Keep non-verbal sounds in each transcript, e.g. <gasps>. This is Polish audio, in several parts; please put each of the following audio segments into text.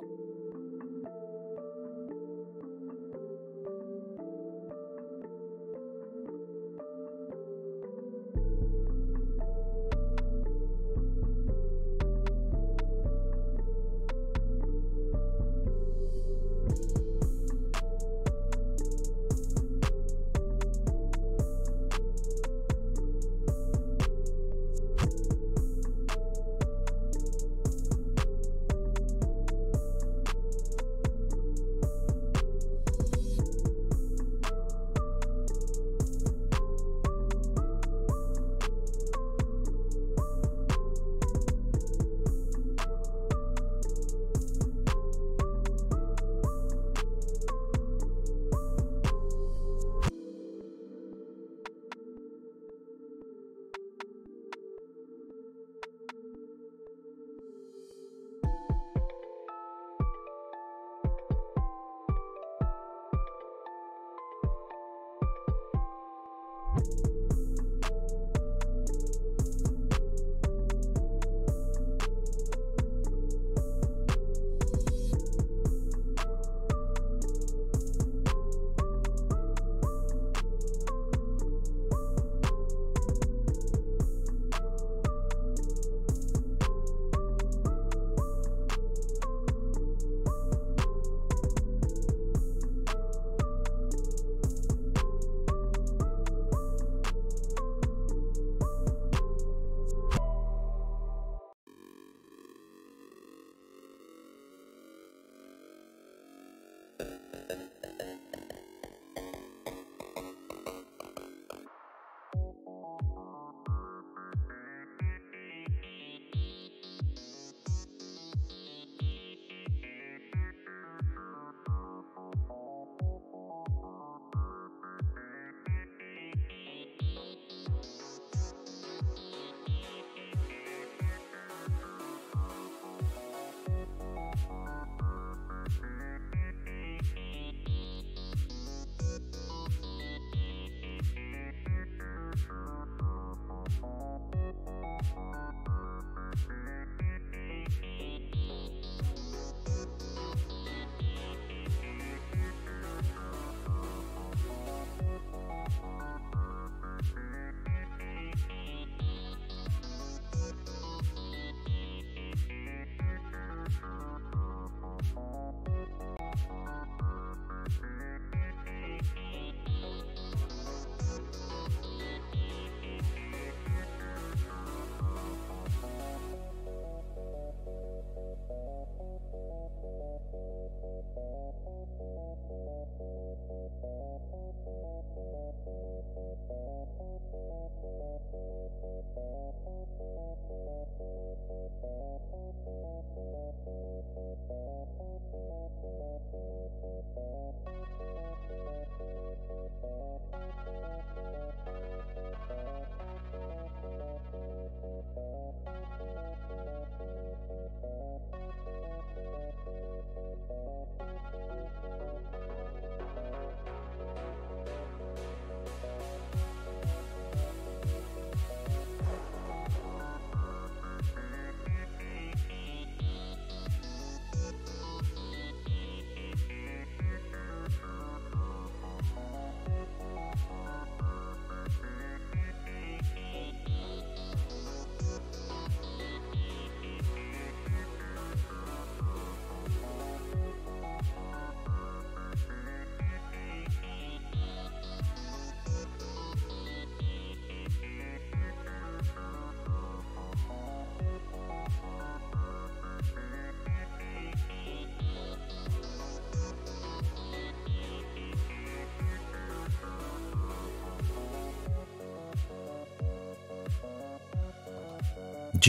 Thank you.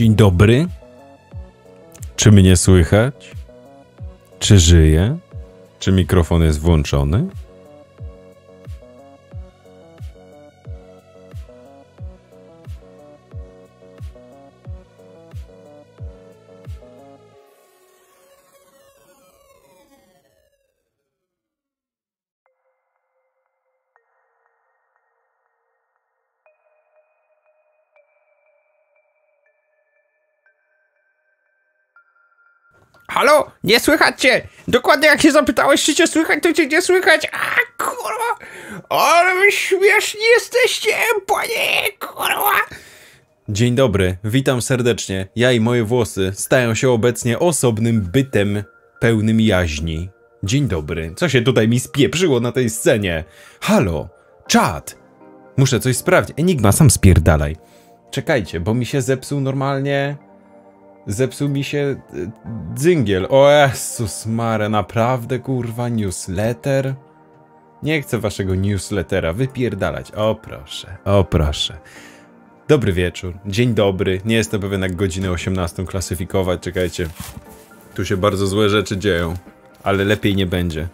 Dzień dobry. Czy mnie słychać? Czy żyję? Czy mikrofon jest włączony? Nie słychać cię! Dokładnie jak się zapytałeś, czy cię słychać, to cię nie słychać! A kurwa! Ale wy śmieszni jesteście, panie kurwa! Dzień dobry, witam serdecznie. Ja i moje włosy stają się obecnie osobnym bytem pełnym jaźni. Dzień dobry, co się tutaj mi spieprzyło na tej scenie? Halo, Czad! Muszę coś sprawdzić. Enigma, sam spierdalaj. Czekajcie, bo mi się zepsuł normalnie... Zepsuł mi się e, dzyngiel. O Jezus mare, naprawdę kurwa newsletter? Nie chcę waszego newslettera wypierdalać. O proszę, o proszę. Dobry wieczór, dzień dobry. Nie jestem pewien jak godzinę 18 klasyfikować. Czekajcie, tu się bardzo złe rzeczy dzieją, ale lepiej nie będzie.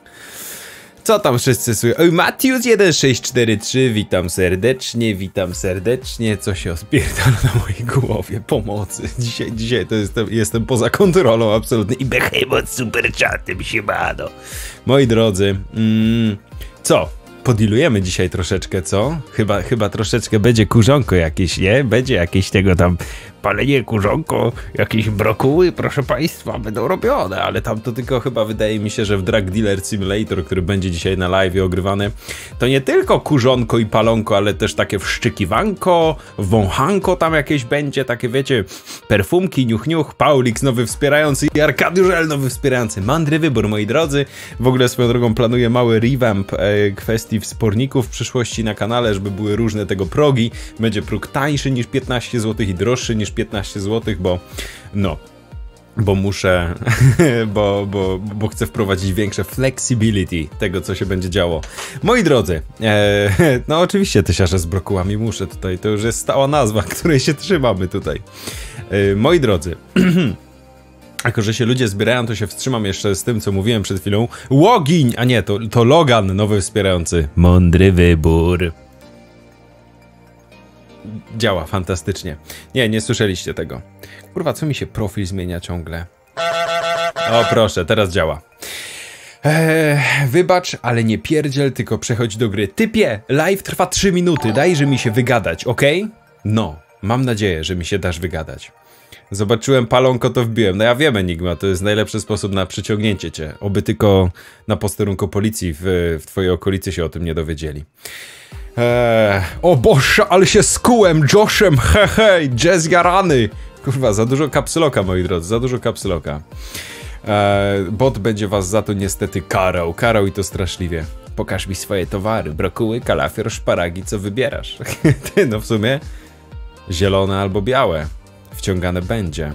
Co tam wszyscy słyszą? Matius 1643 witam serdecznie, witam serdecznie. Co się odpierdala na mojej głowie? Pomocy. Dzisiaj, dzisiaj to jestem, jestem poza kontrolą absolutnie. I behemoth super czatem się bado. Moi drodzy, mm, co? podilujemy dzisiaj troszeczkę, co? Chyba, chyba troszeczkę będzie kurzonko jakieś, nie? Będzie jakieś tego tam palenie kurzonko, jakieś brokuły, proszę państwa, będą robione, ale tam to tylko chyba wydaje mi się, że w Drug Dealer Simulator, który będzie dzisiaj na live ogrywany, to nie tylko kurzonko i palonko, ale też takie wszczykiwanko, wąchanko tam jakieś będzie, takie wiecie, perfumki, niuchniuch, niuch, Paulix nowy wspierający i Arkadiusz L nowy wspierający. Mandry wybór, moi drodzy. W ogóle swoją drogą planuję mały revamp e, kwestii wsporników w przyszłości na kanale, żeby były różne tego progi. Będzie próg tańszy niż 15 zł i droższy niż 15 zł, bo no, bo muszę, <laughs> bo, bo, bo chcę wprowadzić większe flexibility tego, co się będzie działo. Moi drodzy, e, <laughs> no oczywiście tysiarze z brokułami muszę tutaj, to już jest stała nazwa, <laughs> której się trzymamy tutaj. E, moi drodzy, <clears throat> jako że się ludzie zbierają, to się wstrzymam jeszcze z tym, co mówiłem przed chwilą. Łogiń, a nie, to, to Logan, nowy wspierający. Mądry wybór działa fantastycznie. Nie, nie słyszeliście tego. Kurwa, co mi się profil zmienia ciągle? O proszę, teraz działa. Eee, wybacz, ale nie pierdziel, tylko przechodź do gry. Typie, live trwa 3 minuty, dajże mi się wygadać, ok? No, mam nadzieję, że mi się dasz wygadać. Zobaczyłem palonko, to wbiłem. No ja wiem, Enigma, to jest najlepszy sposób na przyciągnięcie cię. Oby tylko na posterunku policji w, w twojej okolicy się o tym nie dowiedzieli. Eee, o Boże, ale się skułem Joshem, hehej, jazz jarany. Kurwa, za dużo kapsyloka, moi drodzy, za dużo kapsyloka. Eee, bot będzie was za to niestety karał, karał i to straszliwie. Pokaż mi swoje towary, brokuły, kalafior, szparagi, co wybierasz? <laughs> Ty, no w sumie zielone albo białe. Wciągane będzie.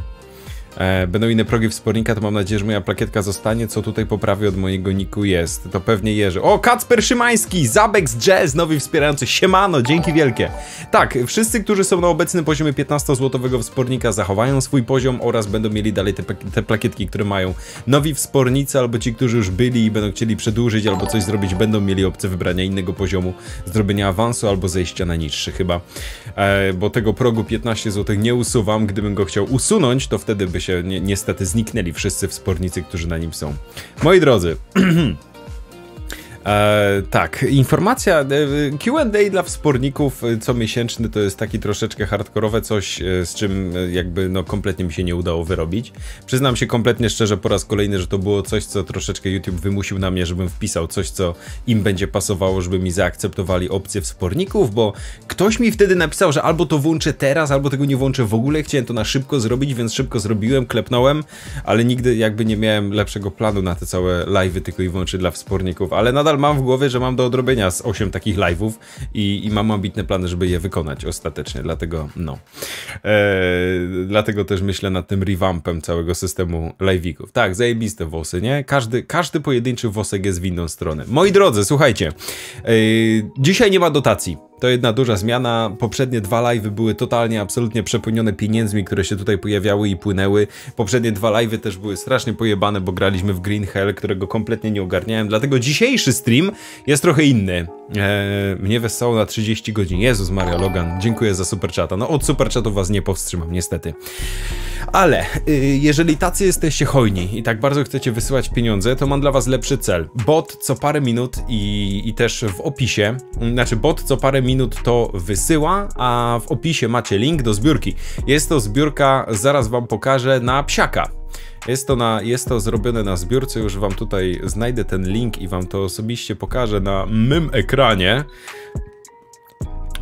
E, będą inne progi wspornika, to mam nadzieję, że moja plakietka zostanie. Co tutaj poprawi od mojego niku jest? To pewnie Jerzy. O, Kacper Szymański, Zabex Jazz, nowy wspierający. Siemano, dzięki wielkie. Tak, wszyscy, którzy są na obecnym poziomie 15-złotowego wspornika zachowają swój poziom oraz będą mieli dalej te, te plakietki, które mają nowi wspornicy albo ci, którzy już byli i będą chcieli przedłużyć albo coś zrobić, będą mieli opcję wybrania innego poziomu, zrobienia awansu albo zejścia na niższy chyba. E, bo tego progu 15 zł nie usuwam. Gdybym go chciał usunąć, to wtedy by się ni niestety zniknęli wszyscy wspornicy, którzy na nim są. Moi drodzy, <clears throat> E, tak, informacja e, QA dla wsporników e, comiesięczny to jest taki troszeczkę hardkorowe coś, e, z czym jakby no kompletnie mi się nie udało wyrobić. Przyznam się kompletnie szczerze po raz kolejny, że to było coś, co troszeczkę YouTube wymusił na mnie, żebym wpisał coś, co im będzie pasowało, żeby mi zaakceptowali opcję wsporników, bo ktoś mi wtedy napisał, że albo to włączę teraz, albo tego nie włączę w ogóle. Chciałem to na szybko zrobić, więc szybko zrobiłem, klepnąłem, ale nigdy jakby nie miałem lepszego planu na te całe live'y, tylko i wyłącznie dla wsporników, ale nadal nadal mam w głowie, że mam do odrobienia z 8 takich live'ów i, i mam ambitne plany, żeby je wykonać ostatecznie, dlatego no. E, dlatego też myślę nad tym revampem całego systemu live'ików. Tak, zajebiste włosy, nie? Każdy, każdy pojedynczy włosek jest w inną stronę. Moi drodzy, słuchajcie, e, dzisiaj nie ma dotacji to jedna duża zmiana. Poprzednie dwa live'y były totalnie, absolutnie przepełnione pieniędzmi, które się tutaj pojawiały i płynęły. Poprzednie dwa live'y też były strasznie pojebane, bo graliśmy w Green Hell, którego kompletnie nie ogarniałem, dlatego dzisiejszy stream jest trochę inny. Eee, mnie wesoło na 30 godzin. Jezus Maria Logan, dziękuję za superchata. No od superchatu was nie powstrzymam, niestety. Ale yy, jeżeli tacy jesteście hojni i tak bardzo chcecie wysyłać pieniądze, to mam dla was lepszy cel. Bot co parę minut i, i też w opisie, znaczy bot co parę minut minut to wysyła, a w opisie macie link do zbiórki. Jest to zbiórka, zaraz wam pokażę, na psiaka. Jest to, na, jest to zrobione na zbiórce, już wam tutaj znajdę ten link i wam to osobiście pokażę na mym ekranie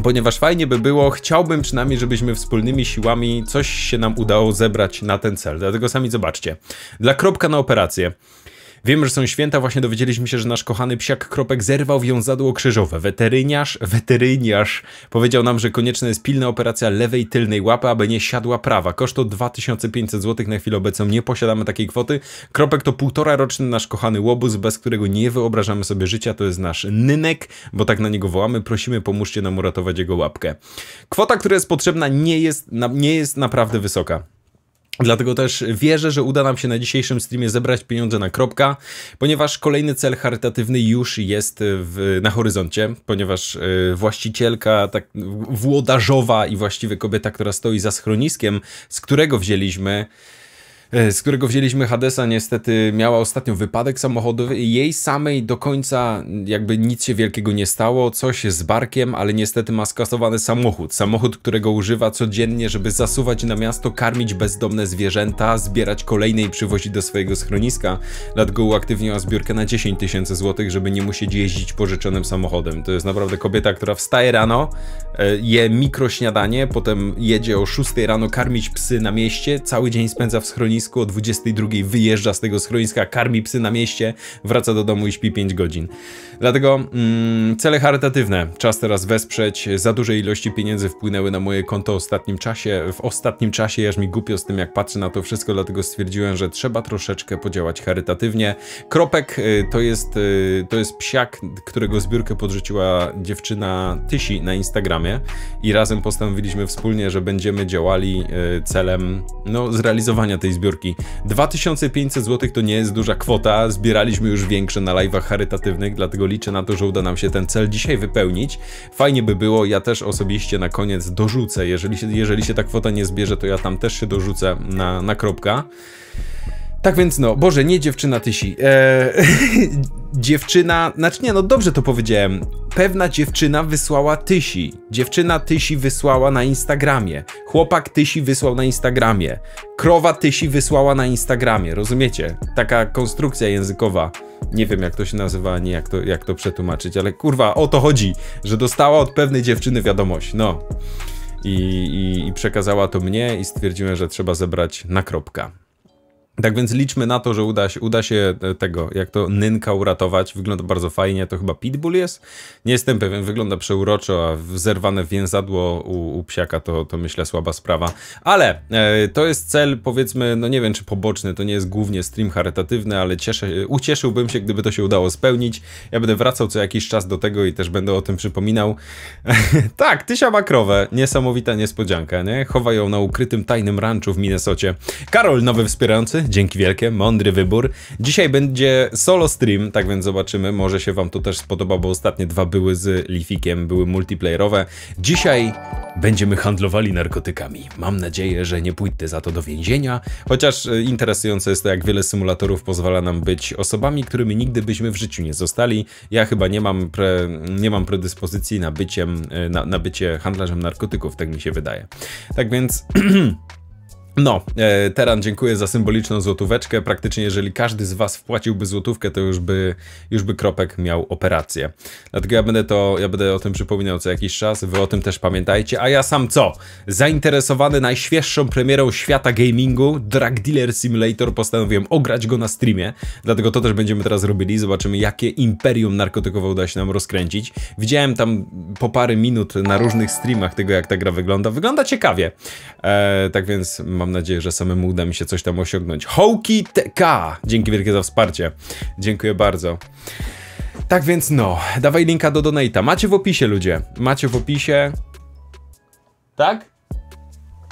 ponieważ fajnie by było, chciałbym przynajmniej, żebyśmy wspólnymi siłami coś się nam udało zebrać na ten cel. Dlatego sami zobaczcie. Dla kropka na operację. Wiemy, że są święta, właśnie dowiedzieliśmy się, że nasz kochany psiak Kropek zerwał w jązadło krzyżowe. Weteryniarz, weteryniarz powiedział nam, że konieczna jest pilna operacja lewej tylnej łapy, aby nie siadła prawa. Koszt to 2500 zł na chwilę obecną, nie posiadamy takiej kwoty. Kropek to półtora roczny nasz kochany łobuz, bez którego nie wyobrażamy sobie życia, to jest nasz nynek, bo tak na niego wołamy, prosimy, pomóżcie nam uratować jego łapkę. Kwota, która jest potrzebna nie jest, nie jest naprawdę wysoka. Dlatego też wierzę, że uda nam się na dzisiejszym streamie zebrać pieniądze na kropka, ponieważ kolejny cel charytatywny już jest e, w, na horyzoncie, ponieważ e, właścicielka tak, włodarzowa i właściwie kobieta, która stoi za schroniskiem, z którego wzięliśmy E, z którego wzięliśmy Hadesa, niestety miała ostatnio wypadek samochodowy i jej samej do końca jakby nic się wielkiego nie stało, coś z barkiem, ale niestety ma skasowany samochód. Samochód, którego używa codziennie, żeby zasuwać na miasto, karmić bezdomne zwierzęta, zbierać kolejne i przywozić do swojego schroniska. Dlatego uaktywniła zbiórkę na 10 tysięcy złotych, żeby nie musieć jeździć pożyczonym samochodem. To jest naprawdę kobieta, która wstaje rano, e, je mikrośniadanie, potem jedzie o 6 rano karmić psy na mieście, cały dzień spędza w schronisku, schronisku, o 22 wyjeżdża z tego schroniska, karmi psy na mieście, wraca do domu i śpi 5 godzin. Dlatego mm, cele charytatywne. Czas teraz wesprzeć. Za duże ilości pieniędzy wpłynęły na moje konto w ostatnim czasie. W ostatnim czasie jaż mi głupio z tym, jak patrzę na to wszystko, dlatego stwierdziłem, że trzeba troszeczkę podziałać charytatywnie. Kropek y, to jest, y, to jest psiak, którego zbiórkę podrzuciła dziewczyna Tysi na Instagramie i razem postanowiliśmy wspólnie, że będziemy działali y, celem no, zrealizowania tej zbiórki zbiórki. 2500 zł to nie jest duża kwota, zbieraliśmy już większe na live'ach charytatywnych, dlatego liczę na to, że uda nam się ten cel dzisiaj wypełnić. Fajnie by było, ja też osobiście na koniec dorzucę, jeżeli, jeżeli się ta kwota nie zbierze, to ja tam też się dorzucę na, na kropka. Tak więc no, Boże, nie dziewczyna Tysi. Eee, <laughs> dziewczyna, znaczy nie, no dobrze to powiedziałem. Pewna dziewczyna wysłała Tysi. Dziewczyna Tysi wysłała na Instagramie. Chłopak Tysi wysłał na Instagramie. Krowa Tysi wysłała na Instagramie, rozumiecie? Taka konstrukcja językowa. Nie wiem jak to się nazywa, nie jak to, jak to przetłumaczyć, ale kurwa, o to chodzi, że dostała od pewnej dziewczyny wiadomość, no. I, i, i przekazała to mnie i stwierdziłem, że trzeba zebrać na kropka. Tak więc liczmy na to, że uda się, uda się e, tego, jak to Nynka uratować. Wygląda bardzo fajnie, to chyba Pitbull jest? Nie jestem pewien, wygląda przeuroczo, a zerwane więzadło u, u psiaka to, to myślę słaba sprawa. Ale e, to jest cel powiedzmy, no nie wiem czy poboczny, to nie jest głównie stream charytatywny, ale cieszę, e, ucieszyłbym się, gdyby to się udało spełnić. Ja będę wracał co jakiś czas do tego i też będę o tym przypominał. <laughs> tak, Tysia ma krowę, niesamowita niespodzianka, nie? Chowa ją na ukrytym tajnym ranczu w Minnesocie. Karol, nowy wspierający, Dzięki wielkie, mądry wybór. Dzisiaj będzie solo stream, tak więc zobaczymy. Może się wam to też spodoba, bo ostatnie dwa były z Lifikiem, były multiplayerowe. Dzisiaj będziemy handlowali narkotykami. Mam nadzieję, że nie pójdę za to do więzienia, chociaż e, interesujące jest to, jak wiele symulatorów pozwala nam być osobami, którymi nigdy byśmy w życiu nie zostali. Ja chyba nie mam, pre, nie mam predyspozycji na, byciem, e, na, na bycie handlarzem narkotyków, tak mi się wydaje. Tak więc... <clears throat> No, e, Teran, dziękuję za symboliczną złotóweczkę. Praktycznie jeżeli każdy z was wpłaciłby złotówkę, to już by, już by Kropek miał operację. Dlatego ja będę to, ja będę o tym przypominał co jakiś czas, wy o tym też pamiętajcie. A ja sam co? Zainteresowany najświeższą premierą świata gamingu, Drug Dealer Simulator, postanowiłem ograć go na streamie. Dlatego to też będziemy teraz robili. Zobaczymy jakie imperium narkotykowe uda się nam rozkręcić. Widziałem tam po parę minut na różnych streamach tego jak ta gra wygląda. Wygląda ciekawie. E, tak więc Mam nadzieję, że samemu uda mi się coś tam osiągnąć. Hołki TK! Dzięki wielkie za wsparcie. Dziękuję bardzo. Tak więc no, dawaj linka do donate'a. Macie w opisie, ludzie. Macie w opisie. Tak?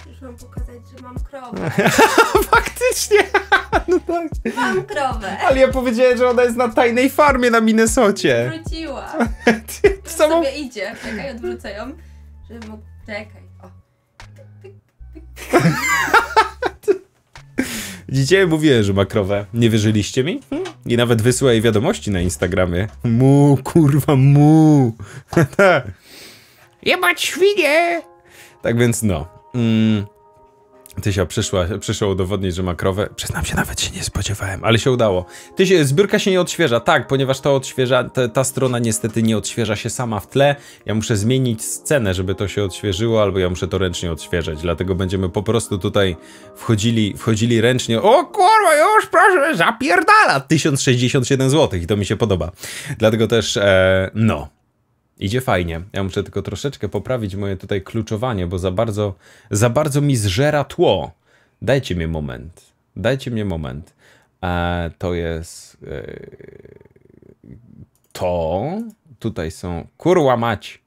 Już mam pokazać, że mam krowę. <laughs> Faktycznie! <laughs> no tak. Mam krowę. Ale ja powiedziałem, że ona jest na tajnej farmie na Minnesocie. Wróciła. <laughs> Ty, samą... sobie idzie. Czekaj, odwrócę ją, żeby mógł... Czekaj. <laughs> Dzisiaj mówiłem, że ma krowę. Nie wierzyliście mi? Hmm? I nawet wysyła jej wiadomości na Instagramie. Mu, kurwa, mu. <laughs> Jebać świnie! Tak więc no. Mm, Tysia przyszła, przyszła udowodnić, że ma krowę. Przyznam się, nawet się nie spodziewałem, ale się udało. Tysia, zbiórka się nie odświeża, tak, ponieważ to odświeża, ta, ta strona niestety nie odświeża się sama w tle. Ja muszę zmienić scenę, żeby to się odświeżyło, albo ja muszę to ręcznie odświeżać, dlatego będziemy po prostu tutaj wchodzili, wchodzili ręcznie. O kurwa, już proszę, zapierdala! 1067 zł i to mi się podoba. Dlatego też, e, no, Idzie fajnie. Ja muszę tylko troszeczkę poprawić moje tutaj kluczowanie, bo za bardzo, za bardzo mi zżera tło. Dajcie mi moment. Dajcie mi moment. E, to jest... E, to... Tutaj są... Kurła mać!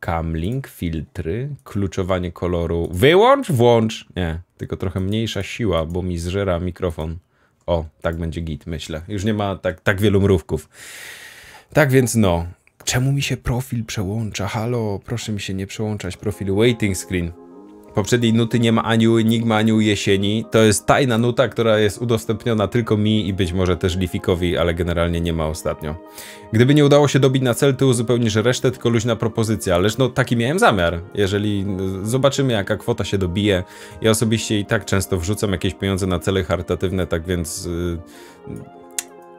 Camlink, filtry, kluczowanie koloru. Wyłącz, włącz! Nie, tylko trochę mniejsza siła, bo mi zżera mikrofon. O, tak będzie git, myślę. Już nie ma tak, tak wielu mrówków. Tak więc no, Czemu mi się profil przełącza? Halo, proszę mi się nie przełączać profilu. Waiting screen. Poprzedniej nuty nie ma ani u Enigma, ani u Jesieni. To jest tajna nuta, która jest udostępniona tylko mi i być może też Lifikowi, ale generalnie nie ma ostatnio. Gdyby nie udało się dobić na cel, ty uzupełnisz resztę, tylko luźna propozycja. Ależ no taki miałem zamiar. Jeżeli no, zobaczymy jaka kwota się dobije. Ja osobiście i tak często wrzucam jakieś pieniądze na cele charytatywne, tak więc... Yy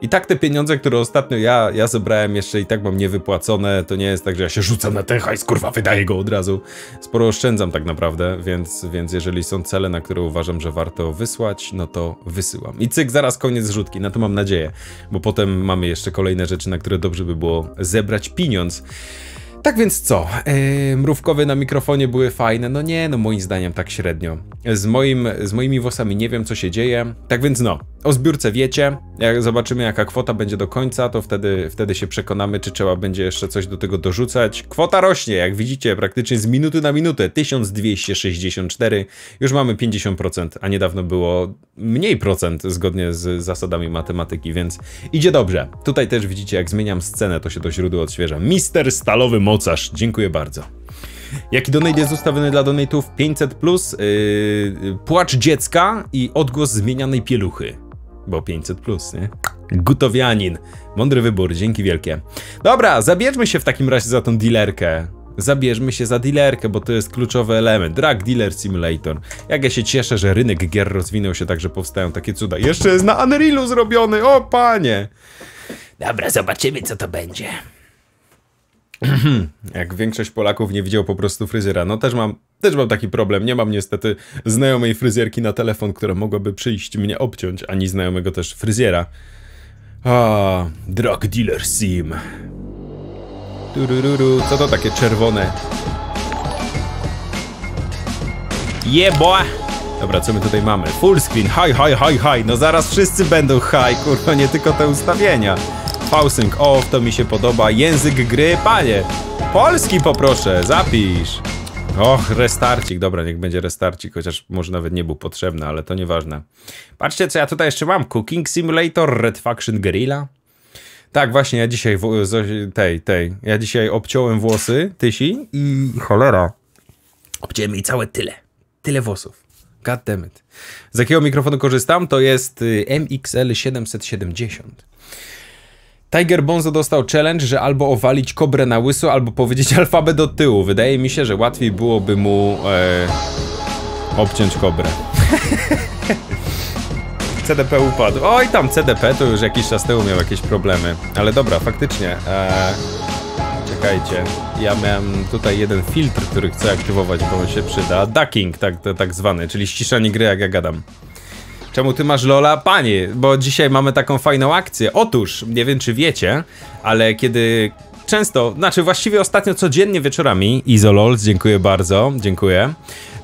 i tak te pieniądze, które ostatnio ja, ja zebrałem jeszcze i tak mam niewypłacone, to nie jest tak, że ja się rzucam na ten hajs, kurwa, wydaję go od razu. Sporo oszczędzam tak naprawdę, więc, więc jeżeli są cele, na które uważam, że warto wysłać, no to wysyłam. I cyk, zaraz koniec rzutki, na to mam nadzieję, bo potem mamy jeszcze kolejne rzeczy, na które dobrze by było zebrać pieniądz. Tak więc co? Yy, e, mrówkowe na mikrofonie były fajne. No nie, no moim zdaniem tak średnio. Z, moim, z moimi włosami nie wiem, co się dzieje. Tak więc no, o zbiórce wiecie. Jak zobaczymy, jaka kwota będzie do końca, to wtedy, wtedy się przekonamy, czy trzeba będzie jeszcze coś do tego dorzucać. Kwota rośnie, jak widzicie, praktycznie z minuty na minutę. 1264. Już mamy 50%, a niedawno było mniej procent zgodnie z zasadami matematyki, więc idzie dobrze. Tutaj też widzicie, jak zmieniam scenę, to się do źródła odświeża. Mister Stalowy Mo mocarz. Dziękuję bardzo. Jaki donate jest ustawiony dla donatów? 500+, plus, yy, płacz dziecka i odgłos zmienianej pieluchy. Bo 500+, plus, nie? Gutowianin. Mądry wybór, dzięki wielkie. Dobra, zabierzmy się w takim razie za tą dealerkę. Zabierzmy się za dealerkę, bo to jest kluczowy element. Drug Dealer Simulator. Jak ja się cieszę, że rynek gier rozwinął się tak, że powstają takie cuda. Jeszcze jest na Unrealu zrobiony, o panie! Dobra, zobaczymy co to będzie. <clears throat> jak większość Polaków nie widział po prostu fryzjera. No też mam, też mam taki problem. Nie mam niestety znajomej fryzjerki na telefon, która mogłaby przyjść mnie obciąć, ani znajomego też fryzjera. A, drug dealer sim. Turururu. Co to takie czerwone? Jebo! Yeah, Dobra, co my tutaj mamy? Full screen, high, high, high, high. No zaraz wszyscy będą high, kurwa, nie tylko te ustawienia. Pausing off, to mi się podoba. Język gry, panie! Polski poproszę, zapisz! Och, restarcik, dobra, niech będzie restarcik, chociaż może nawet nie był potrzebny, ale to nieważne. Patrzcie, co ja tutaj jeszcze mam. Cooking Simulator, Red Faction Guerrilla. Tak, właśnie, ja dzisiaj tej, tej, ja dzisiaj obciąłem włosy Tysi i cholera. Obcięłem jej całe tyle. Tyle włosów. Goddammit. Z jakiego mikrofonu korzystam? To jest y, MXL 770. Tiger Bonzo dostał challenge, że albo owalić kobrę na łyso, albo powiedzieć <laughs> alfabet do tyłu. Wydaje mi się, że łatwiej byłoby mu e, obciąć kobrę. <laughs> CDP upadł. Oj tam, CDP to już jakiś czas temu miał jakieś problemy. Ale dobra, faktycznie. E, czekajcie, ja miałem tutaj jeden filtr, który chcę aktywować, bo on się przyda. Ducking tak, tak zwany, czyli ściszanie gry jak ja gadam. Czemu ty masz Lola? Panie, bo dzisiaj mamy taką fajną akcję. Otóż, nie wiem czy wiecie, ale kiedy często, znaczy właściwie ostatnio codziennie wieczorami, Izolol, dziękuję bardzo, dziękuję.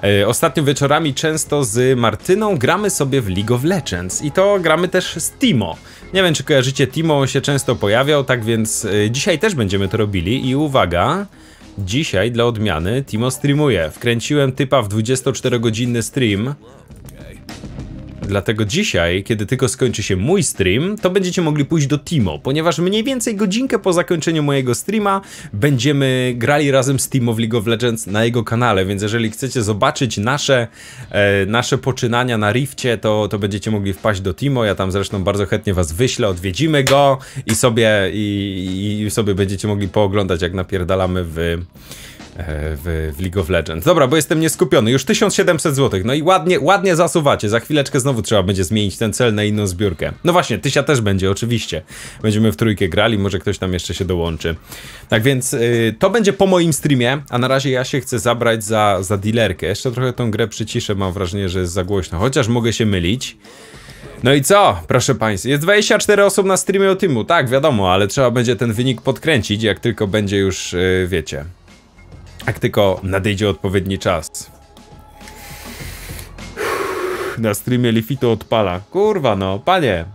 E, ostatnio wieczorami często z Martyną gramy sobie w League of Legends i to gramy też z Timo. Nie wiem czy kojarzycie, Timo się często pojawiał, tak więc e, dzisiaj też będziemy to robili i uwaga... Dzisiaj dla odmiany Timo streamuje. Wkręciłem typa w 24-godzinny stream Dlatego dzisiaj, kiedy tylko skończy się mój stream, to będziecie mogli pójść do Timo, ponieważ mniej więcej godzinkę po zakończeniu mojego streama będziemy grali razem z Timo w League of Legends na jego kanale, więc jeżeli chcecie zobaczyć nasze, e, nasze poczynania na Rifcie, to, to będziecie mogli wpaść do Timo, ja tam zresztą bardzo chętnie was wyślę, odwiedzimy go i sobie, i, i sobie będziecie mogli pooglądać jak napierdalamy w... E, w, w League of Legends. Dobra, bo jestem nieskupiony. Już 1700 zł. No i ładnie, ładnie zasuwacie. Za chwileczkę znowu trzeba będzie zmienić ten cel na inną zbiórkę. No właśnie, Tysia też będzie, oczywiście. Będziemy w trójkę grali, może ktoś tam jeszcze się dołączy. Tak więc yy, to będzie po moim streamie, a na razie ja się chcę zabrać za, za dealerkę. Jeszcze trochę tą grę przyciszę, mam wrażenie, że jest za głośno. Chociaż mogę się mylić. No i co, proszę Państwa, jest 24 osób na streamie o Timu, tak, wiadomo, ale trzeba będzie ten wynik podkręcić, jak tylko będzie już, yy, wiecie, jak tylko nadejdzie odpowiedni czas. Na streamie Lifito odpala. Kurwa no, panie.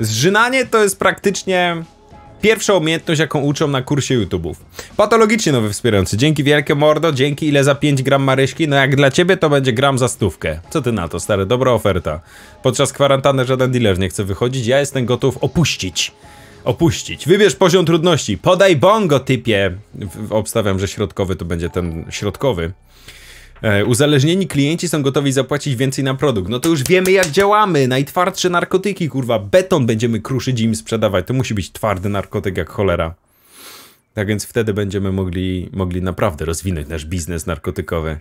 Zżynanie to jest praktycznie pierwsza umiejętność, jaką uczą na kursie YouTube'ów. Patologicznie nowy wspierający. Dzięki wielkie mordo, dzięki ile za 5 gram maryśki. No jak dla ciebie to będzie gram za stówkę. Co ty na to, stary? Dobra oferta. Podczas kwarantanny żaden dealer nie chce wychodzić. Ja jestem gotów opuścić opuścić. Wybierz poziom trudności. Podaj bongo, typie. Obstawiam, że środkowy to będzie ten środkowy. E, uzależnieni klienci są gotowi zapłacić więcej na produkt. No to już wiemy jak działamy. Najtwardsze narkotyki, kurwa. Beton będziemy kruszyć i im sprzedawać. To musi być twardy narkotyk jak cholera. Tak więc wtedy będziemy mogli, mogli naprawdę rozwinąć nasz biznes narkotykowy.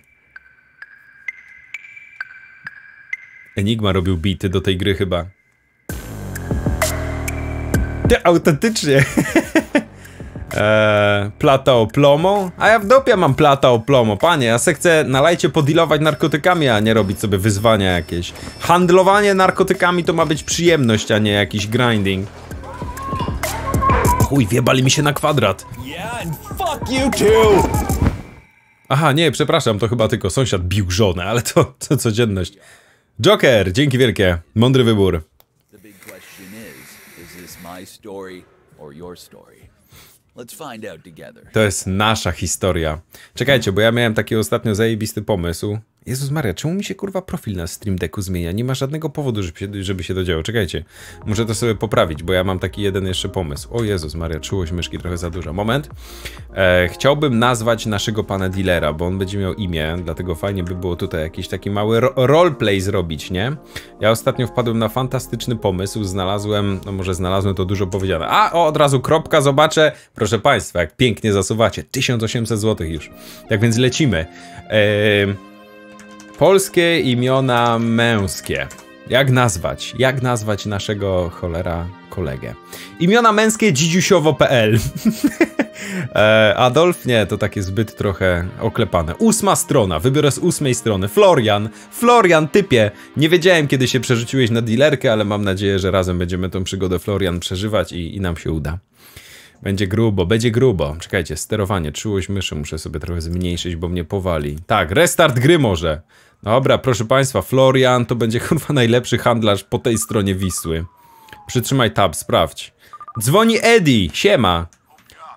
Enigma robił bity do tej gry chyba. Ty, autentycznie. Eee, <laughs> plata o plomo? A ja w dopie mam plata o plomo. Panie, ja se chcę na lajcie podilować narkotykami, a nie robić sobie wyzwania jakieś. Handlowanie narkotykami to ma być przyjemność, a nie jakiś grinding. Chuj, wjebali mi się na kwadrat. Aha, nie, przepraszam, to chyba tylko sąsiad bił żonę, ale to, to codzienność. Joker, dzięki wielkie. Mądry wybór story or your story. Let's find out together. To jest nasza historia. Czekajcie, bo ja miałem taki ostatnio zajebisty pomysł. Jezus Maria, czemu mi się kurwa profil na Stream Decku zmienia? Nie ma żadnego powodu, żeby się, żeby się to działo. Czekajcie, muszę to sobie poprawić, bo ja mam taki jeden jeszcze pomysł. O Jezus Maria, czułość myszki trochę za duża. Moment. E, chciałbym nazwać naszego pana dealera, bo on będzie miał imię, dlatego fajnie by było tutaj jakiś taki mały ro roleplay zrobić, nie? Ja ostatnio wpadłem na fantastyczny pomysł, znalazłem, no może znalazłem to dużo powiedziane. A, o, od razu kropka, zobaczę. Proszę państwa, jak pięknie zasuwacie. 1800 zł już. Tak więc lecimy. Eee... Polskie imiona męskie. Jak nazwać? Jak nazwać naszego cholera kolegę? Imiona męskie dzidziusiowo.pl <laughs> e, Adolf, nie, to takie zbyt trochę oklepane. Ósma strona, wybiorę z ósmej strony. Florian, Florian, typie, nie wiedziałem kiedy się przerzuciłeś na dealerkę, ale mam nadzieję, że razem będziemy tą przygodę Florian przeżywać i, i nam się uda. Będzie grubo, będzie grubo. Czekajcie, sterowanie, czułość myszy muszę sobie trochę zmniejszyć, bo mnie powali. Tak, restart gry może. Dobra, proszę państwa, Florian to będzie <laughs> kurwa najlepszy handlarz po tej stronie Wisły. Przytrzymaj tab, sprawdź. Dzwoni Eddie, siema.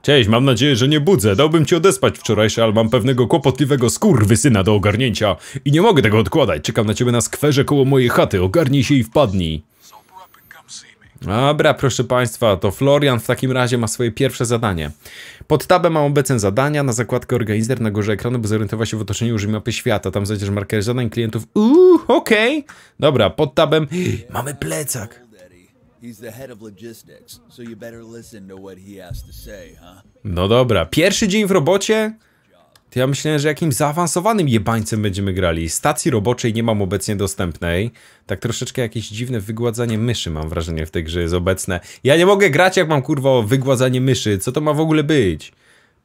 Cześć, mam nadzieję, że nie budzę. Dałbym ci odespać wczorajsze, ale mam pewnego kłopotliwego skurwysyna do ogarnięcia i nie mogę tego odkładać. Czekam na ciebie na skwerze koło mojej chaty. Ogarnij się i wpadnij. Dobra, proszę Państwa, to Florian w takim razie ma swoje pierwsze zadanie. Pod tabem mam obecne zadania, na zakładkę organizer na górze ekranu, by zorientować się w otoczeniu użyj mapy świata. Tam znajdziesz markery zadań klientów. Uuu, okej. Okay. Dobra, pod tabem <gasps> mamy plecak. No dobra, pierwszy dzień w robocie, to ja myślałem, że jakimś zaawansowanym jebańcem będziemy grali. Stacji roboczej nie mam obecnie dostępnej. Tak troszeczkę jakieś dziwne wygładzanie myszy mam wrażenie w tej grze jest obecne. Ja nie mogę grać jak mam kurwa wygładzanie myszy. Co to ma w ogóle być?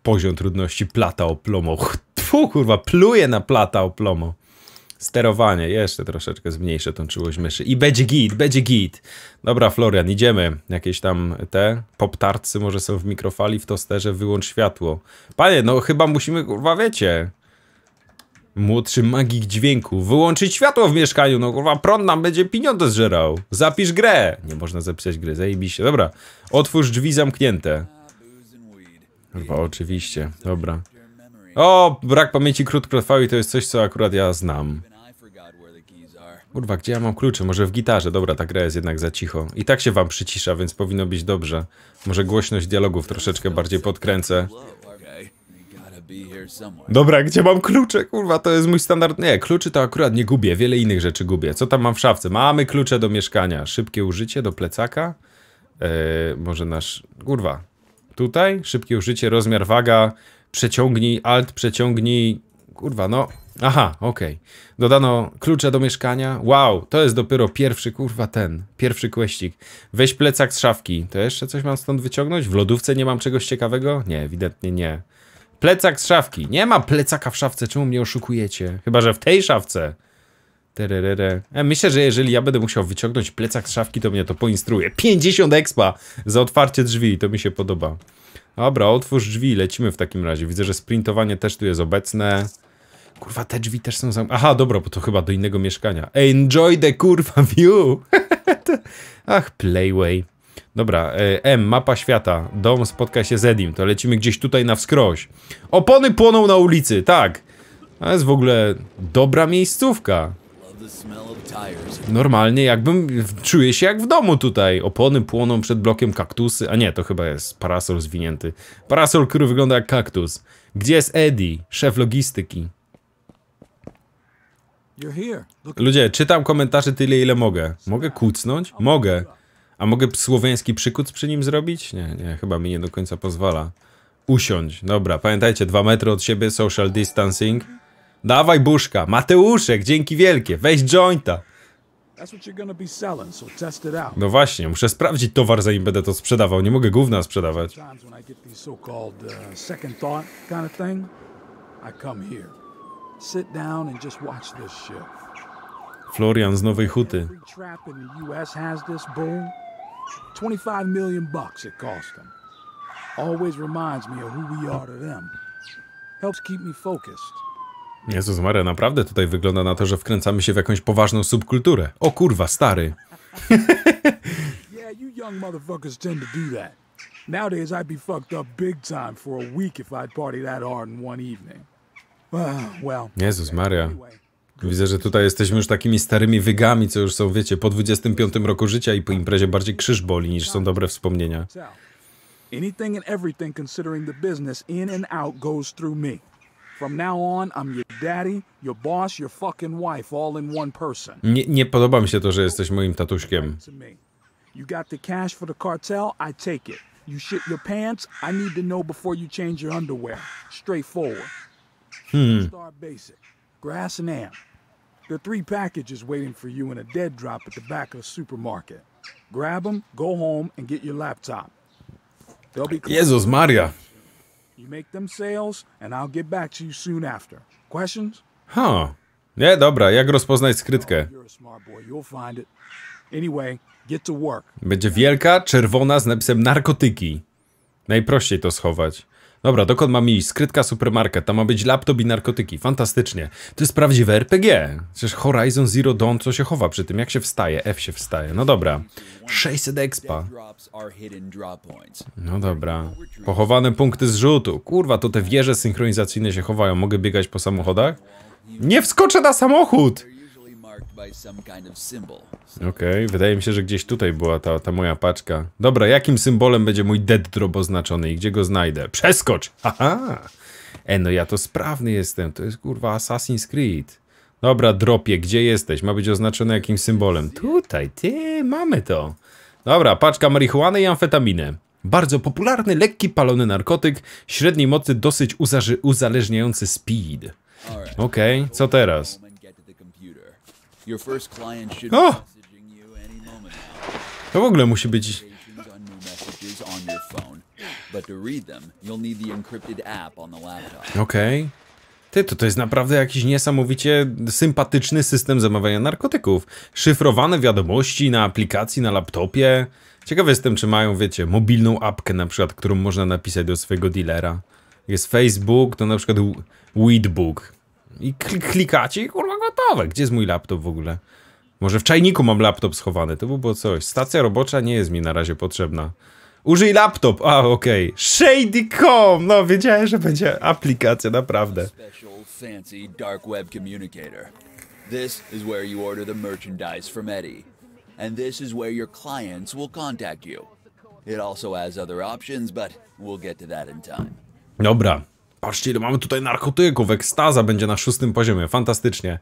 Poziom trudności plata o plomo. <laughs> Tfu kurwa, pluję na plata o plomo. Sterowanie, jeszcze troszeczkę zmniejszę tą czułość myszy. I będzie git, będzie git. Dobra, Florian, idziemy. Jakieś tam te poptarcy może są w mikrofali, w tosterze, wyłącz światło. Panie, no chyba musimy, kurwa, wiecie. Młodszy magik dźwięku. Wyłączyć światło w mieszkaniu, no kurwa, prąd nam będzie pieniądze zżerał. Zapisz grę. Nie można zapisać gry, zajebiście. Dobra, otwórz drzwi zamknięte. Chyba oczywiście, dobra. O, brak pamięci krótkotrwałej to jest coś, co akurat ja znam. Kurwa, gdzie ja mam klucze? Może w gitarze. Dobra, ta gra jest jednak za cicho. I tak się wam przycisza, więc powinno być dobrze. Może głośność dialogów troszeczkę bardziej podkręcę. Dobra, gdzie mam klucze? Kurwa, to jest mój standard. Nie, kluczy to akurat nie gubię, wiele innych rzeczy gubię. Co tam mam w szafce? Mamy klucze do mieszkania. Szybkie użycie do plecaka? Eee, może nasz... Kurwa. Tutaj? Szybkie użycie, rozmiar, waga. Przeciągnij, alt, przeciągnij... Kurwa, no... Aha, okej. Okay. Dodano klucze do mieszkania. Wow, to jest dopiero pierwszy, kurwa, ten. Pierwszy kwestik. Weź plecak z szafki. To jeszcze coś mam stąd wyciągnąć? W lodówce nie mam czegoś ciekawego? Nie, ewidentnie nie. Plecak z szafki. Nie ma plecaka w szafce, czemu mnie oszukujecie? Chyba, że w tej szafce. Tererere. E, myślę, że jeżeli ja będę musiał wyciągnąć plecak z szafki, to mnie to poinstruuje. 50 expa za otwarcie drzwi, to mi się podoba. Dobra, otwórz drzwi, lecimy w takim razie. Widzę, że sprintowanie też tu jest obecne. Kurwa, te drzwi też są zamknięte. Aha, dobra, bo to chyba do innego mieszkania. Enjoy the kurwa view! <laughs> Ach, Playway. Dobra, e, M, mapa świata. Dom spotka się z Edim. To lecimy gdzieś tutaj na wskroś. Opony płoną na ulicy, tak. To jest w ogóle dobra miejscówka. Normalnie jakbym... Czuję się jak w domu tutaj. Opony płoną przed blokiem kaktusy. A nie, to chyba jest parasol zwinięty. Parasol, który wygląda jak kaktus. Gdzie jest Eddie, szef logistyki? Ludzie, czytam komentarze tyle, ile mogę. Mogę kucnąć? Mogę. A mogę słowiański przykuc przy nim zrobić? Nie, nie, chyba mi nie do końca pozwala. Usiądź. Dobra, pamiętajcie, dwa metry od siebie, social distancing. Dawaj buszka. Mateuszek, dzięki wielkie. Weź jointa. No właśnie, muszę sprawdzić towar, zanim będę to sprzedawał. Nie mogę gówna sprzedawać. Florian z Nowej Huty. 25 million bucks it cost them. Always to Jezus Maria, naprawdę tutaj wygląda na to, że wkręcamy się w jakąś poważną subkulturę. O kurwa, stary. <laughs> Nowadays I'd be fucked up big time for a week if I'd party that hard in one evening. Jezus Maria. Widzę, że tutaj jesteśmy już takimi starymi wygami, co już są, wiecie, po 25 roku życia i po imprezie bardziej krzyż boli niż są dobre wspomnienia. Anything and everything considering the business in and out goes through me. From now on, I'm your daddy, your boss, your fucking wife, all in one person. Nie, nie podoba mi się to, że jesteś moim tatuśkiem. You got the cash for the cartel, I take it. You shit your pants, I need to know before you change your underwear. Straightforward. Hmm. Basic, Grass and Amp. There are three packages waiting for you in a dead drop at the back of the supermarket. Grab them, go home, and get your laptop. They'll be Jesus Maria. You make them sales, and I'll get back to you soon after. Questions? Huh. Nie, dobra, jak rozpoznać skrytkę? Będzie wielka, czerwona z napisem narkotyki. Najprościej to schować. Dobra, dokąd mam iść? Skrytka, supermarket, tam ma być laptop i narkotyki. Fantastycznie. To jest prawdziwe RPG. Przecież Horizon Zero Dawn, co się chowa przy tym? Jak się wstaje? F się wstaje. No dobra. 600 expa. No dobra. Pochowane punkty zrzutu. Kurwa, to te wieże synchronizacyjne się chowają. Mogę biegać po samochodach? Nie wskoczę na samochód! Okej, okay, wydaje mi się, że gdzieś tutaj była ta, ta moja paczka. Dobra, jakim symbolem będzie mój dead drop oznaczony i gdzie go znajdę? Przeskocz! <laughs> Haha! E, no ja to sprawny jestem, to jest kurwa Assassin's Creed. Dobra, dropie, gdzie jesteś? Ma być oznaczony jakimś symbolem. Tutaj, ty, mamy to. Dobra, paczka marihuany i amfetaminę. Bardzo popularny, lekki, palony narkotyk, średniej mocy, dosyć uzależniający speed. Okej, okay, co teraz? O! To w ogóle musi być... Okej. Okay. Ty, to, to jest naprawdę jakiś niesamowicie sympatyczny system zamawiania narkotyków. Szyfrowane wiadomości na aplikacji, na laptopie. Ciekawy jestem, czy mają, wiecie, mobilną apkę na przykład, którą można napisać do swojego dealera. Jest Facebook, to na przykład Weedbook. I klikacie i kurwa gotowe. Gdzie jest mój laptop w ogóle? Może w czajniku mam laptop schowany, to by było coś. Stacja robocza nie jest mi na razie potrzebna. Użyj laptop! A, okej. Okay. Shady.com! No, wiedziałem, że będzie aplikacja, naprawdę. fancy dark web communicator. This is where you order the merchandise from Eddie. And this is where your clients will contact you. It also has other options, but we'll get to that in time. Dobra, Patrzcie, ile mamy tutaj narkotyków, ekstaza będzie na szóstym poziomie, fantastycznie.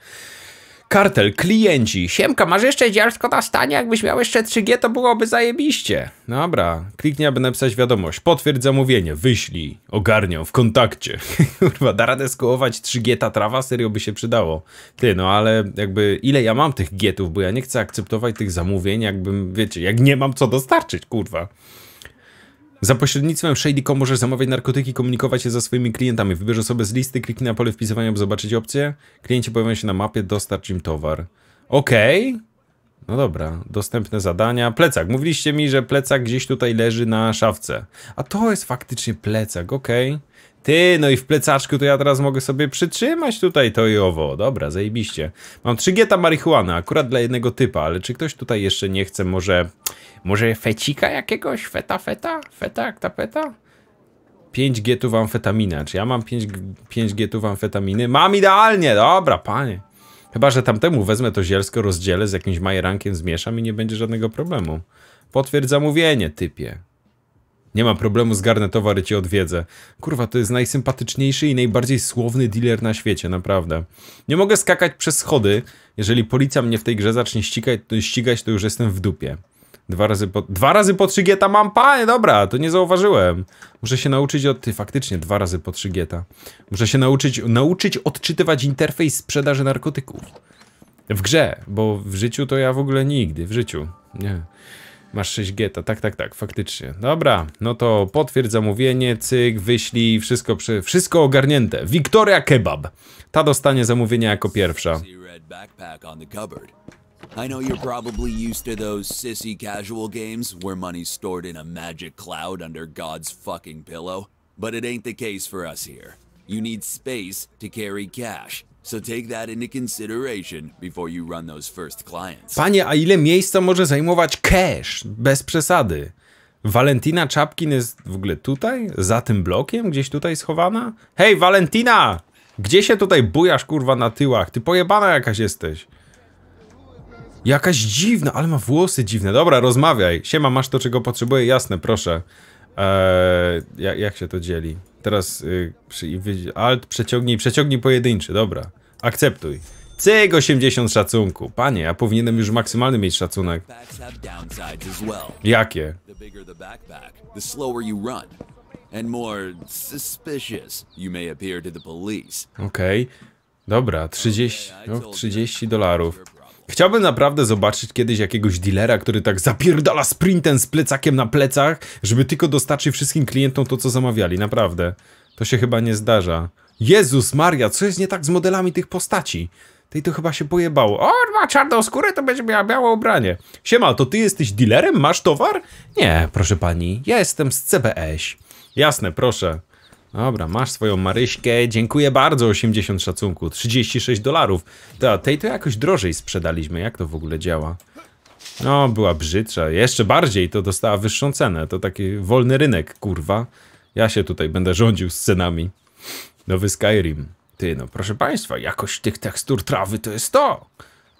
Kartel, klienci. Siemka, masz jeszcze dziarsko na stanie? Jakbyś miał jeszcze 3G, to byłoby zajebiście. Dobra, kliknij, aby napisać wiadomość. Potwierdź zamówienie, wyślij, ogarnią w kontakcie. <laughs> Kurwa, da radę skołować 3G ta trawa? Serio by się przydało. Ty, no ale jakby ile ja mam tych gietów, bo ja nie chcę akceptować tych zamówień, jakbym, wiecie, jak nie mam co dostarczyć, kurwa. Za pośrednictwem Shady.com możesz zamawiać narkotyki komunikować się ze swoimi klientami. Wybierz osobę z listy, kliknij na pole wpisywania, by zobaczyć opcję. Klienci pojawią się na mapie, dostarcz im towar. Okej. Okay. No dobra, dostępne zadania. Plecak. Mówiliście mi, że plecak gdzieś tutaj leży na szafce. A to jest faktycznie plecak, okej. Okay. Ty, no i w plecaczku to ja teraz mogę sobie przytrzymać tutaj to i owo. Dobra, zajebiście. Mam 3 geta marihuany, akurat dla jednego typa, ale czy ktoś tutaj jeszcze nie chce może... Może fecika jakiegoś? Feta, feta? Feta, aktapeta? 5 getów amfetamina. Czy ja mam 5, getów amfetaminy? Mam idealnie! Dobra, panie. Chyba, że tamtemu wezmę to zielsko, rozdzielę, z jakimś majerankiem zmieszam i nie będzie żadnego problemu. Potwierdź mówienie, typie. Nie ma problemu, zgarnę towar ci cię odwiedzę. Kurwa, to jest najsympatyczniejszy i najbardziej słowny dealer na świecie, naprawdę. Nie mogę skakać przez schody. Jeżeli policja mnie w tej grze zacznie ścigać, to, ścigać, to już jestem w dupie. Dwa razy po, dwa razy po 3 geta mam, panie, dobra, to nie zauważyłem. Muszę się nauczyć od... Ty, faktycznie, dwa razy po 3 geta. Muszę się nauczyć, nauczyć odczytywać interfejs sprzedaży narkotyków. W grze, bo w życiu to ja w ogóle nigdy, w życiu. Nie. Masz 6 geta, tak, tak, tak, faktycznie. Dobra, no to potwierdź zamówienie, cyk, wyślij, wszystko, przy, wszystko ogarnięte. Wiktoria Kebab. Ta dostanie zamówienie jako pierwsza. I know you're probably used to those sissy casual games where money's stored in a magic cloud under God's fucking pillow, but it ain't the case for us here. You need space to carry cash, So take that into consideration before you run those first clients. Panie, a ile miejsca może zajmować cash? Bez przesady. Valentina Czapkin jest w ogóle tutaj? Za tym blokiem? Gdzieś tutaj schowana? Hej, Valentina! Gdzie się tutaj bujasz, kurwa, na tyłach? Ty pojebana jakaś jesteś. Jakaś dziwna, ale ma włosy dziwne. Dobra, rozmawiaj. Siema, masz to, czego potrzebuję? Jasne, proszę. Eee, jak się to dzieli? Teraz y, alt, przeciągnij, przeciągnij pojedynczy, dobra. Akceptuj. Cyk, 80 szacunku. Panie, ja powinienem już maksymalny mieć szacunek. Jakie? Okej. Okay. Dobra, 30, no, 30 dolarów. Chciałbym naprawdę zobaczyć kiedyś jakiegoś dealera, który tak zapierdala sprintem z plecakiem na plecach, żeby tylko dostarczyć wszystkim klientom to, co zamawiali. Naprawdę. To się chyba nie zdarza. Jezus Maria, co jest nie tak z modelami tych postaci? Tej to chyba się pojebało. O, ma czarną skórę, to będzie miała białe ubranie. Siema, to ty jesteś dealerem? Masz towar? Nie, proszę pani, ja jestem z CBS. Jasne, proszę. Dobra, masz swoją Maryśkę. Dziękuję bardzo, 80 szacunku. 36 dolarów. Ta, tej to jakoś drożej sprzedaliśmy. Jak to w ogóle działa? No, była brzydsza. Jeszcze bardziej to dostała wyższą cenę. To taki wolny rynek, kurwa. Ja się tutaj będę rządził z cenami. Nowy Skyrim. Ty, no proszę państwa, jakość tych tekstur trawy to jest to.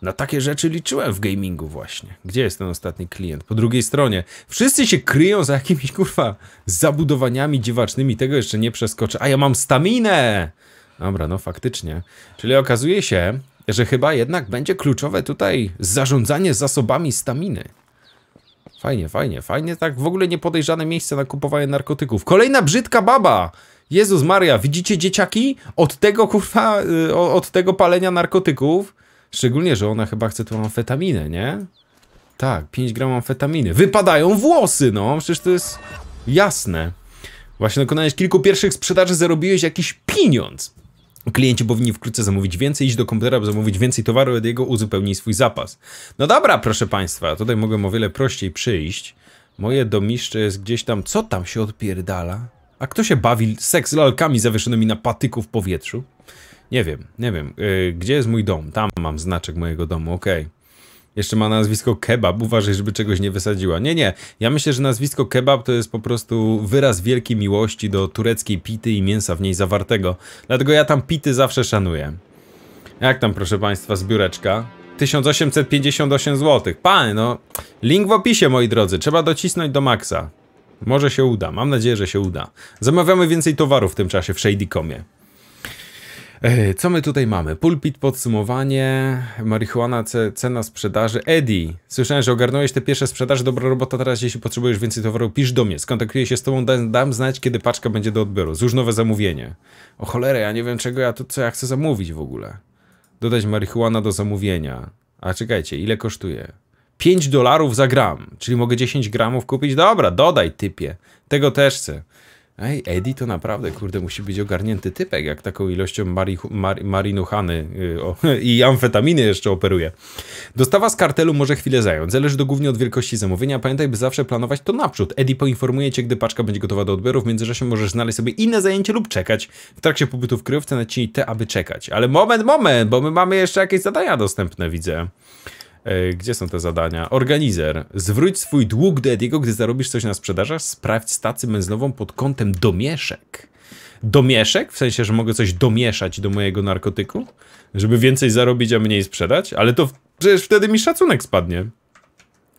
Na takie rzeczy liczyłem w gamingu właśnie. Gdzie jest ten ostatni klient? Po drugiej stronie. Wszyscy się kryją za jakimiś, kurwa, zabudowaniami dziwacznymi. Tego jeszcze nie przeskoczę. A ja mam staminę! Dobra, no faktycznie. Czyli okazuje się, że chyba jednak będzie kluczowe tutaj zarządzanie zasobami staminy. Fajnie, fajnie, fajnie. Tak w ogóle niepodejrzane miejsce na kupowanie narkotyków. Kolejna brzydka baba! Jezus Maria, widzicie dzieciaki? Od tego kurwa, y, od tego palenia narkotyków Szczególnie, że ona chyba chce tą amfetaminę, nie? Tak, 5 gram amfetaminy. Wypadają włosy, no! Przecież to jest jasne. Właśnie dokonałeś kilku pierwszych sprzedaży, zarobiłeś jakiś pieniądz. Klienci powinni wkrótce zamówić więcej, iść do komputera, by zamówić więcej towaru, od jego uzupełnić swój zapas. No dobra, proszę państwa, tutaj mogłem o wiele prościej przyjść. Moje domiszcze jest gdzieś tam. Co tam się odpierdala? A kto się bawi seks lalkami zawieszonymi na patyku w powietrzu? Nie wiem, nie wiem. Yy, gdzie jest mój dom? Tam mam znaczek mojego domu, okej. Okay. Jeszcze ma nazwisko kebab, uważaj, żeby czegoś nie wysadziła. Nie, nie, ja myślę, że nazwisko kebab to jest po prostu wyraz wielkiej miłości do tureckiej pity i mięsa w niej zawartego. Dlatego ja tam pity zawsze szanuję. Jak tam, proszę państwa, zbióreczka? 1858 zł. Panie, no, link w opisie, moi drodzy. Trzeba docisnąć do maksa. Może się uda, mam nadzieję, że się uda. Zamawiamy więcej towarów w tym czasie w Shady.comie. Co my tutaj mamy? Pulpit, podsumowanie, marihuana, cena sprzedaży. Eddie, słyszałem, że ogarnąłeś te pierwsze sprzedaże, dobra robota, teraz jeśli potrzebujesz więcej towaru, pisz do mnie, skontaktuję się z tobą, dam, dam znać, kiedy paczka będzie do odbioru. Złóż nowe zamówienie. O cholerę, ja nie wiem czego ja tu, co ja chcę zamówić w ogóle. Dodać marihuana do zamówienia. A czekajcie, ile kosztuje? 5 dolarów za gram, czyli mogę 10 gramów kupić? Dobra, dodaj typie, tego też chcę. Ej, Eddie to naprawdę, kurde, musi być ogarnięty typek, jak taką ilością mari, mar, marinuchany yy, o, <laughs> i amfetaminy jeszcze operuje. Dostawa z kartelu może chwilę zająć, zależy to głównie od wielkości zamówienia, pamiętaj, by zawsze planować to naprzód. Eddie poinformuje cię, gdy paczka będzie gotowa do odbioru, w międzyczasie możesz znaleźć sobie inne zajęcie lub czekać. W trakcie pobytu w kryjówce naciśnij te, aby czekać. Ale moment, moment, bo my mamy jeszcze jakieś zadania dostępne, widzę. E, gdzie są te zadania? Organizer. Zwróć swój dług do Ediego, gdy zarobisz coś na sprzedażach. Sprawdź stację menzlową pod kątem domieszek. Domieszek? W sensie, że mogę coś domieszać do mojego narkotyku? Żeby więcej zarobić, a mniej sprzedać? Ale to przecież wtedy mi szacunek spadnie.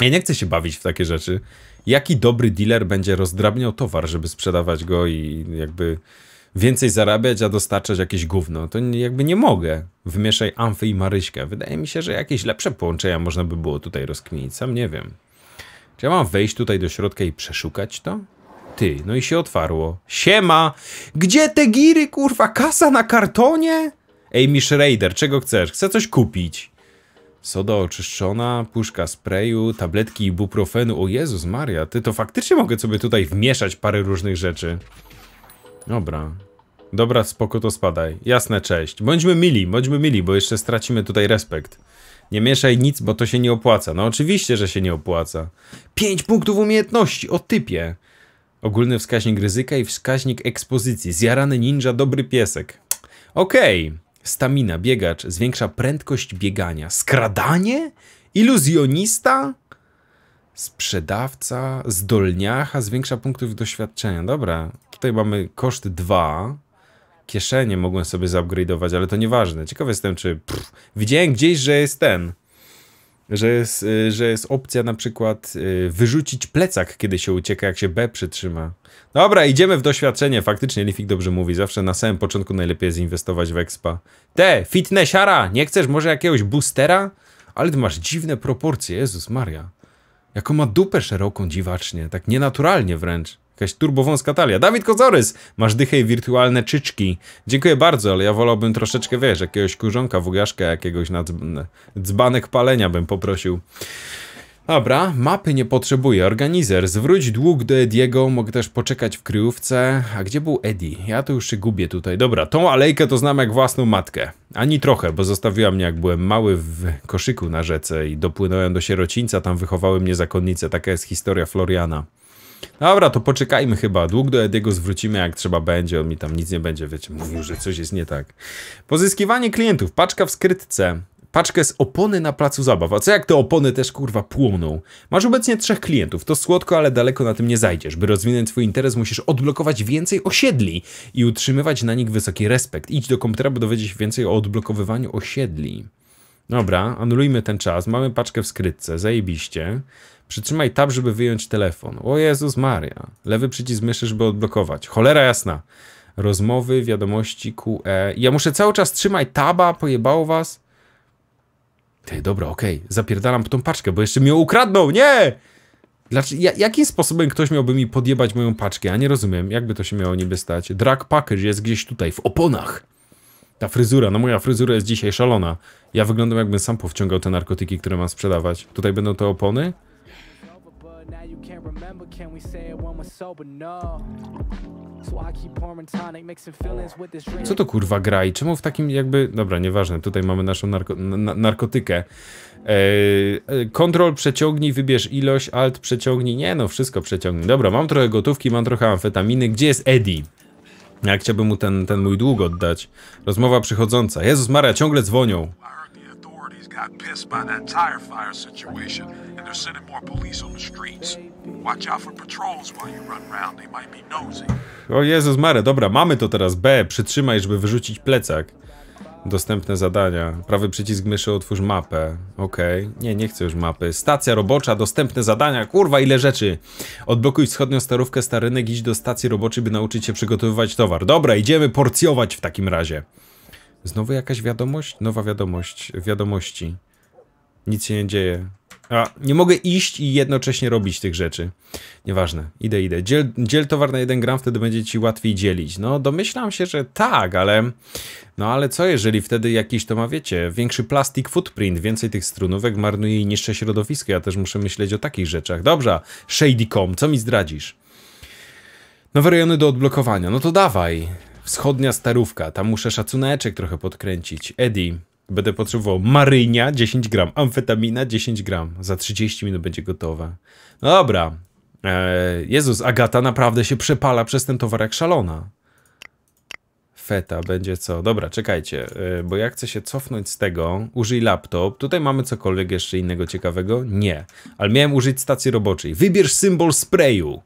Ja nie chcę się bawić w takie rzeczy. Jaki dobry dealer będzie rozdrabniał towar, żeby sprzedawać go i jakby więcej zarabiać, a dostarczać jakieś gówno. To jakby nie mogę. Wymieszaj Amfy i Maryśkę. Wydaje mi się, że jakieś lepsze połączenia można by było tutaj rozkminić. Sam nie wiem. Czy ja mam wejść tutaj do środka i przeszukać to? Ty, no i się otwarło. Siema! Gdzie te giry, kurwa? Kasa na kartonie? Ej, Misz Raider, czego chcesz? Chcę coś kupić. Soda oczyszczona, puszka sprayu, tabletki ibuprofenu. O Jezus Maria, ty to faktycznie mogę sobie tutaj wmieszać parę różnych rzeczy. Dobra, Dobra, spoko, to spadaj. Jasne, cześć. Bądźmy mili, bądźmy mili, bo jeszcze stracimy tutaj respekt. Nie mieszaj nic, bo to się nie opłaca. No oczywiście, że się nie opłaca. 5 punktów umiejętności, o typie. Ogólny wskaźnik ryzyka i wskaźnik ekspozycji. Zjarany ninja, dobry piesek. Okej. Okay. Stamina, biegacz, zwiększa prędkość biegania. Skradanie? Iluzjonista? Sprzedawca, zdolniacha, zwiększa punktów doświadczenia. Dobra, tutaj mamy koszt 2 kieszenie mogłem sobie zaupgrade'ować, ale to nieważne. Ciekawy jestem, czy... Pff, widziałem gdzieś, że jest ten... Że jest, y, że jest opcja na przykład y, wyrzucić plecak, kiedy się ucieka, jak się B przytrzyma. Dobra, idziemy w doświadczenie. Faktycznie Lifik dobrze mówi. Zawsze na samym początku najlepiej jest inwestować w expa. Te, fitnessiara! Nie chcesz może jakiegoś boostera? Ale ty masz dziwne proporcje, Jezus Maria. Jaką ma dupę szeroką dziwacznie, tak nienaturalnie wręcz. Jakaś turbowąska talia. Dawid Kozorys! Masz dychę i wirtualne czyczki. Dziękuję bardzo, ale ja wolałbym troszeczkę, wiesz, jakiegoś kurzonka, wugaszka, jakiegoś na dzbanek palenia bym poprosił. Dobra, mapy nie potrzebuję. Organizer, zwróć dług do Ediego, mogę też poczekać w kryjówce. A gdzie był Eddie? Ja to już się gubię tutaj. Dobra, tą alejkę to znam jak własną matkę. Ani trochę, bo zostawiła mnie jak byłem mały w koszyku na rzece i dopłynąłem do sierocińca, tam wychowały mnie zakonnice. Taka jest historia Floriana. Dobra, to poczekajmy chyba. Dług do Ediego zwrócimy jak trzeba będzie. On mi tam nic nie będzie, wiecie, mówił, że coś jest nie tak. Pozyskiwanie klientów. Paczka w skrytce. Paczkę z opony na placu zabaw. A co jak te opony też kurwa płoną? Masz obecnie trzech klientów. To słodko, ale daleko na tym nie zajdziesz. By rozwinąć swój interes, musisz odblokować więcej osiedli i utrzymywać na nich wysoki respekt. Idź do komputera, by dowiedzieć się więcej o odblokowywaniu osiedli. Dobra, anulujmy ten czas. Mamy paczkę w skrytce, zajebiście. Przytrzymaj tab, żeby wyjąć telefon. O Jezus Maria. Lewy przycisk myszy, żeby odblokować. Cholera jasna. Rozmowy, wiadomości, QE. Ja muszę cały czas trzymać taba, pojebało was. Ty, dobra, okej. Okay. Zapierdalam tą paczkę, bo jeszcze mi ją ukradną. Nie! Dlaczego, ja, jakim sposobem ktoś miałby mi podjebać moją paczkę? Ja nie rozumiem, jakby to się miało niby stać. Drag package jest gdzieś tutaj, w oponach. Ta fryzura, no moja fryzura jest dzisiaj szalona. Ja wyglądam jakbym sam powciągał te narkotyki, które mam sprzedawać. Tutaj będą te opony? remember, can we say it when we're sober? No. Co to kurwa gra i czemu w takim jakby... Dobra, nieważne, tutaj mamy naszą narko... na narkotykę. E, e, kontrol eee, przeciągnij, wybierz ilość, alt przeciągnij, nie no, wszystko przeciągnij. Dobra, mam trochę gotówki, mam trochę amfetaminy, gdzie jest Eddie? Ja chciałbym mu ten, ten mój dług oddać. Rozmowa przychodząca. Jezus Maria, ciągle dzwonią got pissed by that tire fire situation, and they're sending more police on the streets. Watch out for patrols while you run they might be nosy. O Jezus Mary, dobra, mamy to teraz. B, przytrzymaj, żeby wyrzucić plecak. Dostępne zadania. Prawy przycisk myszy, otwórz mapę. Okej. Okay. Nie, nie chcę już mapy. Stacja robocza, dostępne zadania. Kurwa, ile rzeczy. Odblokuj wschodnią starówkę, rynek, iść do stacji roboczej, by nauczyć się przygotowywać towar. Dobra, idziemy porcjować w takim razie. Znowu jakaś wiadomość? Nowa wiadomość. Wiadomości. Nic się nie dzieje. A, nie mogę iść i jednocześnie robić tych rzeczy. Nieważne, idę, idę. Dziel, dziel towar na jeden gram, wtedy będzie ci łatwiej dzielić. No, domyślam się, że tak, ale... No, ale co jeżeli wtedy jakiś to ma, wiecie, większy plastik footprint, więcej tych strunówek marnuje i niszczy środowisko. Ja też muszę myśleć o takich rzeczach. Dobrze, Shady.com, co mi zdradzisz? Nowe rejony do odblokowania. No to dawaj. Wschodnia starówka, tam muszę szacuneczek trochę podkręcić. Eddie, będę potrzebował marynia 10 gram, amfetamina 10 gram. Za 30 minut będzie gotowe. No dobra. E, Jezus, Agata naprawdę się przepala przez ten towar jak szalona. Feta będzie co? Dobra, czekajcie, e, bo ja chcę się cofnąć z tego. Użyj laptop. Tutaj mamy cokolwiek jeszcze innego ciekawego? Nie. Ale miałem użyć stacji roboczej. Wybierz symbol sprayu.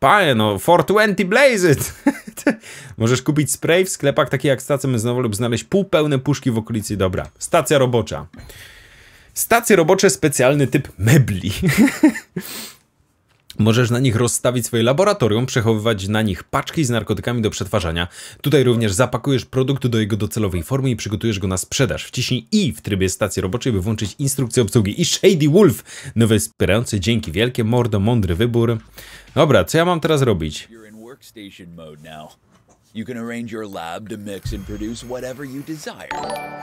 Panie, no, 420 Blaze <laughs> Możesz kupić spray w sklepach takich jak stacja znowu lub znaleźć półpełne puszki w okolicy dobra. Stacja robocza. Stacje robocze specjalny typ mebli. <laughs> Możesz na nich rozstawić swoje laboratorium, przechowywać na nich paczki z narkotykami do przetwarzania. Tutaj również zapakujesz produkt do jego docelowej formy i przygotujesz go na sprzedaż. Wciśnij I w trybie stacji roboczej, by włączyć instrukcję obsługi. I Shady Wolf, nowy wspierający, dzięki wielkie, mordo, mądry wybór. Dobra, co ja mam teraz robić? You can arrange your lab to mix and produce whatever you desire.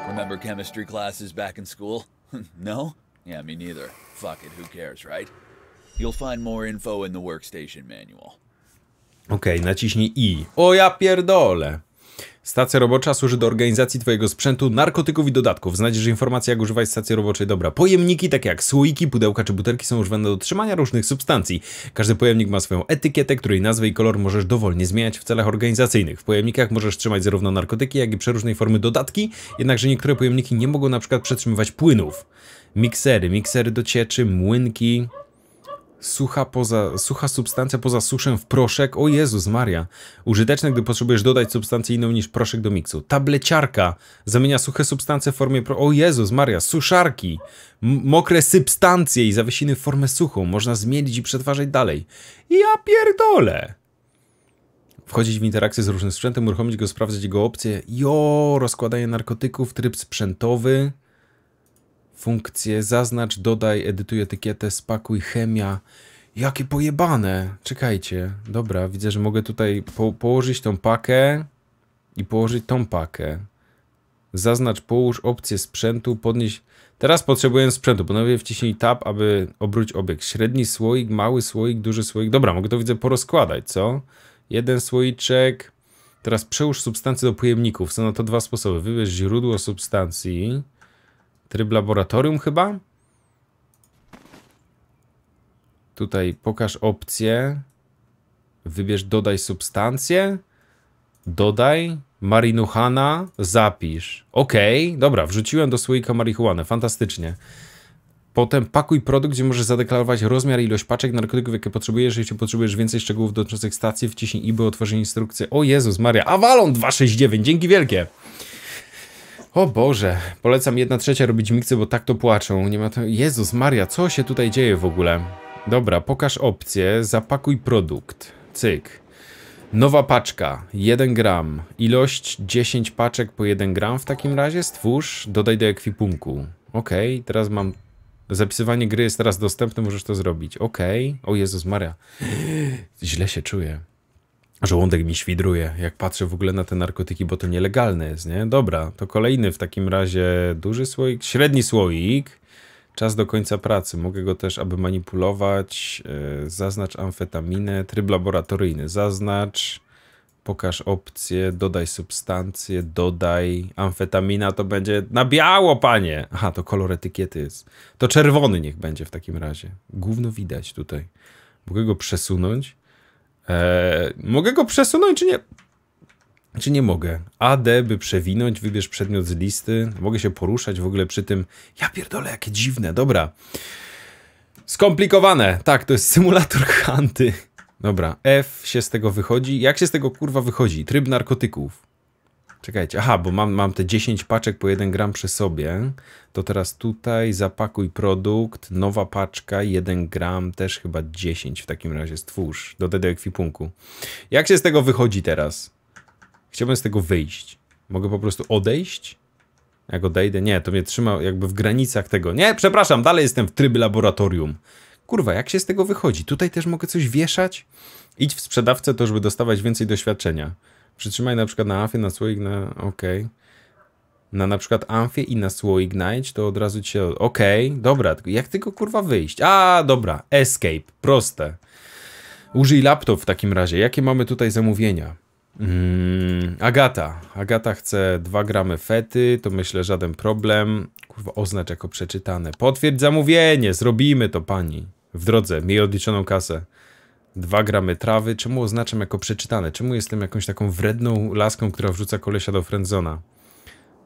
Remember chemistry classes back in school? <laughs> no? Yeah, me neither. Fuck it, who cares, right? You'll find more info in the workstation manual. Okej, okay, naciśnij I. O ja pierdolę! Stacja robocza służy do organizacji twojego sprzętu, narkotyków i dodatków. Znajdziesz informację, jak używać stacji roboczej. Dobra, pojemniki, takie jak słoiki, pudełka czy butelki są używane do trzymania różnych substancji. Każdy pojemnik ma swoją etykietę, której nazwę i kolor możesz dowolnie zmieniać w celach organizacyjnych. W pojemnikach możesz trzymać zarówno narkotyki, jak i przeróżnej formy dodatki, jednakże niektóre pojemniki nie mogą na przykład przetrzymywać płynów. Miksery, miksery do cieczy, młynki, sucha, poza, sucha substancja poza suszę w proszek. O Jezus Maria. Użyteczne, gdy potrzebujesz dodać substancję inną niż proszek do miksu. Tableciarka zamienia suche substancje w formie pro... O Jezus Maria. Suszarki. M mokre substancje i zawiesiny w formę suchą. Można zmielić i przetwarzać dalej. Ja pierdolę. Wchodzić w interakcję z różnym sprzętem, uruchomić go, sprawdzać jego opcje. Jo, rozkładanie narkotyków, tryb sprzętowy funkcję zaznacz, dodaj, edytuj etykietę, spakuj, chemia. Jakie pojebane! Czekajcie, dobra, widzę, że mogę tutaj po położyć tą pakę i położyć tą pakę. Zaznacz, połóż opcję sprzętu, podnieś... Teraz potrzebuję sprzętu. Ponownie wciśnij tab, aby obróć obiekt. Średni słoik, mały słoik, duży słoik. Dobra, mogę to widzę porozkładać, co? Jeden słoiczek. Teraz przełóż substancję do pojemników. Są na to dwa sposoby. Wybierz źródło substancji Tryb laboratorium chyba? Tutaj pokaż opcję. Wybierz dodaj substancję. Dodaj marinuchana, zapisz. OK, dobra, wrzuciłem do słoika marihuanę, fantastycznie. Potem pakuj produkt, gdzie możesz zadeklarować rozmiar i ilość paczek narkotyków, jakie potrzebujesz. Jeśli potrzebujesz więcej szczegółów dotyczących stacji, wciśnij i by otworzyć instrukcję. O Jezus Maria, Avalon 269, dzięki wielkie! O Boże, polecam jedna trzecia robić miksy, bo tak to płaczą. Nie ma to... Jezus Maria, co się tutaj dzieje w ogóle? Dobra, pokaż opcję, zapakuj produkt. Cyk. Nowa paczka, 1 gram. Ilość 10 paczek po 1 gram w takim razie. Stwórz, dodaj do ekwipunku. Ok, teraz mam... Zapisywanie gry jest teraz dostępne, możesz to zrobić. Ok. O Jezus Maria. Źle się czuję. Żołądek mi świdruje, jak patrzę w ogóle na te narkotyki, bo to nielegalne jest, nie? Dobra, to kolejny w takim razie duży słoik, średni słoik. Czas do końca pracy. Mogę go też, aby manipulować. E, zaznacz amfetaminę. Tryb laboratoryjny. Zaznacz. Pokaż opcję. Dodaj substancję. Dodaj. Amfetamina to będzie na biało, panie. Aha, to kolor etykiety jest. To czerwony niech będzie w takim razie. Gówno widać tutaj. Mogę go przesunąć. Eee, mogę go przesunąć, czy nie? Czy nie mogę? AD, by przewinąć, wybierz przedmiot z listy. Mogę się poruszać w ogóle przy tym. Ja pierdolę, jakie dziwne, dobra. Skomplikowane. Tak, to jest symulator <laughs> kanty. Dobra, F się z tego wychodzi. Jak się z tego kurwa wychodzi? Tryb narkotyków. Czekajcie, aha, bo mam, mam te 10 paczek po 1 gram przy sobie. To teraz tutaj zapakuj produkt, nowa paczka, 1 gram, też chyba 10 w takim razie stwórz, dodaj do ekwipunku. Jak się z tego wychodzi teraz? Chciałbym z tego wyjść. Mogę po prostu odejść? Jak odejdę? Nie, to mnie trzyma jakby w granicach tego. Nie, przepraszam, dalej jestem w trybie laboratorium. Kurwa, jak się z tego wychodzi? Tutaj też mogę coś wieszać? Idź w sprzedawcę, to żeby dostawać więcej doświadczenia. Przytrzymaj na przykład na amfie, na słoik, na ok. Na na przykład amfie i na słoik Ignite, to od razu ci się... Ok, dobra, jak tylko kurwa wyjść? A, dobra, escape, proste. Użyj laptop w takim razie. Jakie mamy tutaj zamówienia? Mm, Agata. Agata chce 2 gramy fety, to myślę żaden problem. Kurwa, oznacz jako przeczytane. Potwierdź zamówienie, zrobimy to pani. W drodze, miej odliczoną kasę. 2 gramy trawy, czemu oznaczam jako przeczytane? Czemu jestem jakąś taką wredną laską, która wrzuca kolesia do friendzona?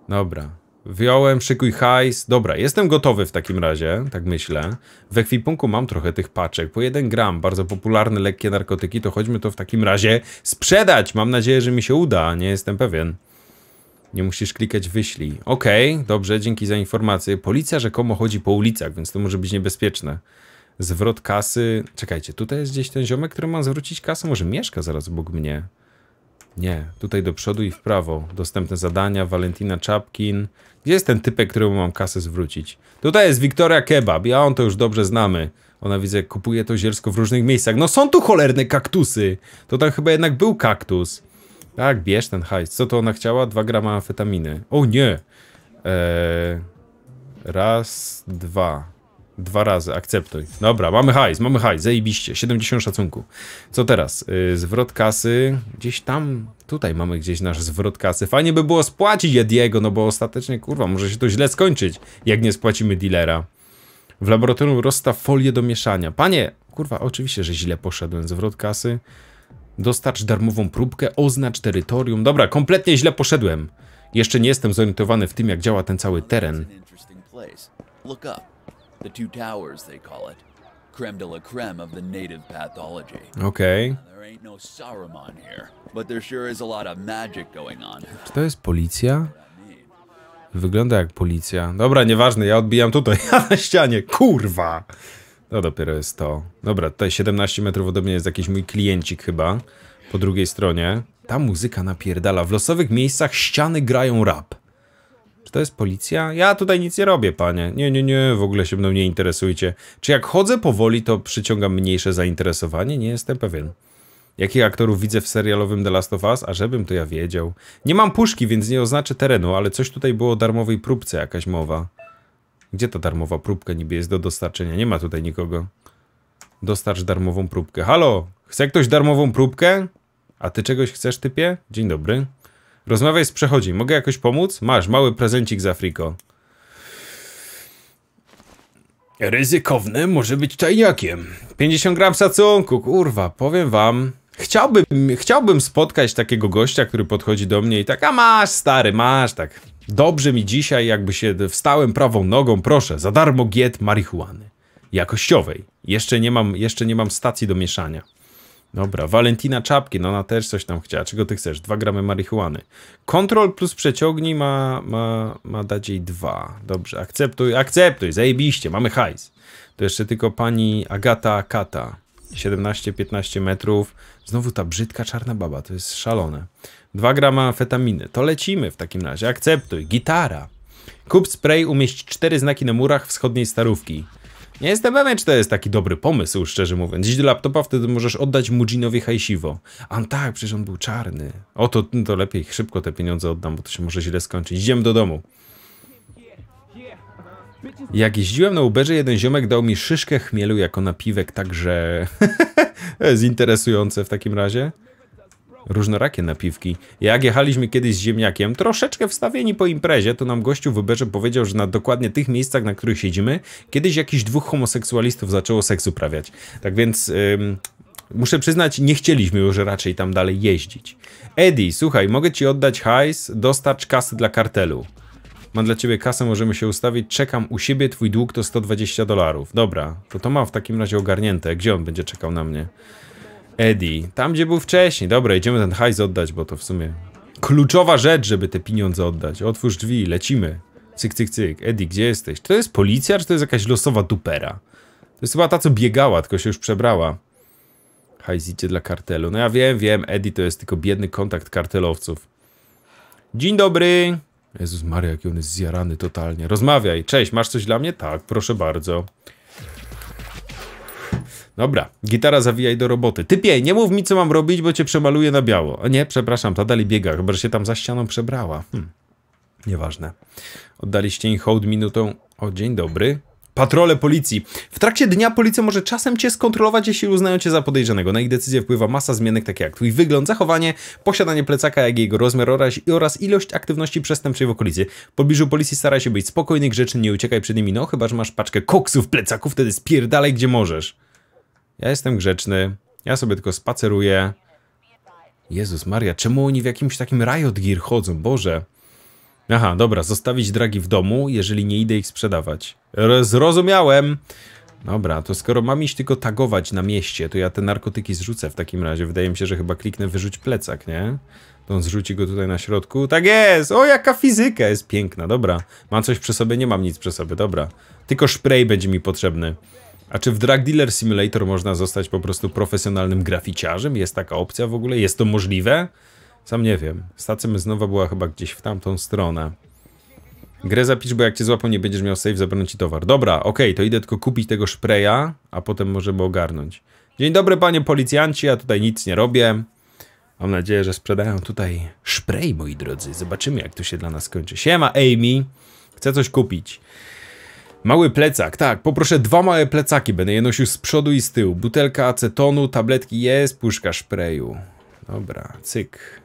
Dobra. Wyjąłem, szykuj hajs. Dobra, jestem gotowy w takim razie, tak myślę. W ekwipunku mam trochę tych paczek. Po jeden gram, bardzo popularne, lekkie narkotyki, to chodźmy to w takim razie sprzedać. Mam nadzieję, że mi się uda, nie jestem pewien. Nie musisz klikać wyślij. Okej, okay, dobrze, dzięki za informację. Policja rzekomo chodzi po ulicach, więc to może być niebezpieczne. Zwrot kasy. Czekajcie, tutaj jest gdzieś ten ziomek, który ma zwrócić kasę. Może mieszka zaraz obok mnie. Nie, tutaj do przodu i w prawo. Dostępne zadania, Valentina Czapkin. Gdzie jest ten typek, któremu mam kasę zwrócić? Tutaj jest Wiktoria Kebab, ja on to już dobrze znamy. Ona widzę, jak kupuje to zielsko w różnych miejscach. No są tu cholerne kaktusy! To tam chyba jednak był kaktus. Tak, bierz ten hajs. Co to ona chciała? Dwa grama amfetaminy. O nie! Eee, raz, dwa. Dwa razy, akceptuj. Dobra, mamy hajs, mamy hajs, zajebiście, 70 szacunku. Co teraz? Yy, zwrot kasy, gdzieś tam, tutaj mamy gdzieś nasz zwrot kasy. Fajnie by było spłacić Jediego, no bo ostatecznie, kurwa, może się to źle skończyć, jak nie spłacimy dealera. W laboratorium rozstaw folię do mieszania. Panie, kurwa, oczywiście, że źle poszedłem, zwrot kasy. Dostarcz darmową próbkę, oznacz terytorium. Dobra, kompletnie źle poszedłem. Jeszcze nie jestem zorientowany w tym, jak działa ten cały teren. Look up. The Two Towers, they call it. Creme de la creme of the native pathology. Okay. There ain't no Saruman here, but there sure is a lot of magic going on. Czy to jest policja? Wygląda jak policja. Dobra, nieważne, ja odbijam tutaj <laughs> na ścianie. Kurwa! To no, dopiero jest to. Dobra, tutaj 17 metrów ode mnie jest jakiś mój kliencik chyba. Po drugiej stronie. Ta muzyka napierdala. W losowych miejscach ściany grają rap. Czy to jest policja? Ja tutaj nic nie robię, panie. Nie, nie, nie, w ogóle się mną nie interesujcie. Czy jak chodzę powoli, to przyciągam mniejsze zainteresowanie? Nie jestem pewien. Jakich aktorów widzę w serialowym The Last of Us? A żebym to ja wiedział. Nie mam puszki, więc nie oznaczę terenu, ale coś tutaj było o darmowej próbce jakaś mowa. Gdzie ta darmowa próbka niby jest do dostarczenia? Nie ma tutaj nikogo. Dostarcz darmową próbkę. Halo! Chce ktoś darmową próbkę? A ty czegoś chcesz, typie? Dzień dobry. Rozmawiaj z przechodzi. Mogę jakoś pomóc? Masz, mały prezencik z Afriko. Ryzykowne może być tajniakiem. 50 gram szacunku, kurwa, powiem wam. Chciałbym, chciałbym spotkać takiego gościa, który podchodzi do mnie i tak, a masz stary, masz, tak. Dobrze mi dzisiaj, jakby się wstałem prawą nogą, proszę, za darmo giet marihuany. Jakościowej. Jeszcze nie mam, jeszcze nie mam stacji do mieszania. Dobra, Walentina no ona też coś tam chciała. Czego ty chcesz? Dwa gramy marihuany. Kontrol plus przeciągnij ma, ma, ma dać jej dwa. Dobrze, akceptuj, akceptuj, zajebiście, mamy hajs. To jeszcze tylko pani Agata Kata. 17-15 metrów. Znowu ta brzydka czarna baba, to jest szalone. 2 grama amfetaminy. To lecimy w takim razie. Akceptuj. Gitara. Kup spray, umieść cztery znaki na murach wschodniej starówki. Nie jestem pewien, czy to jest taki dobry pomysł, szczerze mówiąc. Dziś do laptopa wtedy możesz oddać Mujinowi hajsiwo. A tak, przecież on był czarny. Oto, to, to lepiej szybko te pieniądze oddam, bo to się może źle skończyć. Idziemy do domu. Jak jeździłem na Uberze, jeden ziomek dał mi szyszkę chmielu jako napiwek, także... <laughs> to jest interesujące w takim razie różnorakie napiwki. Jak jechaliśmy kiedyś z ziemniakiem, troszeczkę wstawieni po imprezie, to nam gościu w Uberze powiedział, że na dokładnie tych miejscach, na których siedzimy, kiedyś jakiś dwóch homoseksualistów zaczęło seks uprawiać. Tak więc ym, muszę przyznać, nie chcieliśmy już raczej tam dalej jeździć. Eddie, słuchaj, mogę ci oddać hajs, dostarcz kasy dla kartelu. Mam dla ciebie kasę, możemy się ustawić. Czekam u siebie, twój dług to 120 dolarów. Dobra, to to ma w takim razie ogarnięte. Gdzie on będzie czekał na mnie? Eddie. Tam, gdzie był wcześniej. Dobra, idziemy ten hajs oddać, bo to w sumie kluczowa rzecz, żeby te pieniądze oddać. Otwórz drzwi, lecimy. Cyk, cyk, cyk. Eddie, gdzie jesteś? Czy to jest policja, czy to jest jakaś losowa dupera? To jest chyba ta, co biegała, tylko się już przebrała. Hajs idzie dla kartelu. No ja wiem, wiem, Eddie to jest tylko biedny kontakt kartelowców. Dzień dobry. Jezus Maria, jaki on jest zjarany totalnie. Rozmawiaj. Cześć, masz coś dla mnie? Tak, proszę bardzo. Dobra, gitara zawijaj do roboty. Typie, nie mów mi, co mam robić, bo cię przemaluję na biało. O nie, przepraszam, ta dalej biega, chyba że się tam za ścianą przebrała. Hm. Nieważne. Oddaliście im hołd minutą. O, dzień dobry. Patrole policji. W trakcie dnia policja może czasem cię skontrolować, jeśli uznają cię za podejrzanego. Na ich decyzję wpływa masa zmiennych, takich jak twój wygląd, zachowanie, posiadanie plecaka, jak i jego rozmiar oraz, oraz ilość aktywności przestępczej w okolicy. W pobliżu policji staraj się być spokojny, grzeczny, nie uciekaj przed nimi, no chyba, że masz paczkę koksu w plecaku, wtedy spierdalaj gdzie możesz. Ja jestem grzeczny, ja sobie tylko spaceruję. Jezus Maria, czemu oni w jakimś takim riot gear chodzą? Boże. Aha, dobra, zostawić dragi w domu, jeżeli nie idę ich sprzedawać. zrozumiałem! Dobra, to skoro mam iść tylko tagować na mieście, to ja te narkotyki zrzucę w takim razie. Wydaje mi się, że chyba kliknę wyrzuć plecak, nie? To on zrzuci go tutaj na środku. Tak jest! O, jaka fizyka jest piękna, dobra. Mam coś przy sobie? Nie mam nic przy sobie, dobra. Tylko spray będzie mi potrzebny. A czy w Drug Dealer Simulator można zostać po prostu profesjonalnym graficiarzem? Jest taka opcja w ogóle? Jest to możliwe? Sam nie wiem. Stacja znowu była chyba gdzieś w tamtą stronę. Grę zapisz, bo jak cię złapą, nie będziesz miał save, zabrano ci towar. Dobra, okej, okay, to idę tylko kupić tego spraya, a potem możemy ogarnąć. Dzień dobry, panie policjanci, ja tutaj nic nie robię. Mam nadzieję, że sprzedają tutaj spray, moi drodzy. Zobaczymy, jak to się dla nas kończy. Siema, Amy. Chcę coś kupić. Mały plecak, tak, poproszę dwa małe plecaki, będę je nosił z przodu i z tyłu. Butelka acetonu, tabletki jest, puszka sprayu. Dobra, cyk.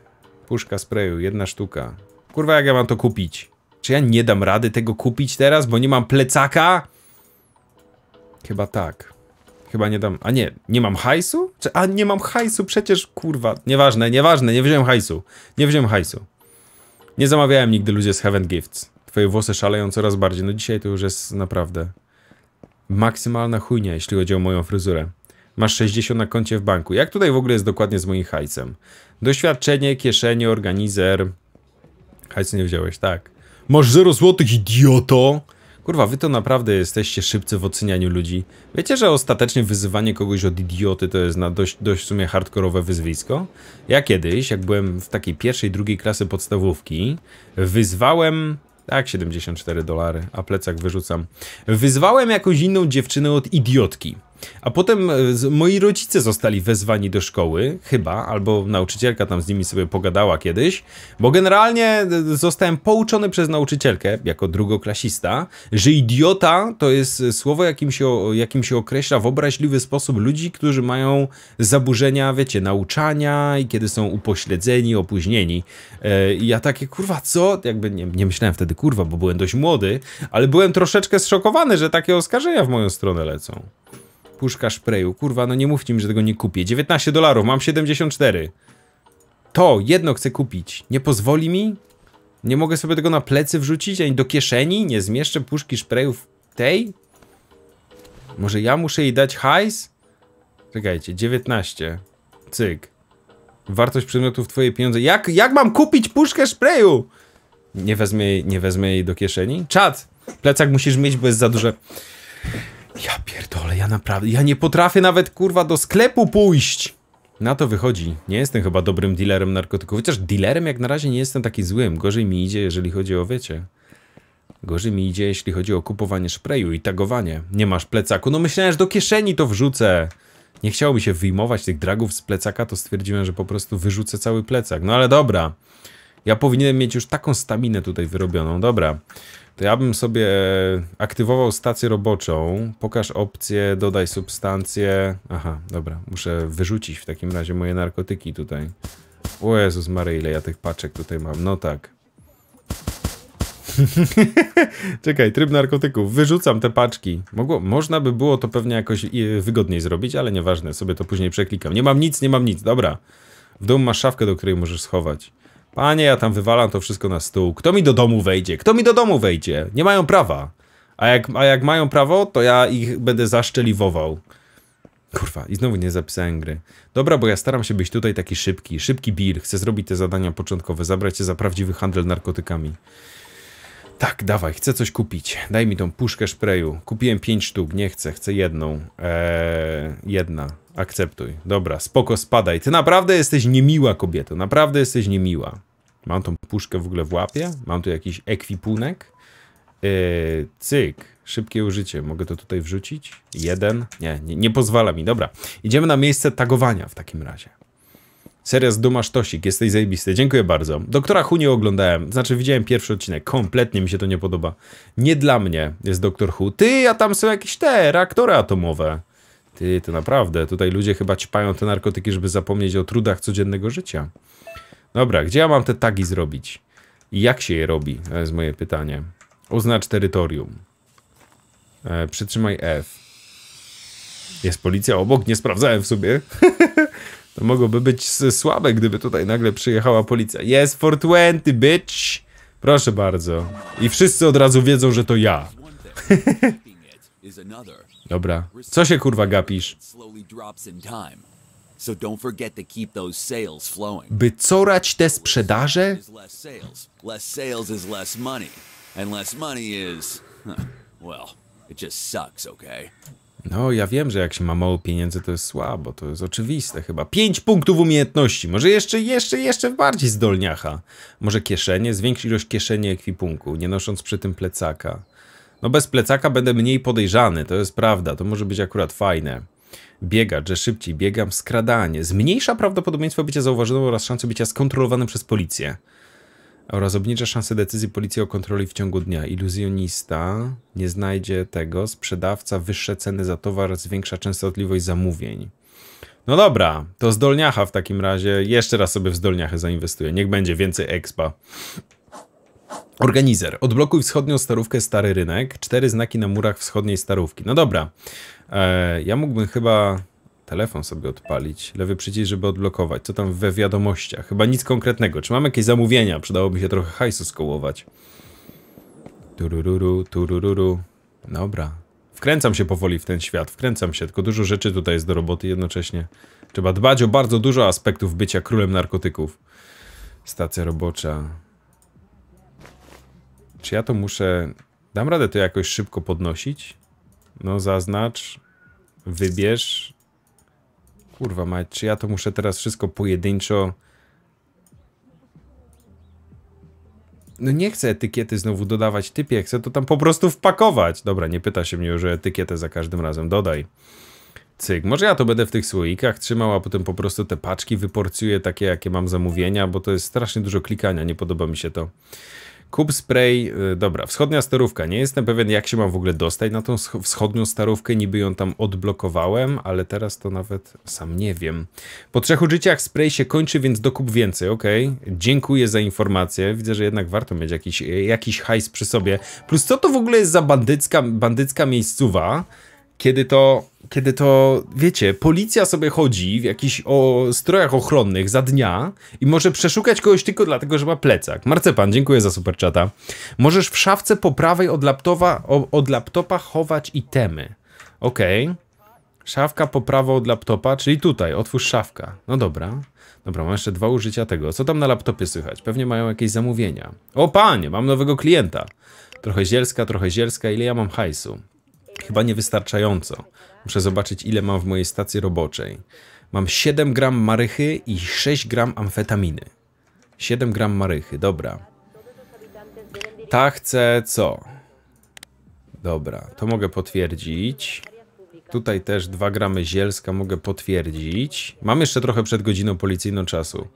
Puszka sprayu, jedna sztuka. Kurwa, jak ja mam to kupić? Czy ja nie dam rady tego kupić teraz, bo nie mam plecaka? Chyba tak. Chyba nie dam... A nie, nie mam hajsu? Czy... A nie mam hajsu, przecież kurwa. Nieważne, nieważne, nie wziąłem hajsu. Nie wziąłem hajsu. Nie zamawiałem nigdy ludzie z Heaven Gifts. Twoje włosy szaleją coraz bardziej. No dzisiaj to już jest naprawdę maksymalna chujnia, jeśli chodzi o moją fryzurę. Masz 60 na koncie w banku. Jak tutaj w ogóle jest dokładnie z moim hajcem? Doświadczenie, kieszenie, organizer. Hajcu nie wziąłeś, tak. Masz 0 złotych, idioto! Kurwa, wy to naprawdę jesteście szybcy w ocenianiu ludzi. Wiecie, że ostatecznie wyzywanie kogoś od idioty to jest na dość, dość w sumie hardkorowe wyzwisko? Ja kiedyś, jak byłem w takiej pierwszej, drugiej klasy podstawówki, wyzwałem tak, 74 dolary, a plecak wyrzucam. Wyzwałem jakąś inną dziewczynę od idiotki. A potem e, moi rodzice zostali wezwani do szkoły, chyba, albo nauczycielka tam z nimi sobie pogadała kiedyś, bo generalnie e, zostałem pouczony przez nauczycielkę jako drugoklasista, że idiota to jest e, słowo, jakim się, jakim się określa w obraźliwy sposób ludzi, którzy mają zaburzenia, wiecie, nauczania i kiedy są upośledzeni, opóźnieni. I ja takie, kurwa, co? Jakby nie, nie myślałem wtedy, kurwa, bo byłem dość młody, ale byłem troszeczkę zszokowany, że takie oskarżenia w moją stronę lecą. Puszka sprayu. Kurwa, no nie mówcie mi, że tego nie kupię. 19 dolarów, mam 74. To jedno chcę kupić. Nie pozwoli mi? Nie mogę sobie tego na plecy wrzucić, ani do kieszeni? Nie zmieszczę puszki w tej? Może ja muszę jej dać hajs? Czekajcie, 19. Cyk. Wartość przedmiotów twoje pieniądze. Jak, jak mam kupić puszkę sprayu? Nie wezmę, jej, nie wezmę jej do kieszeni? Czad! Plecak musisz mieć, bo jest za duże. Ja pierdolę, ja naprawdę, ja nie potrafię nawet kurwa do sklepu pójść. Na to wychodzi. Nie jestem chyba dobrym dealerem narkotyków, chociaż dealerem jak na razie nie jestem taki złym. Gorzej mi idzie, jeżeli chodzi o, wiecie... Gorzej mi idzie, jeśli chodzi o kupowanie sprayu i tagowanie. Nie masz plecaku. No myślałem, że do kieszeni to wrzucę. Nie chciało mi się wyjmować tych dragów z plecaka, to stwierdziłem, że po prostu wyrzucę cały plecak. No ale dobra. Ja powinienem mieć już taką staminę tutaj wyrobioną. Dobra to ja bym sobie aktywował stację roboczą. Pokaż opcję, dodaj substancję. Aha, dobra, muszę wyrzucić w takim razie moje narkotyki tutaj. O Jezus Mary, ile ja tych paczek tutaj mam. No tak. <laughs> Czekaj, tryb narkotyków. Wyrzucam te paczki. Mogło, można by było to pewnie jakoś y, wygodniej zrobić, ale nieważne, sobie to później przeklikam. Nie mam nic, nie mam nic, dobra. W domu masz szafkę, do której możesz schować. Panie, ja tam wywalam to wszystko na stół. Kto mi do domu wejdzie? Kto mi do domu wejdzie? Nie mają prawa. A jak, a jak mają prawo, to ja ich będę zaszczeliwował. Kurwa, i znowu nie zapisałem gry. Dobra, bo ja staram się być tutaj taki szybki. Szybki bir. Chcę zrobić te zadania początkowe, zabrać się za prawdziwy handel narkotykami. Tak, dawaj, chcę coś kupić. Daj mi tą puszkę sprayu. Kupiłem 5 sztuk, nie chcę, chcę jedną. Eee, jedna. Akceptuj. Dobra, spoko, spadaj. Ty naprawdę jesteś niemiła kobieto, naprawdę jesteś niemiła. Mam tą puszkę w ogóle w łapie, mam tu jakiś ekwipunek. Eee, cyk, szybkie użycie, mogę to tutaj wrzucić? Jeden? Nie, nie, nie pozwala mi, dobra. Idziemy na miejsce tagowania w takim razie. Seria z Duma Sztosik, jesteś zajebisty. Dziękuję bardzo. Doktora Hu nie oglądałem, znaczy widziałem pierwszy odcinek, kompletnie mi się to nie podoba. Nie dla mnie jest Doktor Hu. Ty, a tam są jakieś te reaktory atomowe. Ty, to naprawdę, tutaj ludzie chyba ćpają te narkotyki, żeby zapomnieć o trudach codziennego życia. Dobra, gdzie ja mam te tagi zrobić? I jak się je robi? To e, jest moje pytanie. Oznacz terytorium. E, przytrzymaj F. Jest policja obok? Nie sprawdzałem w sobie. <laughs> To mogłoby być słabe, gdyby tutaj nagle przyjechała policja. Jest 420, bitch! Proszę bardzo. I wszyscy od razu wiedzą, że to ja. <laughs> Dobra. Co się kurwa gapisz? By corać te sprzedaże? Well, it just sucks, okay? No, ja wiem, że jak się ma mało pieniędzy, to jest słabo, to jest oczywiste chyba. Pięć punktów umiejętności, może jeszcze, jeszcze, jeszcze bardziej zdolniacha. Może kieszenie, zwiększ ilość kieszeni ekwipunku, nie nosząc przy tym plecaka. No bez plecaka będę mniej podejrzany, to jest prawda, to może być akurat fajne. Biegać, że szybciej biegam, skradanie. Zmniejsza prawdopodobieństwo bycia zauważonym oraz szansę bycia skontrolowanym przez policję oraz obniża szanse decyzji policji o kontroli w ciągu dnia. Iluzjonista nie znajdzie tego, sprzedawca wyższe ceny za towar zwiększa częstotliwość zamówień. No dobra, to zdolniacha w takim razie. Jeszcze raz sobie w zdolniachę zainwestuję. Niech będzie więcej expa. Organizer. Odblokuj wschodnią starówkę Stary Rynek. Cztery znaki na murach wschodniej starówki. No dobra. Eee, ja mógłbym chyba telefon sobie odpalić. Lewy przycisk, żeby odblokować. Co tam we wiadomościach? Chyba nic konkretnego. Czy mam jakieś zamówienia? Przydałoby się trochę hajsu skołować. Turururu, turururu. Dobra. Wkręcam się powoli w ten świat, wkręcam się, tylko dużo rzeczy tutaj jest do roboty jednocześnie. Trzeba dbać o bardzo dużo aspektów bycia królem narkotyków. Stacja robocza. Czy ja to muszę... Dam radę to jakoś szybko podnosić? No zaznacz, wybierz, Kurwa mać, czy ja to muszę teraz wszystko pojedynczo... No nie chcę etykiety znowu dodawać typie, chcę to tam po prostu wpakować. Dobra, nie pyta się mnie już o etykietę za każdym razem, dodaj. Cyk, może ja to będę w tych słoikach trzymał, a potem po prostu te paczki wyporcuję takie, jakie mam zamówienia, bo to jest strasznie dużo klikania, nie podoba mi się to. Kup spray, y, dobra, wschodnia starówka. Nie jestem pewien, jak się mam w ogóle dostać na tą wschodnią starówkę. Niby ją tam odblokowałem, ale teraz to nawet sam nie wiem. Po trzech użyciach spray się kończy, więc dokup więcej, ok? Dziękuję za informację. Widzę, że jednak warto mieć jakiś, y, jakiś hajs przy sobie. Plus, co to w ogóle jest za bandycka, bandycka miejscowa? kiedy to, kiedy to, wiecie, policja sobie chodzi w jakichś o strojach ochronnych za dnia i może przeszukać kogoś tylko dlatego, że ma plecak. Marcepan, dziękuję za super czata. Możesz w szafce po prawej od laptopa, od laptopa chować itemy. Okej. Okay. Szafka po prawo od laptopa, czyli tutaj, otwórz szafka. No dobra. Dobra, mam jeszcze dwa użycia tego. Co tam na laptopie słychać? Pewnie mają jakieś zamówienia. O panie, mam nowego klienta. Trochę zielska, trochę zielska. Ile ja mam hajsu? Chyba niewystarczająco. Muszę zobaczyć, ile mam w mojej stacji roboczej. Mam 7 gram marychy i 6 gram amfetaminy. 7 gram marychy, dobra. Ta chce co? Dobra, to mogę potwierdzić. Tutaj też 2 gramy zielska mogę potwierdzić. Mam jeszcze trochę przed godziną policyjną czasu.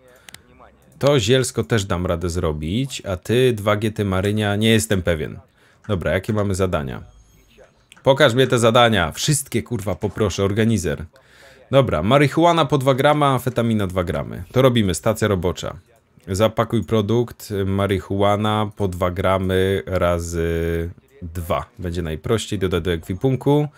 To zielsko też dam radę zrobić, a ty 2 GT Marynia nie jestem pewien. Dobra, jakie mamy zadania? Pokaż mi te zadania. Wszystkie, kurwa, poproszę, organizer. Dobra, marihuana po 2 grama, amfetamina 2 gramy. To robimy, stacja robocza. Zapakuj produkt, marihuana po 2 gramy razy 2. Będzie najprościej, dodaj do ekwipunku.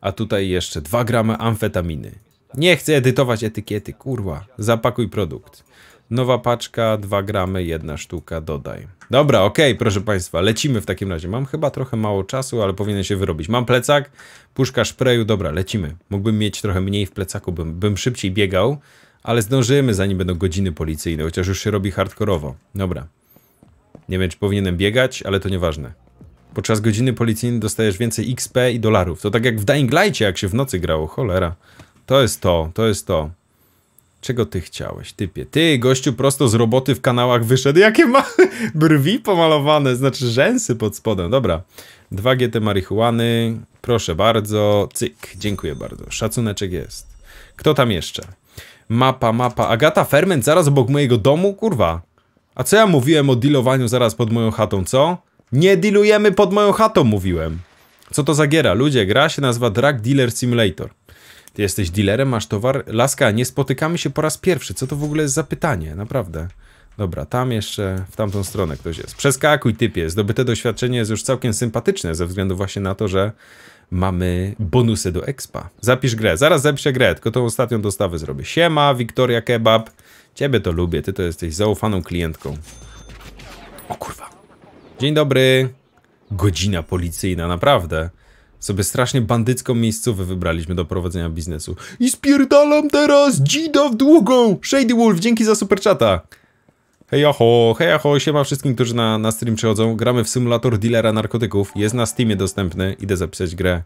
A tutaj jeszcze 2 gramy amfetaminy. Nie chcę edytować etykiety, kurwa. Zapakuj produkt. Nowa paczka, 2 gramy, jedna sztuka, dodaj. Dobra, okej, okay, proszę Państwa, lecimy w takim razie. Mam chyba trochę mało czasu, ale powinien się wyrobić. Mam plecak, puszka szpreju, dobra, lecimy. Mógłbym mieć trochę mniej w plecaku, bym, bym szybciej biegał, ale zdążymy, zanim będą godziny policyjne, chociaż już się robi hardkorowo. Dobra. Nie wiem, czy powinienem biegać, ale to nieważne. Podczas godziny policyjnej dostajesz więcej XP i dolarów. To tak jak w Dying Light, jak się w nocy grało, cholera. To jest to, to jest to. Czego ty chciałeś, typie? Ty, gościu prosto z roboty w kanałach wyszedł. Jakie ma <laughs> brwi pomalowane, znaczy rzęsy pod spodem. Dobra, 2 GT marihuany, proszę bardzo, cyk, dziękuję bardzo, szacuneczek jest. Kto tam jeszcze? Mapa, mapa, Agata Ferment zaraz obok mojego domu, kurwa. A co ja mówiłem o dealowaniu zaraz pod moją chatą, co? Nie dealujemy pod moją chatą, mówiłem. Co to za giera? Ludzie, gra się nazywa Drug Dealer Simulator. Ty jesteś dealerem, masz towar. Laska, nie spotykamy się po raz pierwszy. Co to w ogóle jest za pytanie? Naprawdę. Dobra, tam jeszcze w tamtą stronę ktoś jest. Przeskakuj, typie. Zdobyte doświadczenie jest już całkiem sympatyczne ze względu właśnie na to, że mamy bonusy do expa. Zapisz grę. Zaraz zapiszę grę, tylko tą ostatnią dostawę zrobię. Siema, Wiktoria Kebab. Ciebie to lubię, ty to jesteś zaufaną klientką. O kurwa. Dzień dobry. Godzina policyjna, naprawdę. Sobie strasznie bandycką miejscówę wybraliśmy do prowadzenia biznesu. I spierdalam teraz dzida w długą! Shady Wolf, dzięki za super czata. Hejaho, hejaho, aho, siema wszystkim, którzy na, na stream przychodzą. Gramy w symulator dealera narkotyków. Jest na Steamie dostępny. Idę zapisać grę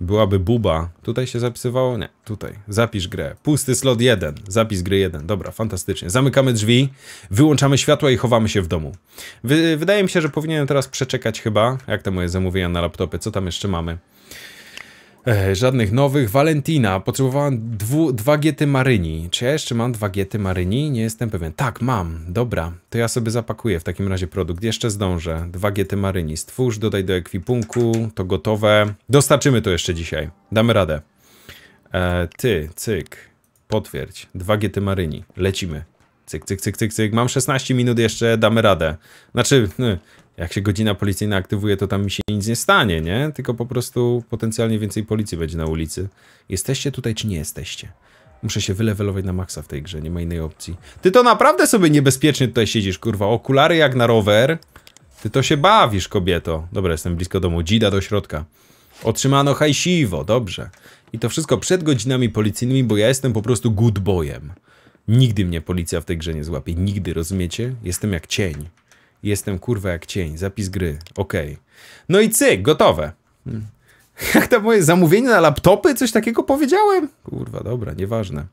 byłaby buba. Tutaj się zapisywało? Nie, tutaj. Zapisz grę. Pusty slot 1. Zapis gry 1. Dobra, fantastycznie. Zamykamy drzwi, wyłączamy światła i chowamy się w domu. Wy wydaje mi się, że powinienem teraz przeczekać chyba, jak te moje zamówienia na laptopy, co tam jeszcze mamy. Ech, żadnych nowych. Valentina. Potrzebowałem dwu, dwa giety maryni. Czy ja jeszcze mam dwa giety maryni? Nie jestem pewien. Tak, mam. Dobra. To ja sobie zapakuję w takim razie produkt. Jeszcze zdążę. Dwa giety maryni. Stwórz, dodaj do ekwipunku. To gotowe. Dostarczymy to jeszcze dzisiaj. Damy radę. E, ty, cyk. Potwierdź. Dwa giety maryni. Lecimy. Cyk, cyk, cyk, cyk, cyk. Mam 16 minut jeszcze, damy radę. Znaczy, y, jak się godzina policyjna aktywuje, to tam mi się nic nie stanie, nie? Tylko po prostu potencjalnie więcej policji będzie na ulicy. Jesteście tutaj, czy nie jesteście? Muszę się wylewelować na maksa w tej grze, nie ma innej opcji. Ty to naprawdę sobie niebezpiecznie tutaj siedzisz, kurwa. Okulary jak na rower. Ty to się bawisz, kobieto. Dobra, jestem blisko domu. Dzida do środka. Otrzymano hajsiwo, dobrze. I to wszystko przed godzinami policyjnymi, bo ja jestem po prostu good boyem. Nigdy mnie policja w tej grze nie złapie, nigdy, rozumiecie? Jestem jak cień. Jestem kurwa jak cień, zapis gry, okej. Okay. No i cyk, gotowe. Hmm. <laughs> Jak to moje zamówienie na laptopy? Coś takiego powiedziałem? Kurwa, dobra, nieważne.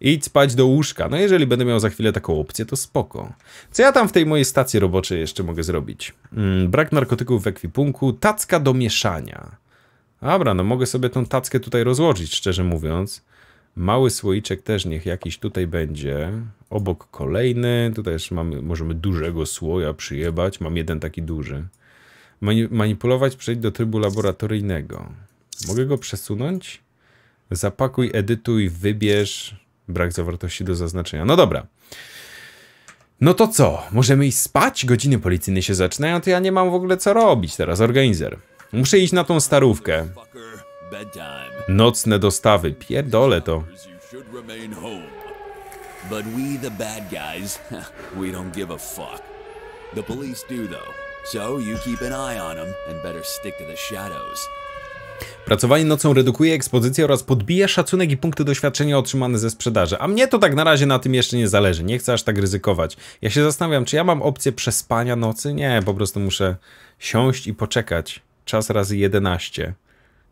Idź spać do łóżka. No jeżeli będę miał za chwilę taką opcję, to spoko. Co ja tam w tej mojej stacji roboczej jeszcze mogę zrobić? Hmm, brak narkotyków w ekwipunku, tacka do mieszania. Dobra, no mogę sobie tą tackę tutaj rozłożyć, szczerze mówiąc. Mały słoiczek też niech jakiś tutaj będzie. Obok kolejny. Tutaj też mamy, możemy dużego słoja przyjebać. Mam jeden taki duży. manipulować przejść do trybu laboratoryjnego. Mogę go przesunąć? Zapakuj, edytuj, wybierz. Brak zawartości do zaznaczenia. No dobra. No to co? Możemy iść spać? Godziny policyjne się zaczynają, to ja nie mam w ogóle co robić teraz, organizer. Muszę iść na tą starówkę. Nocne dostawy, pierdolę to. But we the bad guys, <laughs> we don't give a fuck. The police do though. So you keep an eye on them and better stick to the shadows. Pracowanie nocą redukuje ekspozycję oraz podbija szacunek i punkty doświadczenia otrzymane ze sprzedaży. A mnie to tak na razie na tym jeszcze nie zależy. Nie chcę aż tak ryzykować. Ja się zastanawiam, czy ja mam opcję przespania nocy? Nie, po prostu muszę siąść i poczekać. Czas razy 11.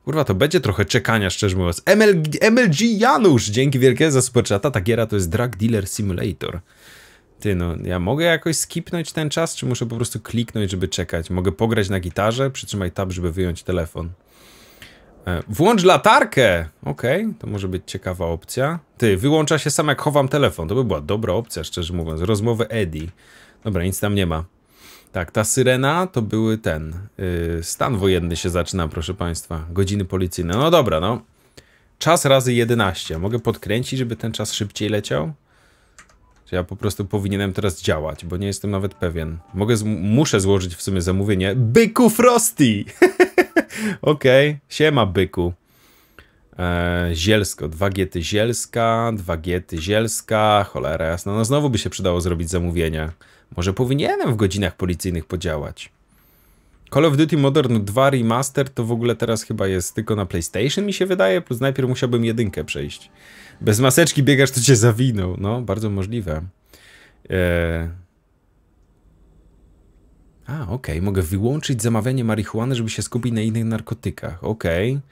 Kurwa, to będzie trochę czekania, szczerze mówiąc. ML, MLG Janusz, dzięki wielkie za superchata. Ta giera to jest Drug Dealer Simulator. Ty, no, ja mogę jakoś skipnąć ten czas, czy muszę po prostu kliknąć, żeby czekać? Mogę pograć na gitarze? Przytrzymaj tab, żeby wyjąć telefon. E, włącz latarkę! Okej, okay, to może być ciekawa opcja. Ty, wyłącza się sam jak chowam telefon. To by była dobra opcja, szczerze mówiąc. Rozmowy Eddie. Dobra, nic tam nie ma. Tak, ta syrena to były ten. Yy, stan wojenny się zaczyna, proszę Państwa. Godziny policyjne. No dobra, no. Czas razy 11. Mogę podkręcić, żeby ten czas szybciej leciał? Czy ja po prostu powinienem teraz działać, bo nie jestem nawet pewien. Mogę, muszę złożyć w sumie zamówienie. Byku Frosty! <laughs> Okej, okay. siema byku. E, zielsko, dwa giety zielska, dwa giety zielska, cholera jasna. No znowu by się przydało zrobić zamówienie. Może powinienem w godzinach policyjnych podziałać. Call of Duty Modern 2 Remaster to w ogóle teraz chyba jest tylko na PlayStation, mi się wydaje, plus najpierw musiałbym jedynkę przejść. Bez maseczki biegasz, to cię zawiną. No, bardzo możliwe. Eee... A, okej, okay. mogę wyłączyć zamawianie marihuany, żeby się skupić na innych narkotykach. Okej. Okay.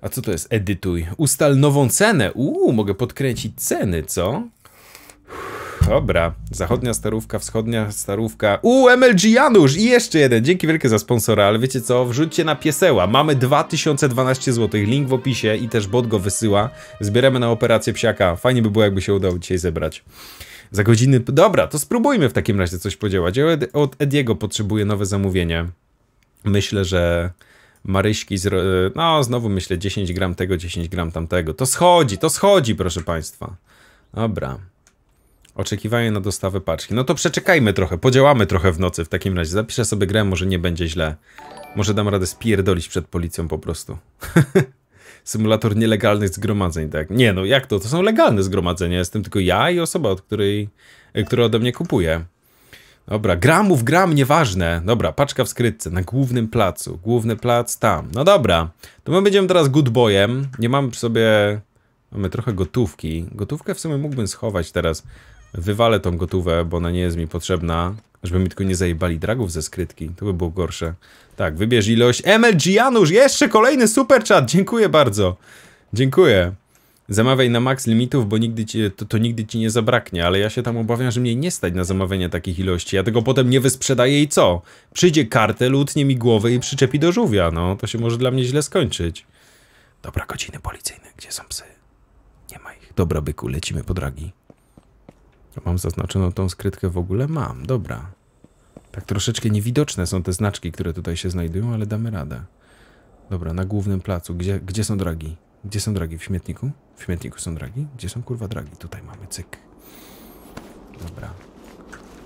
A co to jest? Edytuj. Ustal nową cenę. Uuu, mogę podkręcić ceny, co? Dobra, zachodnia starówka, wschodnia starówka. U MLG Janusz i jeszcze jeden. Dzięki wielkie za sponsora, ale wiecie co? Wrzućcie na pieseła. Mamy 2012 zł. Link w opisie i też bot go wysyła. Zbieramy na operację psiaka. Fajnie by było, jakby się udało dzisiaj zebrać. Za godziny. Dobra, to spróbujmy w takim razie coś podziałać. od Ediego potrzebuję nowe zamówienie. Myślę, że. Maryśki, z, no znowu myślę 10 gram tego, 10 gram tamtego. To schodzi, to schodzi, proszę Państwa. Dobra. Oczekiwanie na dostawę paczki. No to przeczekajmy trochę, podziałamy trochę w nocy w takim razie. Zapiszę sobie grę, może nie będzie źle. Może dam radę spierdolić przed policją po prostu. <laughs> Symulator nielegalnych zgromadzeń, tak? Nie no, jak to? To są legalne zgromadzenia. Jestem tylko ja i osoba, od której, y, która ode mnie kupuje. Dobra, gramów, gram, nieważne. Dobra, paczka w skrytce, na głównym placu. Główny plac tam. No dobra, to my będziemy teraz good boyem. Nie mam przy sobie... Mamy trochę gotówki. Gotówkę w sumie mógłbym schować teraz wywalę tą gotówę, bo ona nie jest mi potrzebna. Żeby mi tylko nie zajebali dragów ze skrytki. To by było gorsze. Tak, wybierz ilość. MLG Janusz, jeszcze kolejny super chat. Dziękuję bardzo. Dziękuję. Zamawiaj na maks limitów, bo nigdy ci, to, to, nigdy ci nie zabraknie, ale ja się tam obawiam, że mnie nie stać na zamawianie takich ilości. Ja tego potem nie wysprzedaję i co? Przyjdzie kartę, lutnie mi głowę i przyczepi do żółwia, no. To się może dla mnie źle skończyć. Dobra, godziny policyjne. Gdzie są psy? Nie ma ich. Dobra, byku, lecimy po dragi. Mam zaznaczoną tą skrytkę w ogóle? Mam, dobra. Tak troszeczkę niewidoczne są te znaczki, które tutaj się znajdują, ale damy radę. Dobra, na głównym placu. Gdzie, gdzie są dragi? Gdzie są dragi? W śmietniku? W śmietniku są dragi? Gdzie są kurwa dragi? Tutaj mamy, cyk. Dobra.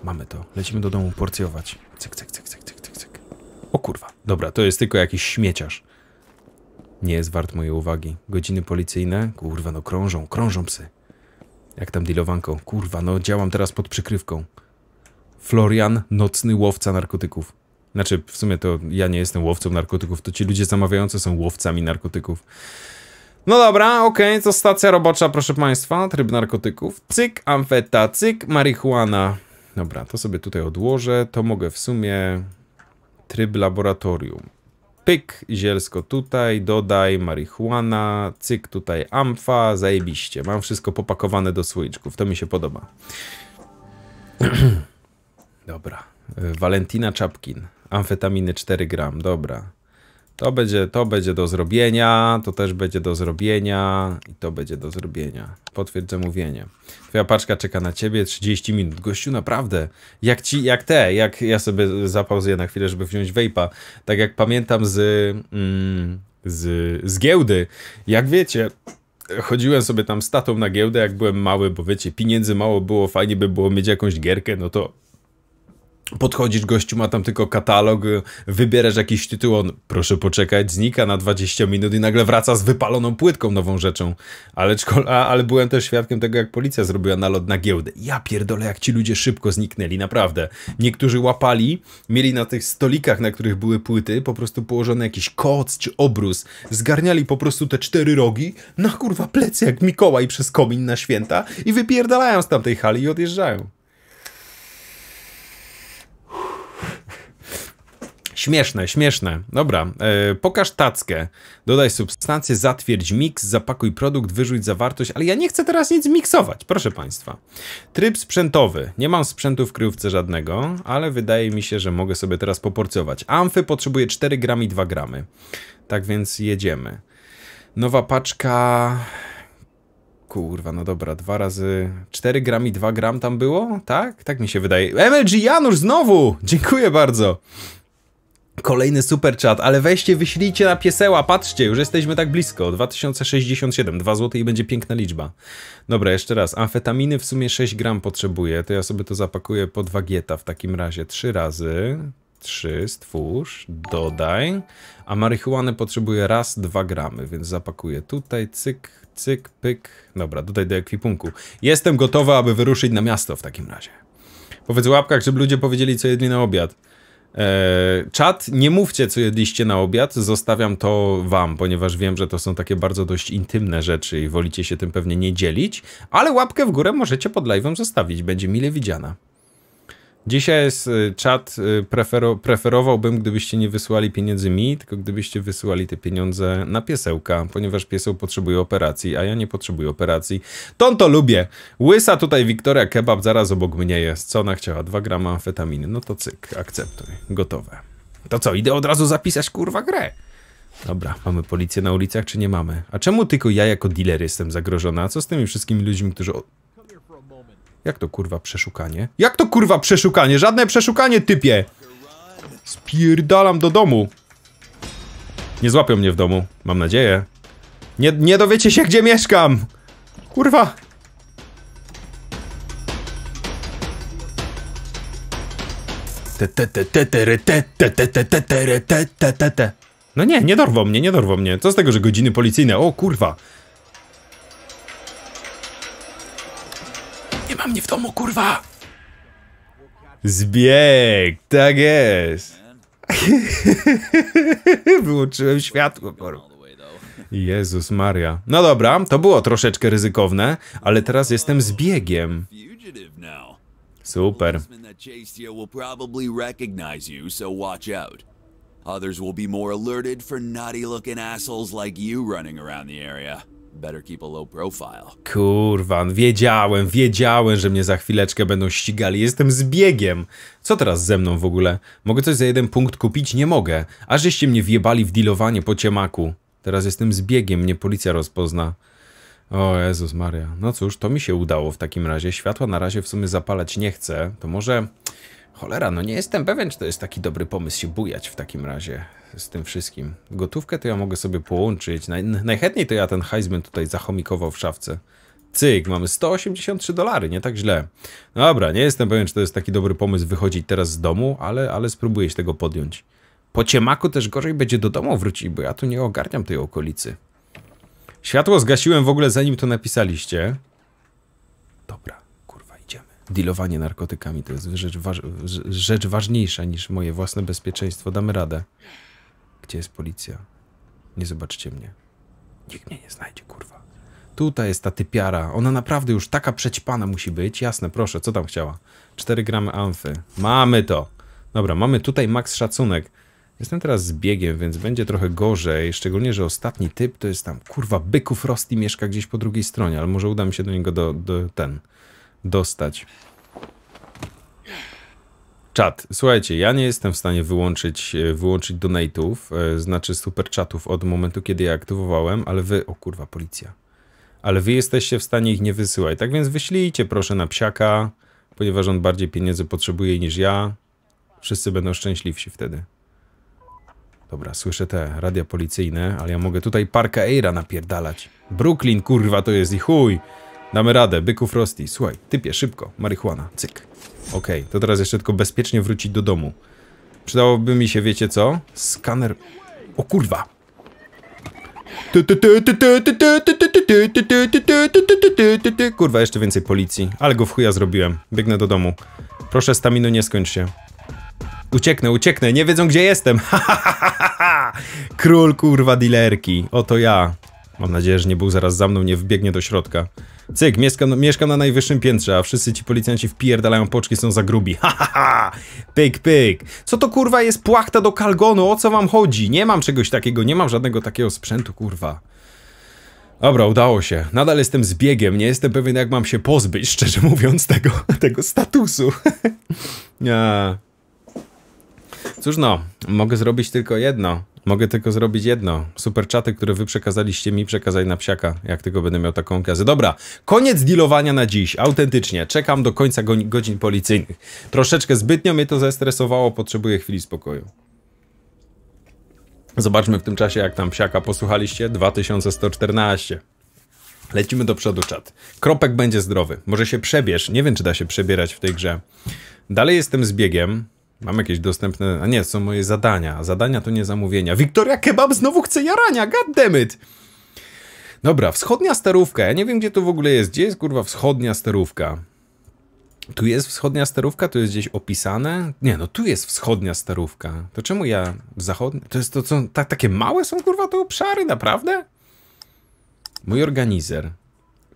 Mamy to. Lecimy do domu porcjować. Cyk, cyk, cyk, cyk, cyk, cyk, cyk. O kurwa. Dobra, to jest tylko jakiś śmieciarz. Nie jest wart mojej uwagi. Godziny policyjne? Kurwa, no krążą, krążą psy. Jak tam dealowanko? Kurwa, no działam teraz pod przykrywką. Florian, nocny łowca narkotyków. Znaczy, w sumie to ja nie jestem łowcą narkotyków, to ci ludzie zamawiający są łowcami narkotyków. No dobra, okej, okay, to stacja robocza, proszę państwa, tryb narkotyków. Cyk, amfeta, cyk, marihuana. Dobra, to sobie tutaj odłożę, to mogę w sumie... Tryb laboratorium pyk, zielsko tutaj, dodaj, marihuana, cyk tutaj, amfa, zajebiście. Mam wszystko popakowane do słoiczków, to mi się podoba. <clears throat> Dobra. Walentina e, Czapkin, amfetaminy 4 gram, dobra. To będzie, to będzie do zrobienia, to też będzie do zrobienia i to będzie do zrobienia. Potwierdzę mówienie. Twoja paczka czeka na ciebie 30 minut. Gościu, naprawdę, jak ci, jak te, jak ja sobie zapauzuję na chwilę, żeby wziąć wejpa. Tak jak pamiętam z, mm, z, z giełdy, jak wiecie, chodziłem sobie tam statą na giełdę, jak byłem mały, bo wiecie, pieniędzy mało było, fajnie by było mieć jakąś gierkę, no to Podchodzisz, gościu ma tam tylko katalog, y, wybierasz jakiś tytuł, on proszę poczekać, znika na 20 minut i nagle wraca z wypaloną płytką nową rzeczą. Ale, a, ale byłem też świadkiem tego, jak policja zrobiła nalot na giełdę. Ja pierdolę, jak ci ludzie szybko zniknęli, naprawdę. Niektórzy łapali, mieli na tych stolikach, na których były płyty, po prostu położony jakiś koc czy obrus. Zgarniali po prostu te cztery rogi na kurwa plecy jak Mikołaj przez komin na święta i wypierdalają z tamtej hali i odjeżdżają. Śmieszne, śmieszne. Dobra, e, pokaż tackę. Dodaj substancję, zatwierdź miks, zapakuj produkt, wyrzuć zawartość, ale ja nie chcę teraz nic miksować, proszę Państwa. Tryb sprzętowy. Nie mam sprzętu w kryjówce żadnego, ale wydaje mi się, że mogę sobie teraz poporcjować. Amfy potrzebuję 4 gram i 2 gramy. Tak więc jedziemy. Nowa paczka... Kurwa, no dobra, dwa razy 4 gram i 2 gram tam było? Tak? Tak mi się wydaje. MLG Janusz znowu! Dziękuję bardzo. Kolejny super chat, ale weźcie, wyślijcie na pieseła, patrzcie, już jesteśmy tak blisko. 2067, 2 zł i będzie piękna liczba. Dobra, jeszcze raz. Amfetaminy w sumie 6 gram potrzebuję, to ja sobie to zapakuję po 2 gieta w takim razie. 3 razy, 3, stwórz, dodaj. A marihuanę potrzebuję raz 2 gramy, więc zapakuję tutaj, cyk, cyk, pyk. Dobra, dodaj do ekwipunku. Jestem gotowa, aby wyruszyć na miasto w takim razie. Powiedz łapkach, żeby ludzie powiedzieli, co jedli na obiad. E, czat, nie mówcie, co jedliście na obiad, zostawiam to wam, ponieważ wiem, że to są takie bardzo dość intymne rzeczy i wolicie się tym pewnie nie dzielić, ale łapkę w górę możecie pod live'em zostawić, będzie mile widziana. Dzisiaj jest y, czat, y, prefero, preferowałbym, gdybyście nie wysyłali pieniędzy mi, tylko gdybyście wysyłali te pieniądze na piesełka, ponieważ pieseł potrzebuje operacji, a ja nie potrzebuję operacji. Tą to lubię. Łysa tutaj Wiktoria Kebab zaraz obok mnie jest. Co ona chciała? 2 grama amfetaminy. No to cyk, akceptuj. Gotowe. To co, idę od razu zapisać kurwa grę. Dobra, mamy policję na ulicach, czy nie mamy? A czemu tylko ja jako dealer jestem zagrożona? A co z tymi wszystkimi ludźmi, którzy jak to kurwa przeszukanie? Jak to kurwa przeszukanie? Żadne przeszukanie, typie! Spierdalam do domu. Nie złapią mnie w domu, mam nadzieję. Nie, nie dowiecie się, gdzie mieszkam! Kurwa! No nie, nie dorwą mnie, nie dorwą mnie. Co z tego, że godziny policyjne? O kurwa, mnie w domu, kurwa! Zbieg, tak jest. <laughs> Wyłączyłem światło, kurwa. Jezus Maria. No dobra, to było troszeczkę ryzykowne, ale teraz jestem zbiegiem. Super. Others will be more alerted for naughty looking assholes like you running around the area. Better keep a low profile. wiedziałem, wiedziałem, że mnie za chwileczkę będą ścigali. Jestem zbiegiem. Co teraz ze mną w ogóle? Mogę coś za jeden punkt kupić? Nie mogę. A żeście mnie wjebali w dealowanie po ciemaku. Teraz jestem zbiegiem, mnie policja rozpozna. O Jezus Maria. No cóż, to mi się udało w takim razie. Światła na razie w sumie zapalać nie chcę. To może... Cholera, no nie jestem pewien, czy to jest taki dobry pomysł się bujać w takim razie z tym wszystkim. Gotówkę to ja mogę sobie połączyć. Naj najchętniej to ja ten Heisman tutaj zachomikował w szafce. Cyk, mamy 183 dolary, nie tak źle. No dobra, nie jestem pewien, czy to jest taki dobry pomysł wychodzić teraz z domu, ale, ale spróbuję się tego podjąć. Po ciemaku też gorzej będzie do domu wrócić, bo ja tu nie ogarniam tej okolicy. Światło zgasiłem w ogóle zanim to napisaliście. Dobra dealowanie narkotykami to jest rzecz, waż rzecz ważniejsza niż moje własne bezpieczeństwo. Damy radę. Gdzie jest policja? Nie zobaczcie mnie. Nikt mnie nie znajdzie, kurwa. Tutaj jest ta typiara. Ona naprawdę już taka przećpana musi być. Jasne, proszę, co tam chciała? 4 gramy amfy. Mamy to. Dobra, mamy tutaj maks szacunek. Jestem teraz z biegiem, więc będzie trochę gorzej, szczególnie, że ostatni typ to jest tam, kurwa, byków Rosti mieszka gdzieś po drugiej stronie, ale może uda mi się do niego do, do ten, dostać. Czat. Słuchajcie, ja nie jestem w stanie wyłączyć, e, wyłączyć donate'ów, e, znaczy super czatów od momentu, kiedy je aktywowałem, ale wy, o kurwa, policja. Ale wy jesteście w stanie ich nie wysyłać. Tak więc wyślijcie proszę na psiaka, ponieważ on bardziej pieniędzy potrzebuje niż ja. Wszyscy będą szczęśliwsi wtedy. Dobra, słyszę te radia policyjne, ale ja mogę tutaj Parka Eira napierdalać. Brooklyn, kurwa, to jest i chuj! Damy radę, byku Frosty. Słuchaj, typie, szybko. Marihuana, cyk. Okej, okay, to teraz jeszcze tylko bezpiecznie wrócić do domu. Przydałoby mi się, wiecie co? Skaner... O kurwa! Kurwa, jeszcze więcej policji. Ale go w chuja zrobiłem. Biegnę do domu. Proszę, stamina nie skończ się. Ucieknę, ucieknę, nie wiedzą gdzie jestem. <laughs> Król kurwa dilerki, oto ja. Mam nadzieję, że nie był zaraz za mną, nie wbiegnie do środka. Cyk, mieszkam, no, mieszkam na najwyższym piętrze, a wszyscy ci policjanci wpierdalają poczki, są za grubi. <laughs> Ha, ha, ha! Pyk, pyk. Co to kurwa jest płachta do kalgonu? O co wam chodzi? Nie mam czegoś takiego, nie mam żadnego takiego sprzętu, kurwa. Dobra, udało się. Nadal jestem z biegiem, nie jestem pewien jak mam się pozbyć, szczerze mówiąc, tego, tego statusu. ja. <laughs> Cóż no, mogę zrobić tylko jedno. Mogę tylko zrobić jedno. Super czaty, które wy przekazaliście mi, przekazaj na psiaka, jak tylko będę miał taką okazję. Dobra, koniec dealowania na dziś, autentycznie. Czekam do końca go godzin policyjnych. Troszeczkę zbytnio mnie to zestresowało, potrzebuję chwili spokoju. Zobaczmy w tym czasie, jak tam psiaka posłuchaliście. 2114. Lecimy do przodu, czat. Kropek będzie zdrowy. Może się przebierz. Nie wiem, czy da się przebierać w tej grze. Dalej jestem z biegiem. Mam jakieś dostępne... A nie, są moje zadania. Zadania to nie zamówienia. Wiktoria Kebab znowu chce jarania, goddammit! Dobra, wschodnia sterówka. Ja nie wiem, gdzie to w ogóle jest. Gdzie jest, kurwa, wschodnia sterówka? Tu jest wschodnia sterówka? To jest gdzieś opisane? Nie, no tu jest wschodnia sterówka. To czemu ja... zachodni? To jest to, co... Ta, takie małe są, kurwa, te obszary? Naprawdę? Mój organizer.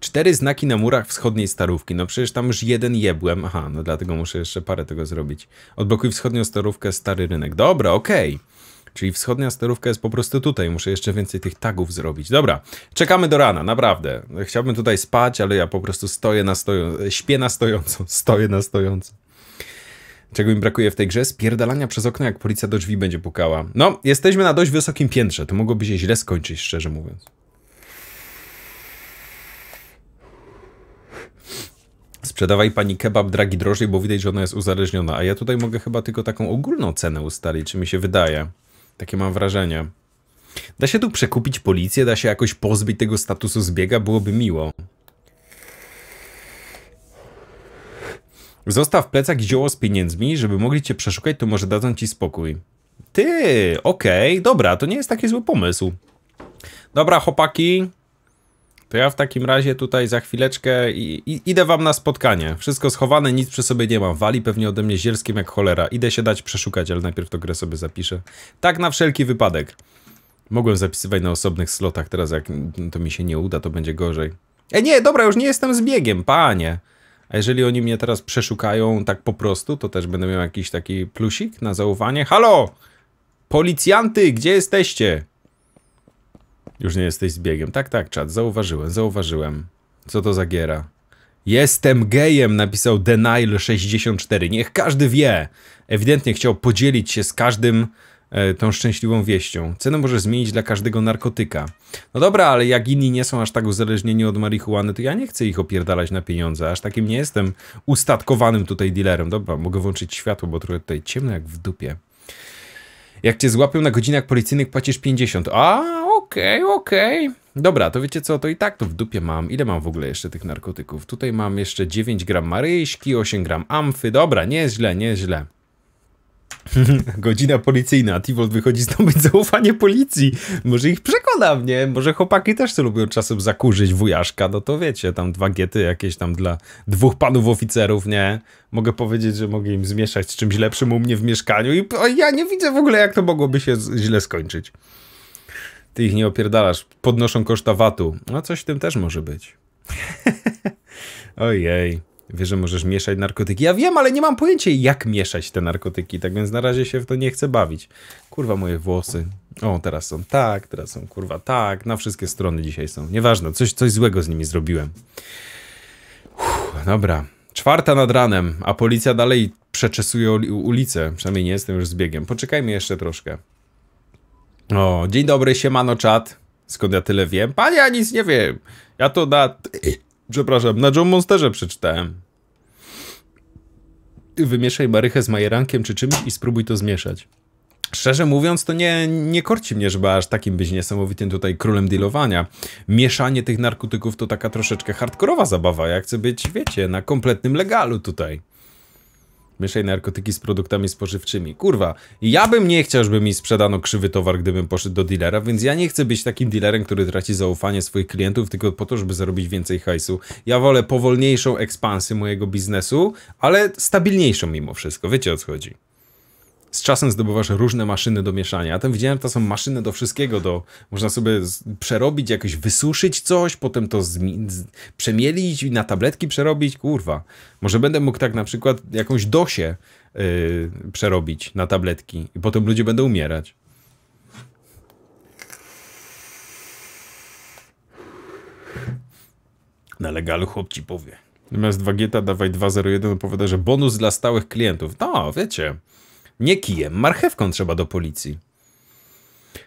Cztery znaki na murach wschodniej starówki. No przecież tam już jeden jebłem. Aha, no dlatego muszę jeszcze parę tego zrobić. Odblokuj wschodnią starówkę, stary rynek. Dobra, okej. Okay. Czyli wschodnia starówka jest po prostu tutaj. Muszę jeszcze więcej tych tagów zrobić. Dobra, czekamy do rana, naprawdę. Chciałbym tutaj spać, ale ja po prostu stoję na stojąco. Śpię na stojąco. <laughs> Stoję na stojąco. Czego mi brakuje w tej grze? Spierdalania przez okno, jak policja do drzwi będzie pukała. No, jesteśmy na dość wysokim piętrze. To mogłoby się źle skończyć, szczerze mówiąc. sprzedawaj pani kebab dragi drożej, bo widać, że ona jest uzależniona. A ja tutaj mogę chyba tylko taką ogólną cenę ustalić, czy mi się wydaje. Takie mam wrażenie. Da się tu przekupić policję, da się jakoś pozbyć tego statusu zbiega, byłoby miło. Zostaw plecak i zioło z pieniędzmi, żeby mogli cię przeszukać, to może dadzą ci spokój. Ty, okej, okay, dobra, to nie jest taki zły pomysł. Dobra, chłopaki, to ja w takim razie tutaj za chwileczkę i, i, idę wam na spotkanie. Wszystko schowane, nic przy sobie nie mam. Wali pewnie ode mnie zielskim jak cholera. Idę się dać przeszukać, ale najpierw to grę sobie zapiszę. Tak na wszelki wypadek. Mogłem zapisywać na osobnych slotach, teraz jak to mi się nie uda, to będzie gorzej. E nie, dobra, już nie jestem z biegiem, panie. A jeżeli oni mnie teraz przeszukają tak po prostu, to też będę miał jakiś taki plusik na zaufanie. Halo! Policjanty, gdzie jesteście? Już nie jesteś z biegiem. Tak, tak, czat, zauważyłem, zauważyłem. Co to za giera? Jestem gejem, napisał Denial64. Niech każdy wie. Ewidentnie chciał podzielić się z każdym e, tą szczęśliwą wieścią. Cenę może zmienić dla każdego narkotyka. No dobra, ale jak inni nie są aż tak uzależnieni od marihuany, to ja nie chcę ich opierdalać na pieniądze. Aż takim nie jestem ustatkowanym tutaj dealerem. Dobra, mogę włączyć światło, bo trochę tutaj ciemno jak w dupie. Jak cię złapią na godzinach policyjnych, płacisz 50. A, Okej, okay, okej. Okay. Dobra, to wiecie co, to i tak to w dupie mam. Ile mam w ogóle jeszcze tych narkotyków? Tutaj mam jeszcze 9 gram maryjski, 8 gram amfy. Dobra, nie jest źle, nie jest źle. <laughs> Godzina policyjna, Tiwald wychodzi zdobyć zaufanie policji. Może ich przekonam, nie? Może chłopaki też to lubią czasem zakurzyć wujaszka, no to wiecie, tam dwa giety jakieś tam dla dwóch panów oficerów, nie? Mogę powiedzieć, że mogę im zmieszać z czymś lepszym u mnie w mieszkaniu i ja nie widzę w ogóle, jak to mogłoby się źle skończyć. Ty ich nie opierdalasz. Podnoszą koszta VAT-u. No coś w tym też może być. <laughs> Ojej. Wiesz, że możesz mieszać narkotyki. Ja wiem, ale nie mam pojęcia, jak mieszać te narkotyki, tak więc na razie się w to nie chcę bawić. Kurwa, moje włosy. O, teraz są tak, teraz są kurwa tak. Na wszystkie strony dzisiaj są. Nieważne, coś, coś złego z nimi zrobiłem. Uff, dobra. Czwarta nad ranem, a policja dalej przeczesuje ulicę. Przynajmniej nie jestem już z biegiem. Poczekajmy jeszcze troszkę. O, dzień dobry, siemano czat. Skąd ja tyle wiem? Panie, ja nic nie wiem. Ja to na... Przepraszam, na John Monsterze przeczytałem. Wymieszaj marychę z majerankiem czy czymś i spróbuj to zmieszać. Szczerze mówiąc, to nie, nie korci mnie, żeby aż takim być niesamowitym tutaj królem dealowania. Mieszanie tych narkotyków to taka troszeczkę hardkorowa zabawa. Ja chcę być, wiecie, na kompletnym legalu tutaj. Mieszaj narkotyki z produktami spożywczymi. Kurwa, ja bym nie chciał, żeby mi sprzedano krzywy towar, gdybym poszedł do dealera, więc ja nie chcę być takim dealerem, który traci zaufanie swoich klientów tylko po to, żeby zarobić więcej hajsu. Ja wolę powolniejszą ekspansję mojego biznesu, ale stabilniejszą mimo wszystko. Wiecie o co chodzi z czasem zdobywasz różne maszyny do mieszania. A tam widziałem, to są maszyny do wszystkiego, do, można sobie przerobić, jakoś wysuszyć coś, potem to przemielić i na tabletki przerobić, kurwa. Może będę mógł tak na przykład jakąś dosię y, przerobić na tabletki i potem ludzie będą umierać. Na legalu chłop ci powie. Natomiast Wagieta, dawaj 201 opowiada, że bonus dla stałych klientów. No, wiecie. Nie kijem, marchewką trzeba do policji.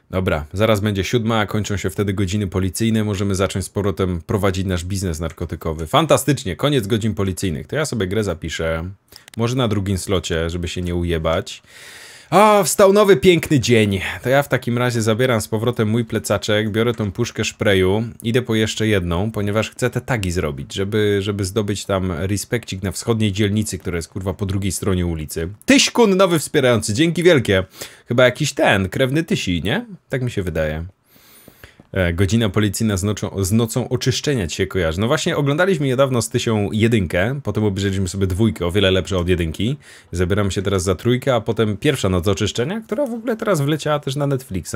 Dobra, zaraz będzie siódma, a kończą się wtedy godziny policyjne. Możemy zacząć z powrotem prowadzić nasz biznes narkotykowy. Fantastycznie, koniec godzin policyjnych. To ja sobie grę zapiszę. Może na drugim slocie, żeby się nie ujebać. O, wstał nowy piękny dzień. To ja w takim razie zabieram z powrotem mój plecaczek, biorę tą puszkę sprayu, idę po jeszcze jedną, ponieważ chcę te tagi zrobić, żeby, żeby zdobyć tam respekcik na wschodniej dzielnicy, która jest kurwa po drugiej stronie ulicy. Tyś kun nowy wspierający, dzięki wielkie. Chyba jakiś ten, krewny Tysi, nie? Tak mi się wydaje. E, godzina policyjna z nocą, z nocą oczyszczenia ci się kojarzy. No właśnie, oglądaliśmy niedawno z tysią jedynkę, potem obejrzeliśmy sobie dwójkę, o wiele lepsze od jedynki. Zabieram się teraz za trójkę, a potem pierwsza noc oczyszczenia, która w ogóle teraz wleciała też na Netflixa.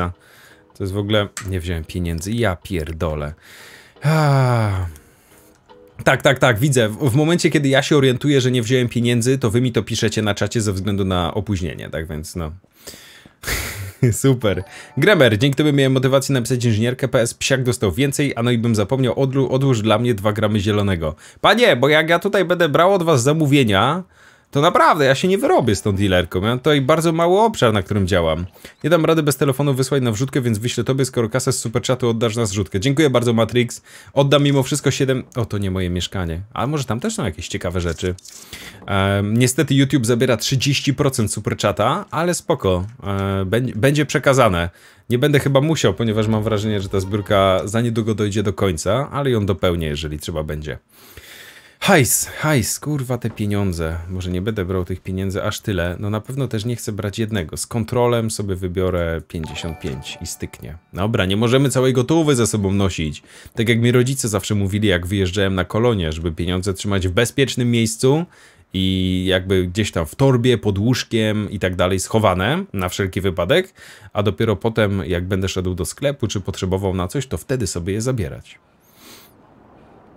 To jest w ogóle... nie wziąłem pieniędzy, ja pierdolę. Ah. Tak, tak, tak, widzę. W, w momencie, kiedy ja się orientuję, że nie wziąłem pieniędzy, to wy mi to piszecie na czacie ze względu na opóźnienie, tak więc no. <laughs> Super. Gremer, dzięki tobie miałem motywację napisać inżynierkę, PS Psiak dostał więcej, a no i bym zapomniał, odłóż dla mnie dwa gramy zielonego. Panie, bo jak ja tutaj będę brał od was zamówienia, to naprawdę ja się nie wyrobię z tą dealerką. Mam tutaj bardzo mały obszar, na którym działam. Nie dam rady bez telefonu wysłać na wrzutkę, więc wyślę tobie, skoro kasę z superchatu oddasz na zrzutkę. Dziękuję bardzo, Matrix. Oddam mimo wszystko 7... O, to nie moje mieszkanie. Ale może tam też są jakieś ciekawe rzeczy. Um, niestety YouTube zabiera 30% superchata, ale spoko. Um, będzie przekazane. Nie będę chyba musiał, ponieważ mam wrażenie, że ta zbiórka za niedługo dojdzie do końca, ale ją dopełnię, jeżeli trzeba będzie. Hajs, hajs, kurwa te pieniądze. Może nie będę brał tych pieniędzy aż tyle. No na pewno też nie chcę brać jednego. Z kontrolem sobie wybiorę 55 i styknie. Dobra, nie możemy całej gotowy ze sobą nosić. Tak jak mi rodzice zawsze mówili, jak wyjeżdżałem na kolonie, żeby pieniądze trzymać w bezpiecznym miejscu i jakby gdzieś tam w torbie, pod łóżkiem i tak dalej schowane na wszelki wypadek, a dopiero potem jak będę szedł do sklepu czy potrzebował na coś, to wtedy sobie je zabierać.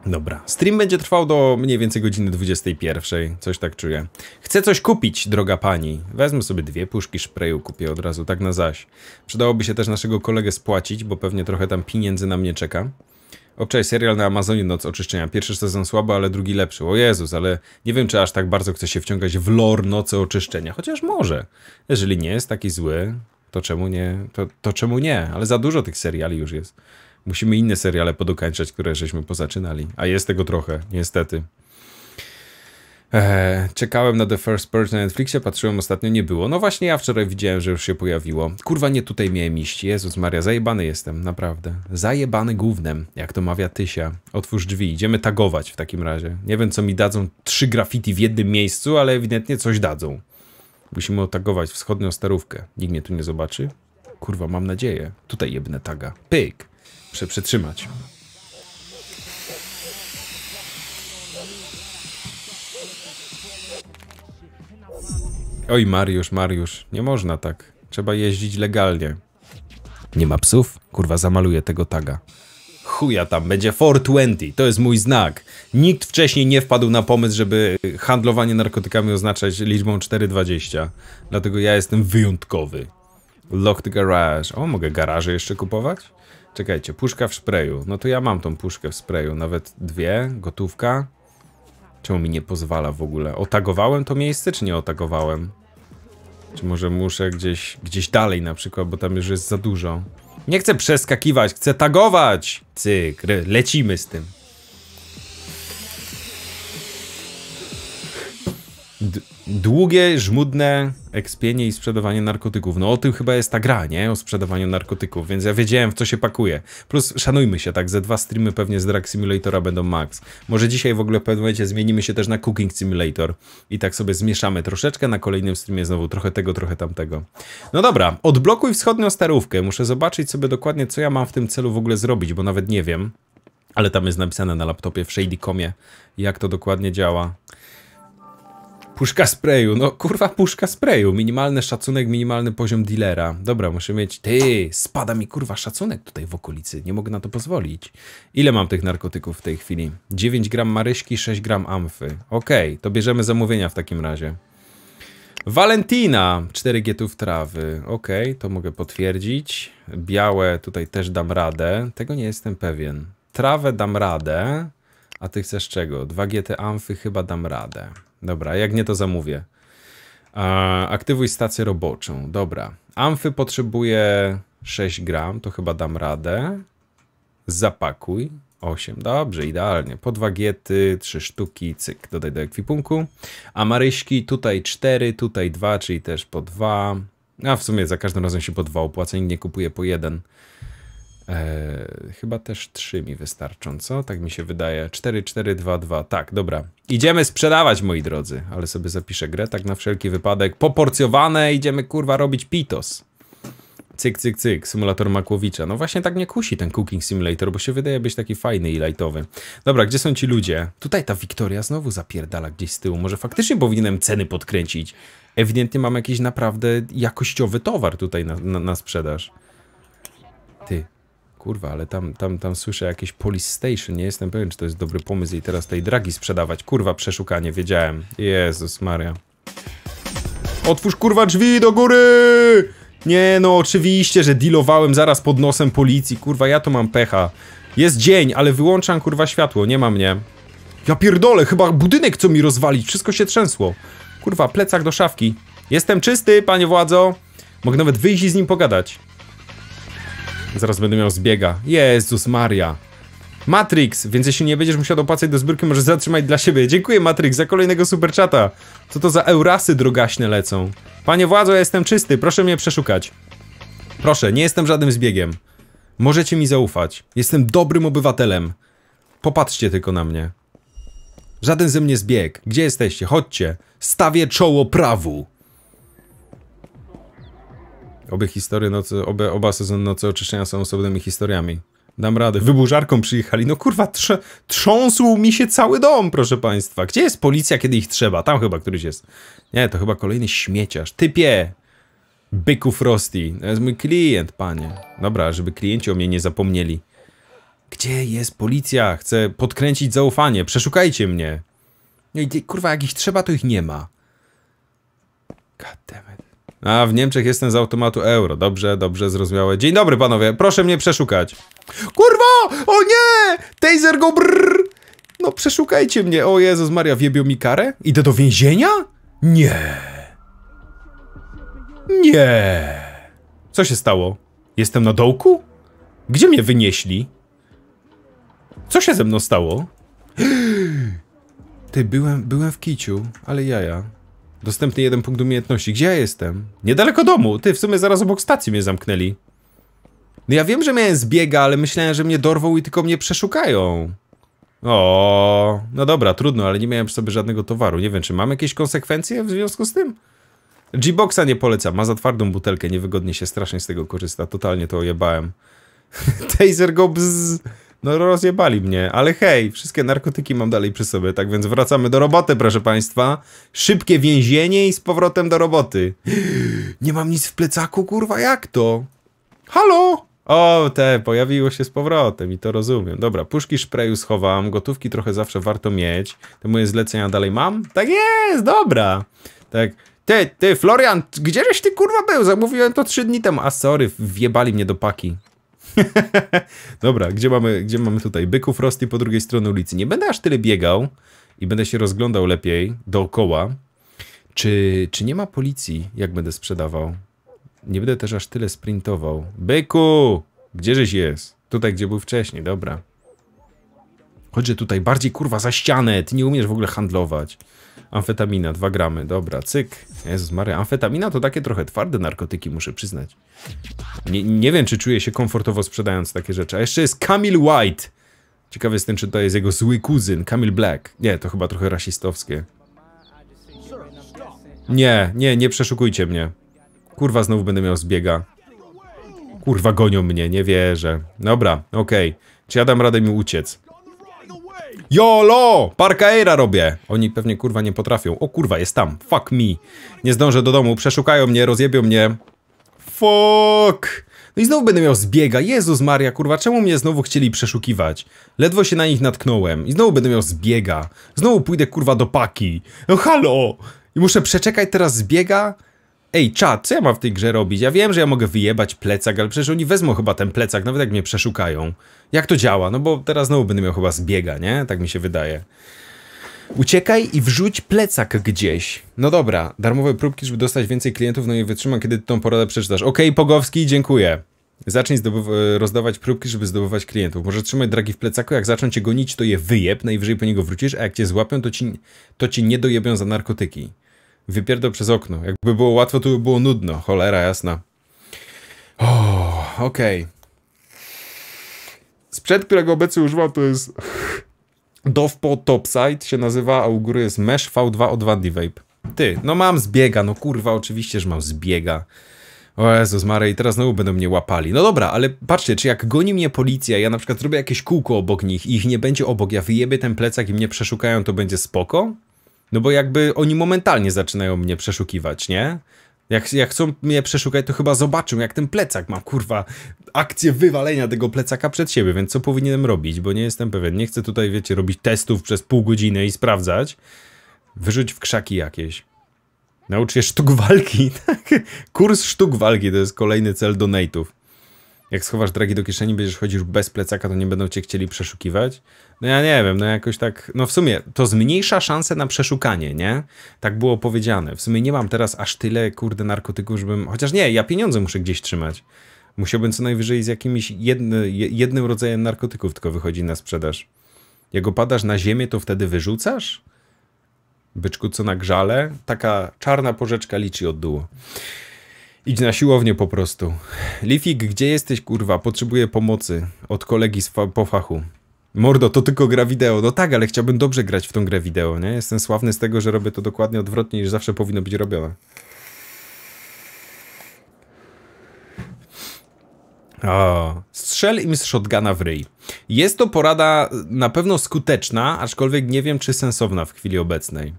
Dobra. Stream będzie trwał do mniej więcej godziny 21. Coś tak czuję. Chcę coś kupić, droga pani. Wezmę sobie dwie puszki sprayu, kupię od razu, tak na zaś. Przydałoby się też naszego kolegę spłacić, bo pewnie trochę tam pieniędzy na mnie czeka. Obczaj serial na Amazonie Noc Oczyszczenia. Pierwszy sezon słaby, ale drugi lepszy. O Jezus, ale nie wiem, czy aż tak bardzo chce się wciągać w lore Nocy Oczyszczenia. Chociaż może. Jeżeli nie jest taki zły, to czemu nie? To, to czemu nie? Ale za dużo tych seriali już jest. Musimy inne seriale podokańczać, które żeśmy pozaczynali. A jest tego trochę, niestety. Eee, czekałem na The First Purge na Netflixie, patrzyłem ostatnio, nie było. No właśnie, ja wczoraj widziałem, że już się pojawiło. Kurwa, nie tutaj miałem iść. Jezus Maria, zajebany jestem, naprawdę. Zajebany głównym, jak to mawia Tysia. Otwórz drzwi, idziemy tagować w takim razie. Nie wiem, co mi dadzą trzy graffiti w jednym miejscu, ale ewidentnie coś dadzą. Musimy otagować wschodnią starówkę. Nikt mnie tu nie zobaczy? Kurwa, mam nadzieję. Tutaj jebne taga. Pyk! Muszę przetrzymać. Oj, Mariusz, Mariusz, nie można tak. Trzeba jeździć legalnie. Nie ma psów? Kurwa, zamaluję tego taga. Chuja tam, będzie 420, to jest mój znak. Nikt wcześniej nie wpadł na pomysł, żeby handlowanie narkotykami oznaczać liczbą 420. Dlatego ja jestem wyjątkowy. Locked garage. O, mogę garaże jeszcze kupować? Czekajcie, puszka w sprayu. No to ja mam tą puszkę w sprayu, nawet dwie, gotówka. Czemu mi nie pozwala w ogóle? Otagowałem to miejsce, czy nie otagowałem? Czy może muszę gdzieś, gdzieś dalej na przykład, bo tam już jest za dużo. Nie chcę przeskakiwać, chcę tagować! Cyk, lecimy z tym. długie, żmudne ekspienie i sprzedawanie narkotyków. No o tym chyba jest ta gra, nie? O sprzedawaniu narkotyków, więc ja wiedziałem w co się pakuje. Plus szanujmy się, tak, ze dwa streamy pewnie z Drag Simulatora będą max. Może dzisiaj w ogóle w pewnym momencie zmienimy się też na Cooking Simulator i tak sobie zmieszamy troszeczkę, na kolejnym streamie znowu trochę tego, trochę tamtego. No dobra, odblokuj wschodnią starówkę. Muszę zobaczyć sobie dokładnie co ja mam w tym celu w ogóle zrobić, bo nawet nie wiem. Ale tam jest napisane na laptopie w Shady.comie, jak to dokładnie działa. Puszka sprayu, no kurwa puszka sprayu, minimalny szacunek, minimalny poziom dealera. Dobra, muszę mieć, ty, spada mi kurwa szacunek tutaj w okolicy, nie mogę na to pozwolić. Ile mam tych narkotyków w tej chwili? 9 gram maryśki, 6 gram amfy. Okej, okay, to bierzemy zamówienia w takim razie. Valentina, 4 getów trawy. Okej, okay, to mogę potwierdzić. Białe tutaj też dam radę, tego nie jestem pewien. Trawę dam radę, a ty chcesz czego? 2 gety amfy chyba dam radę. Dobra, jak nie to zamówię. E, aktywuj stację roboczą. Dobra. Amfy potrzebuje 6 gram, to chyba dam radę. Zapakuj. 8, dobrze, idealnie. Po dwa giety, 3 sztuki, cyk, dodaj do ekwipunku. A maryśki tutaj 4, tutaj 2, czyli też po 2. A w sumie za każdym razem się po 2 opłaca, nikt nie kupuje po 1. E, chyba też trzy mi wystarczą, co? Tak mi się wydaje. 4, 4, 2, 2. Tak, dobra. Idziemy sprzedawać, moi drodzy. Ale sobie zapiszę grę, tak na wszelki wypadek. Poporcjowane, idziemy kurwa robić pitos. Cyk, cyk, cyk, symulator Makłowicza. No właśnie tak mnie kusi ten Cooking Simulator, bo się wydaje być taki fajny i lightowy. Dobra, gdzie są ci ludzie? Tutaj ta Wiktoria znowu zapierdala gdzieś z tyłu. Może faktycznie powinienem ceny podkręcić. Ewidentnie mam jakiś naprawdę jakościowy towar tutaj na, na, na sprzedaż. Ty, Kurwa, ale tam, tam, tam słyszę jakieś police station, nie jestem pewien, czy to jest dobry pomysł i teraz tej dragi sprzedawać. Kurwa, przeszukanie, wiedziałem. Jezus Maria. Otwórz kurwa drzwi do góry! Nie no, oczywiście, że dealowałem zaraz pod nosem policji, kurwa, ja to mam pecha. Jest dzień, ale wyłączam kurwa światło, nie ma mnie. Ja pierdolę, chyba budynek co mi rozwalić, wszystko się trzęsło. Kurwa, plecak do szafki. Jestem czysty, panie władzo. Mogę nawet wyjść i z nim pogadać. Zaraz będę miał zbiega. Jezus Maria. Matrix, więc jeśli nie będziesz musiał dopłacać do zbiórki, możesz zatrzymać dla siebie. Dziękuję Matrix za kolejnego superchata. Co to za eurasy drogaśne lecą? Panie władzo, ja jestem czysty, proszę mnie przeszukać. Proszę, nie jestem żadnym zbiegiem. Możecie mi zaufać. Jestem dobrym obywatelem. Popatrzcie tylko na mnie. Żaden ze mnie zbieg. Gdzie jesteście? Chodźcie. Stawię czoło prawu. Obie historie nocy, obie, oba sezony Nocy Oczyszczenia są osobnymi historiami. Dam radę. Wyburzarką przyjechali. No kurwa, trze, trząsł mi się cały dom, proszę państwa. Gdzie jest policja, kiedy ich trzeba? Tam chyba któryś jest. Nie, to chyba kolejny śmieciarz. Typie! Byku Frosty. To jest mój klient, panie. Dobra, żeby klienci o mnie nie zapomnieli. Gdzie jest policja? Chcę podkręcić zaufanie. Przeszukajcie mnie. No i kurwa, jak ich trzeba, to ich nie ma. Goddammit. A w Niemczech jestem z automatu euro. Dobrze, dobrze zrozumiałe. Dzień dobry panowie, proszę mnie przeszukać. Kurwa! O nie! Taser go brrr! No przeszukajcie mnie. O Jezus Maria, wiebią mi karę? Idę do więzienia? Nie. Nie. Co się stało? Jestem na dołku? Gdzie mnie wynieśli? Co się ze mną stało? <gasps> Ty, byłem, byłem w kiciu, ale jaja. Dostępny jeden punkt umiejętności. Gdzie ja jestem? Niedaleko domu. Ty, w sumie zaraz obok stacji mnie zamknęli. No ja wiem, że miałem zbiega, ale myślałem, że mnie dorwą i tylko mnie przeszukają. O, no dobra, trudno, ale nie miałem przy sobie żadnego towaru. Nie wiem, czy mam jakieś konsekwencje w związku z tym? G-Boxa nie polecam, ma za twardą butelkę, niewygodnie się strasznie z tego korzysta. Totalnie to ojebałem. <laughs> Taser go bzz. No rozjebali mnie, ale hej, wszystkie narkotyki mam dalej przy sobie, tak więc wracamy do roboty, proszę państwa. Szybkie więzienie i z powrotem do roboty. <gasps> Nie mam nic w plecaku, kurwa, jak to? Halo? O, te, pojawiło się z powrotem i to rozumiem. Dobra, puszki szpreju schowam, gotówki trochę zawsze warto mieć. Te moje zlecenia dalej mam? Tak jest, dobra. Tak, ty, ty, Florian, gdzieżeś ty kurwa był? Zamówiłem to trzy dni temu. A sorry, wjebali mnie do paki. <laughs> Dobra, gdzie mamy, gdzie mamy tutaj? Byków Rosty po drugiej stronie ulicy. Nie będę aż tyle biegał i będę się rozglądał lepiej dookoła. Czy, czy nie ma policji, jak będę sprzedawał? Nie będę też aż tyle sprintował. Byku! żeś jest? Tutaj, gdzie był wcześniej, dobra. że tutaj bardziej, kurwa, za ścianę. Ty nie umiesz w ogóle handlować. Amfetamina, 2 gramy, dobra, cyk. Jezus Maria, amfetamina to takie trochę twarde narkotyki, muszę przyznać. Nie, nie wiem, czy czuję się komfortowo sprzedając takie rzeczy. A jeszcze jest Camille White. Ciekawy jestem, czy to jest jego zły kuzyn, Camille Black. Nie, to chyba trochę rasistowskie. Nie, nie, nie przeszukujcie mnie. Kurwa, znowu będę miał zbiega. Kurwa, gonią mnie, nie wierzę. Dobra, okej. Okay. Czy ja dam radę mi uciec? YOLO! Parka Aira robię! Oni pewnie kurwa nie potrafią. O kurwa, jest tam. Fuck me. Nie zdążę do domu, przeszukają mnie, rozjebią mnie. Fuck! No i znowu będę miał zbiega. Jezus Maria, kurwa, czemu mnie znowu chcieli przeszukiwać? Ledwo się na nich natknąłem. I znowu będę miał zbiega. Znowu pójdę kurwa do paki. No halo! I muszę przeczekać teraz zbiega? Ej, czat, co ja mam w tej grze robić? Ja wiem, że ja mogę wyjebać plecak, ale przecież oni wezmą chyba ten plecak, nawet jak mnie przeszukają. Jak to działa? No bo teraz znowu będę miał chyba zbiega, nie? Tak mi się wydaje. Uciekaj i wrzuć plecak gdzieś. No dobra, darmowe próbki, żeby dostać więcej klientów, no i wytrzymam, kiedy tą poradę przeczytasz. Okej, okay, Pogowski, dziękuję. Zacznij e, rozdawać próbki, żeby zdobywać klientów. Może trzymaj dragi w plecaku, jak zaczną cię gonić, to je wyjeb, najwyżej po niego wrócisz, a jak cię złapią, to ci, to ci nie dojebią za narkotyki wypierdol przez okno. Jakby było łatwo, to by było nudno. Cholera jasna. O, okej. Okay. Sprzęt, którego obecnie używam, to jest... <laughs> Dovpo Topside się nazywa, a u góry jest Mesh v 2 od 2 Vape. Ty, no mam zbiega, no kurwa, oczywiście, że mam zbiega. O Jezus Mary, i teraz znowu będą mnie łapali. No dobra, ale patrzcie, czy jak goni mnie policja, ja na przykład zrobię jakieś kółko obok nich i ich nie będzie obok, ja wyjebię ten plecak i mnie przeszukają, to będzie spoko? No bo jakby oni momentalnie zaczynają mnie przeszukiwać, nie? Jak, jak chcą mnie przeszukać, to chyba zobaczą, jak ten plecak ma, kurwa, akcję wywalenia tego plecaka przed siebie, więc co powinienem robić, bo nie jestem pewien. Nie chcę tutaj, wiecie, robić testów przez pół godziny i sprawdzać. Wyrzuć w krzaki jakieś. Naucz się sztuk walki, <laughs> tak? Kurs sztuk walki to jest kolejny cel donate'ów jak schowasz dragi do kieszeni, będziesz chodzisz bez plecaka, to nie będą cię chcieli przeszukiwać. No ja nie wiem, no jakoś tak, no w sumie to zmniejsza szanse na przeszukanie, nie? Tak było powiedziane. W sumie nie mam teraz aż tyle, kurde, narkotyków, żebym, chociaż nie, ja pieniądze muszę gdzieś trzymać. Musiałbym co najwyżej z jakimś jedny, jednym rodzajem narkotyków tylko wychodzi na sprzedaż. Jak opadasz na ziemię, to wtedy wyrzucasz? Byczku, co na grzale? Taka czarna porzeczka liczy od dół. Idź na siłownię po prostu. Lifik, gdzie jesteś, kurwa? Potrzebuję pomocy od kolegi z fa po fachu. Mordo, to tylko gra wideo. No tak, ale chciałbym dobrze grać w tą grę wideo, nie? Jestem sławny z tego, że robię to dokładnie odwrotnie niż zawsze powinno być robione. O, strzel im z shotguna w ryj. Jest to porada na pewno skuteczna, aczkolwiek nie wiem, czy sensowna w chwili obecnej.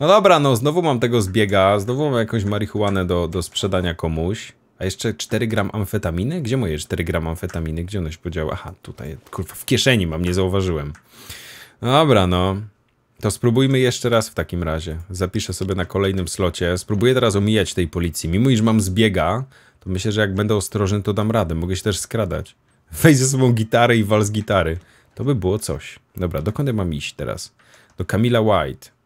No dobra, no znowu mam tego zbiega, znowu mam jakąś marihuanę do, do sprzedania komuś. A jeszcze 4 gram amfetaminy? Gdzie moje 4 gram amfetaminy? Gdzie one się podziały? Aha, tutaj, kurwa, w kieszeni mam, nie zauważyłem. No dobra, no. To spróbujmy jeszcze raz w takim razie. Zapiszę sobie na kolejnym slocie. Spróbuję teraz omijać tej policji. Mimo iż mam zbiega, to myślę, że jak będę ostrożny, to dam radę. Mogę się też skradać. Weź ze sobą gitarę i wal z gitary. To by było coś. Dobra, dokąd ja mam iść teraz? Do Kamila White.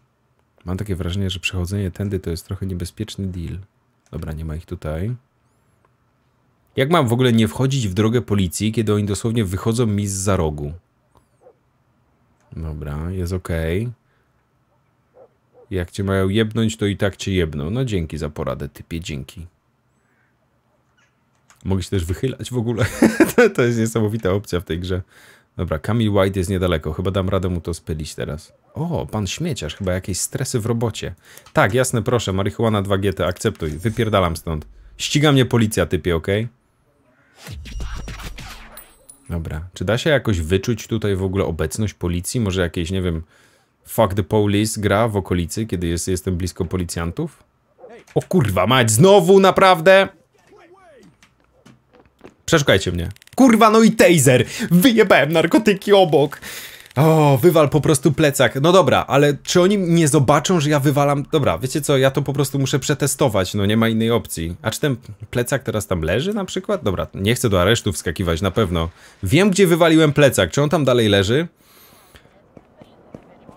Mam takie wrażenie, że przechodzenie tędy to jest trochę niebezpieczny deal. Dobra, nie ma ich tutaj. Jak mam w ogóle nie wchodzić w drogę policji, kiedy oni dosłownie wychodzą mi z za rogu? Dobra, jest ok. Jak cię mają jebnąć, to i tak cię jebną. No dzięki za poradę, typie, dzięki. Mogę się też wychylać w ogóle. <laughs> to jest niesamowita opcja w tej grze. Dobra, Kamil White jest niedaleko. Chyba dam radę mu to spylić teraz. O, pan śmieciarz. Chyba jakieś stresy w robocie. Tak, jasne, proszę. Marihuana 2GT, akceptuj. Wypierdalam stąd. Ściga mnie policja, typie, ok? Dobra. Czy da się jakoś wyczuć tutaj w ogóle obecność policji? Może jakieś, nie wiem, fuck the police gra w okolicy, kiedy jest, jestem blisko policjantów? O kurwa mać, znowu, naprawdę? Przeszukajcie mnie. Kurwa, no i taser! Wyjebałem narkotyki obok! O, wywal po prostu plecak. No dobra, ale czy oni nie zobaczą, że ja wywalam... Dobra, wiecie co, ja to po prostu muszę przetestować, no nie ma innej opcji. A czy ten plecak teraz tam leży na przykład? Dobra, nie chcę do aresztu wskakiwać, na pewno. Wiem, gdzie wywaliłem plecak. Czy on tam dalej leży?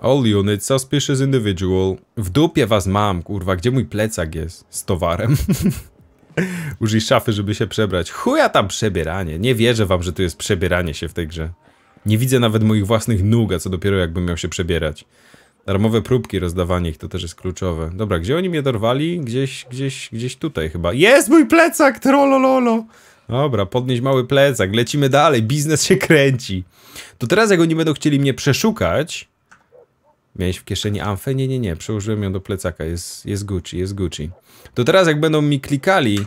All units, suspicious individual. W dupie was mam, kurwa, gdzie mój plecak jest z towarem? <laughs> <laughs> Użyj szafy, żeby się przebrać. Chuja tam przebieranie. Nie wierzę wam, że to jest przebieranie się w tej grze. Nie widzę nawet moich własnych nóg, a co dopiero jakbym miał się przebierać. Darmowe próbki, rozdawanie ich, to też jest kluczowe. Dobra, gdzie oni mnie dorwali? Gdzieś, gdzieś, gdzieś tutaj chyba. Jest mój plecak, trolololo! Dobra, podnieś mały plecak, lecimy dalej, biznes się kręci. To teraz jak oni będą chcieli mnie przeszukać... Miałeś w kieszeni amfę? Nie, nie, nie, przełożyłem ją do plecaka, jest, jest Gucci, jest Gucci. To teraz jak będą mi klikali,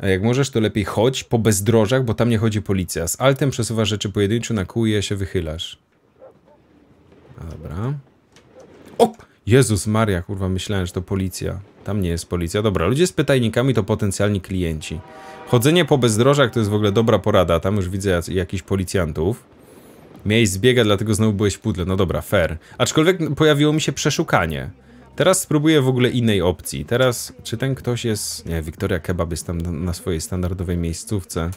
e, jak możesz, to lepiej chodź po bezdrożach, bo tam nie chodzi policja. Z altem przesuwasz rzeczy pojedynczo, na kuje się wychylasz. Dobra. O! Jezus Maria, kurwa, myślałem, że to policja. Tam nie jest policja. Dobra, ludzie z pytajnikami to potencjalni klienci. Chodzenie po bezdrożach to jest w ogóle dobra porada. Tam już widzę jakichś policjantów. Miałeś zbiega, dlatego znowu byłeś w pudle. No dobra, fair. Aczkolwiek pojawiło mi się przeszukanie. Teraz spróbuję w ogóle innej opcji. Teraz, czy ten ktoś jest... Nie, Wiktoria Kebab jest tam na swojej standardowej miejscówce.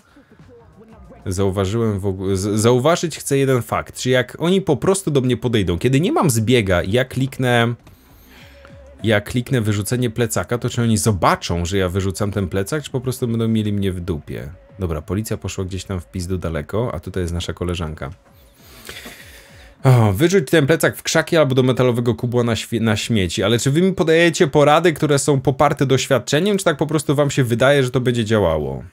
Zauważyłem w ogóle... Zauważyć chcę jeden fakt, czy jak oni po prostu do mnie podejdą. Kiedy nie mam zbiega, ja kliknę... Ja kliknę wyrzucenie plecaka, to czy oni zobaczą, że ja wyrzucam ten plecak, czy po prostu będą mieli mnie w dupie? Dobra, policja poszła gdzieś tam w pizdu daleko, a tutaj jest nasza koleżanka. Oh, wyrzuć ten plecak w krzaki albo do metalowego kubła na, na, śmieci. Ale czy wy mi podajecie porady, które są poparte doświadczeniem, czy tak po prostu wam się wydaje, że to będzie działało?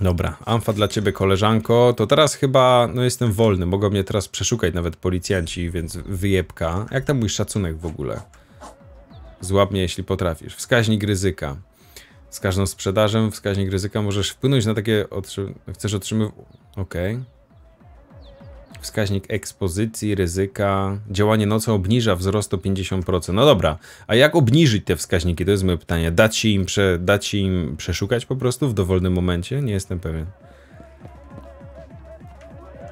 Dobra, amfa dla ciebie koleżanko. To teraz chyba, no jestem wolny, mogą mnie teraz przeszukać nawet policjanci, więc wyjebka. Jak tam mój szacunek w ogóle? Złap mnie, jeśli potrafisz. Wskaźnik ryzyka. Z każdą sprzedażą wskaźnik ryzyka możesz wpłynąć na takie... Otrzy... Chcesz otrzymywać... Okej. Okay. Wskaźnik ekspozycji, ryzyka. Działanie nocą obniża wzrost o 50%. No dobra, a jak obniżyć te wskaźniki? To jest moje pytanie. Dać się im, prze, dać się im przeszukać po prostu w dowolnym momencie? Nie jestem pewien.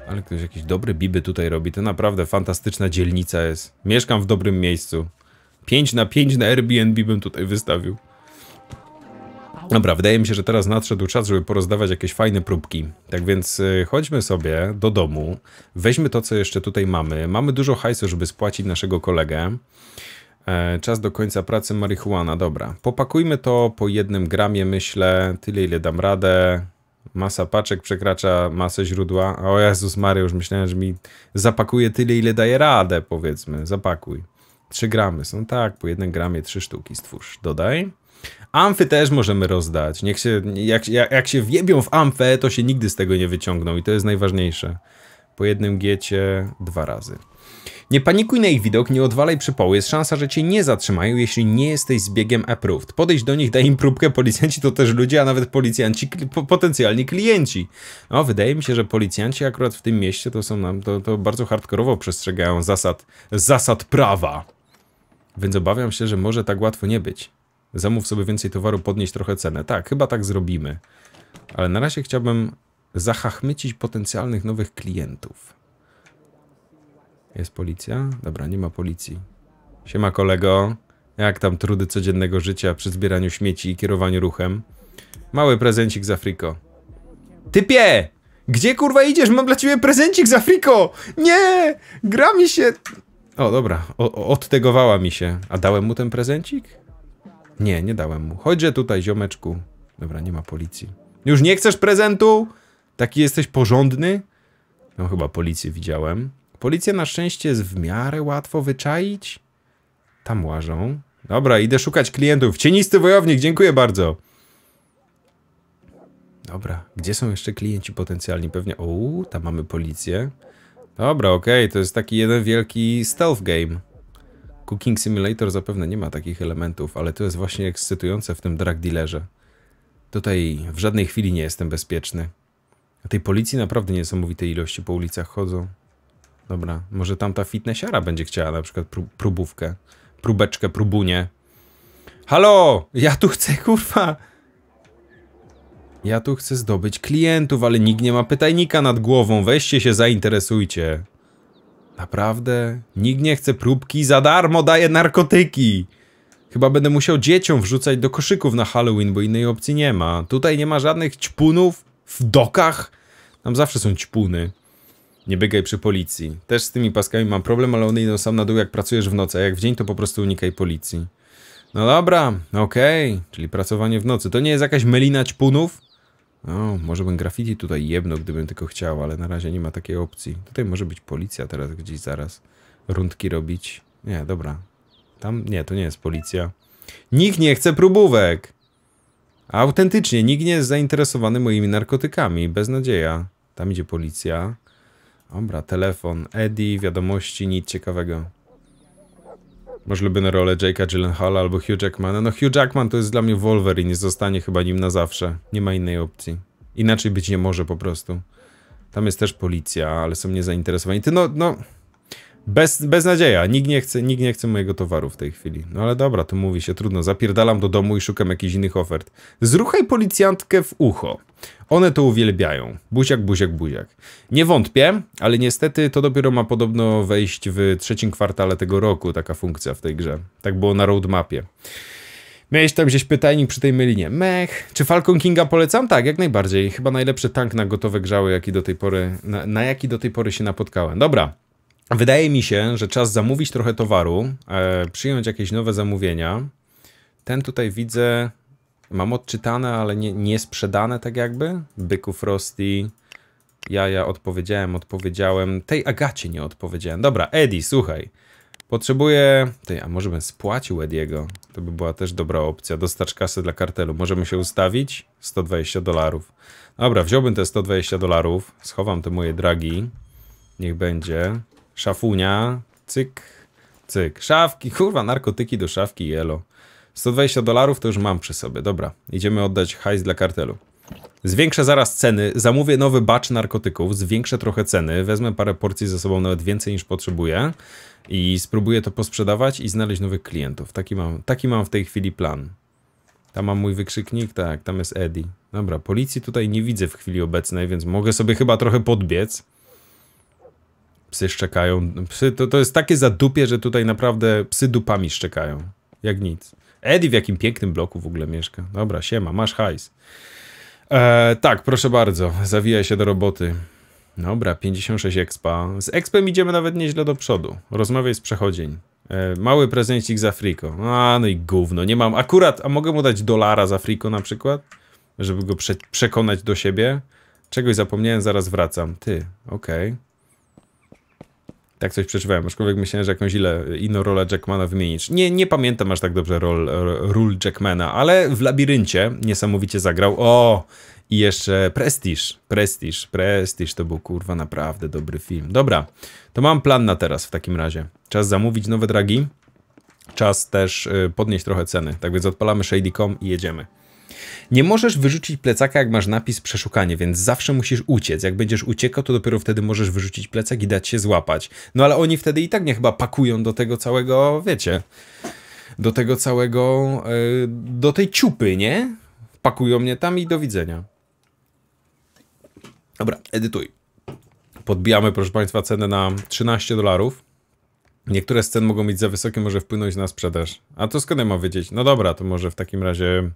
Ale ktoś jakieś dobre biby tutaj robi. To naprawdę fantastyczna dzielnica jest. Mieszkam w dobrym miejscu. 5 na 5 na Airbnb bym tutaj wystawił. Dobra, wydaje mi się, że teraz nadszedł czas, żeby porozdawać jakieś fajne próbki. Tak więc y, chodźmy sobie do domu, weźmy to, co jeszcze tutaj mamy. Mamy dużo hajsu, żeby spłacić naszego kolegę. E, czas do końca pracy marihuana, dobra. Popakujmy to po jednym gramie, myślę, tyle ile dam radę. Masa paczek przekracza masę źródła. O Jezus Maria, już myślałem, że mi zapakuje tyle ile daje radę, powiedzmy. Zapakuj. 3 gramy są, tak, po jednym gramie trzy sztuki stwórz. Dodaj. Amfy też możemy rozdać. Niech się, jak, jak, jak się wjebią w amfę, to się nigdy z tego nie wyciągną i to jest najważniejsze. Po jednym giecie dwa razy. Nie panikuj na ich widok, nie odwalaj przypoły, jest szansa, że cię nie zatrzymają, jeśli nie jesteś z biegiem approved. Podejdź do nich, daj im próbkę, policjanci to też ludzie, a nawet policjanci, potencjalni klienci. No, wydaje mi się, że policjanci akurat w tym mieście to są nam, to, to bardzo hardkorowo przestrzegają zasad, zasad prawa. Więc obawiam się, że może tak łatwo nie być. Zamów sobie więcej towaru, podnieść trochę cenę. Tak, chyba tak zrobimy. Ale na razie chciałbym zahachmycić potencjalnych nowych klientów. Jest policja? Dobra, nie ma policji. Siema kolego. Jak tam trudy codziennego życia przy zbieraniu śmieci i kierowaniu ruchem? Mały prezencik z Afriko. Typie! Gdzie kurwa idziesz? Mam dla ciebie prezencik z Afriko! Nie! Gra mi się... O, dobra. O, odtegowała mi się. A dałem mu ten prezencik? Nie, nie dałem mu. Chodźże tutaj, ziomeczku. Dobra, nie ma policji. Już nie chcesz prezentu? Taki jesteś porządny? No chyba policję widziałem. Policję na szczęście jest w miarę łatwo wyczaić. Tam łażą. Dobra, idę szukać klientów. Cienisty wojownik, dziękuję bardzo. Dobra, gdzie są jeszcze klienci potencjalni? Pewnie... Uuu, tam mamy policję. Dobra, okej, okay. to jest taki jeden wielki stealth game. Cooking Simulator zapewne nie ma takich elementów, ale to jest właśnie ekscytujące w tym drug dealerze. Tutaj w żadnej chwili nie jestem bezpieczny. A tej policji naprawdę niesamowite ilości po ulicach chodzą. Dobra, może tamta fitnessiara będzie chciała na przykład pró próbówkę. Próbeczkę, próbunie. Halo! Ja tu chcę, kurwa! Ja tu chcę zdobyć klientów, ale nikt nie ma pytajnika nad głową. Weźcie się, zainteresujcie. Naprawdę? Nikt nie chce próbki, za darmo daje narkotyki! Chyba będę musiał dzieciom wrzucać do koszyków na Halloween, bo innej opcji nie ma. Tutaj nie ma żadnych ćpunów w dokach. Tam zawsze są ćpuny. Nie biegaj przy policji. Też z tymi paskami mam problem, ale one idą sam na dół jak pracujesz w nocy, a jak w dzień to po prostu unikaj policji. No dobra, okej, okay. czyli pracowanie w nocy. To nie jest jakaś melina ćpunów? O, no, może bym graffiti tutaj jedno, gdybym tylko chciał, ale na razie nie ma takiej opcji. Tutaj może być policja teraz gdzieś zaraz. Rundki robić. Nie, dobra. Tam? Nie, to nie jest policja. Nikt nie chce próbówek! Autentycznie, nikt nie jest zainteresowany moimi narkotykami. bez nadzieja Tam idzie policja. Dobra, telefon, Eddie, wiadomości, nic ciekawego masz ulubione rolę Jake'a Gyllenhaala albo Hugh Jackmana. No Hugh Jackman to jest dla mnie Wolverine, zostanie chyba nim na zawsze. Nie ma innej opcji. Inaczej być nie może po prostu. Tam jest też policja, ale są niezainteresowani. Ty no, no... Bez, nadzieja. nikt nie, chce, nikt nie chce mojego towaru w tej chwili. No ale dobra, to mówi się, trudno, zapierdalam do domu i szukam jakichś innych ofert. Zruchaj policjantkę w ucho. One to uwielbiają. Buziak, buziak, buziak. Nie wątpię, ale niestety to dopiero ma podobno wejść w trzecim kwartale tego roku, taka funkcja w tej grze. Tak było na roadmapie. Miałeś tam gdzieś pytajnik przy tej mylinie. Mech. Czy Falcon Kinga polecam? Tak, jak najbardziej. Chyba najlepszy tank na gotowe grzały, jaki do tej pory, na, na jaki do tej pory się napotkałem. Dobra, Wydaje mi się, że czas zamówić trochę towaru, e, przyjąć jakieś nowe zamówienia. Ten tutaj widzę, mam odczytane, ale nie, nie sprzedane tak jakby. Byku Frosty, ja ja odpowiedziałem, odpowiedziałem. Tej Agacie nie odpowiedziałem. Dobra, Eddie, słuchaj. Potrzebuję... Ty, a może bym spłacił Ediego? To by była też dobra opcja. Dostarcz kasy dla kartelu. Możemy się ustawić? 120 dolarów. Dobra, wziąłbym te 120 dolarów. Schowam te moje dragi. Niech będzie. Szafunia. Cyk, cyk. Szafki, kurwa, narkotyki do szafki i elo. 120 dolarów to już mam przy sobie. Dobra, idziemy oddać hajs dla kartelu. Zwiększę zaraz ceny, zamówię nowy batch narkotyków, zwiększę trochę ceny, wezmę parę porcji ze sobą, nawet więcej niż potrzebuję i spróbuję to posprzedawać i znaleźć nowych klientów. Taki mam, taki mam w tej chwili plan. Tam mam mój wykrzyknik, tak, tam jest Eddie. Dobra, policji tutaj nie widzę w chwili obecnej, więc mogę sobie chyba trochę podbiec. Psy szczekają. Psy, to, to jest takie zadupie, że tutaj naprawdę psy dupami szczekają. Jak nic. Eddie w jakim pięknym bloku w ogóle mieszka. Dobra, siema, masz hajs. E, tak, proszę bardzo, zawijaj się do roboty. Dobra, 56 expa. Z expem idziemy nawet nieźle do przodu. Rozmawiaj z przechodzień. E, mały prezencik za friko. A, no i gówno, nie mam. Akurat, a mogę mu dać dolara za friko na przykład? Żeby go prze przekonać do siebie? Czegoś zapomniałem, zaraz wracam. Ty, okej. Okay. Tak coś przeczytałem, aczkolwiek myślałem, że jakąś ile inną rolę Jackmana wymienić. Nie, nie pamiętam aż tak dobrze rol, Jackmana, ale w Labiryncie niesamowicie zagrał. O! I jeszcze Prestige, Prestige, Prestige to był kurwa naprawdę dobry film. Dobra, to mam plan na teraz w takim razie. Czas zamówić nowe dragi, czas też y, podnieść trochę ceny. Tak więc odpalamy Shady.com i jedziemy. Nie możesz wyrzucić plecaka, jak masz napis przeszukanie, więc zawsze musisz uciec. Jak będziesz uciekał, to dopiero wtedy możesz wyrzucić plecak i dać się złapać. No ale oni wtedy i tak nie chyba pakują do tego całego, wiecie, do tego całego, e, do tej ciupy, nie? Pakują mnie tam i do widzenia. Dobra, edytuj. Podbijamy, proszę Państwa, cenę na 13 dolarów. Niektóre sceny mogą być za wysokie, może wpłynąć na sprzedaż. A to skąd ja mam wiedzieć? No dobra, to może w takim razie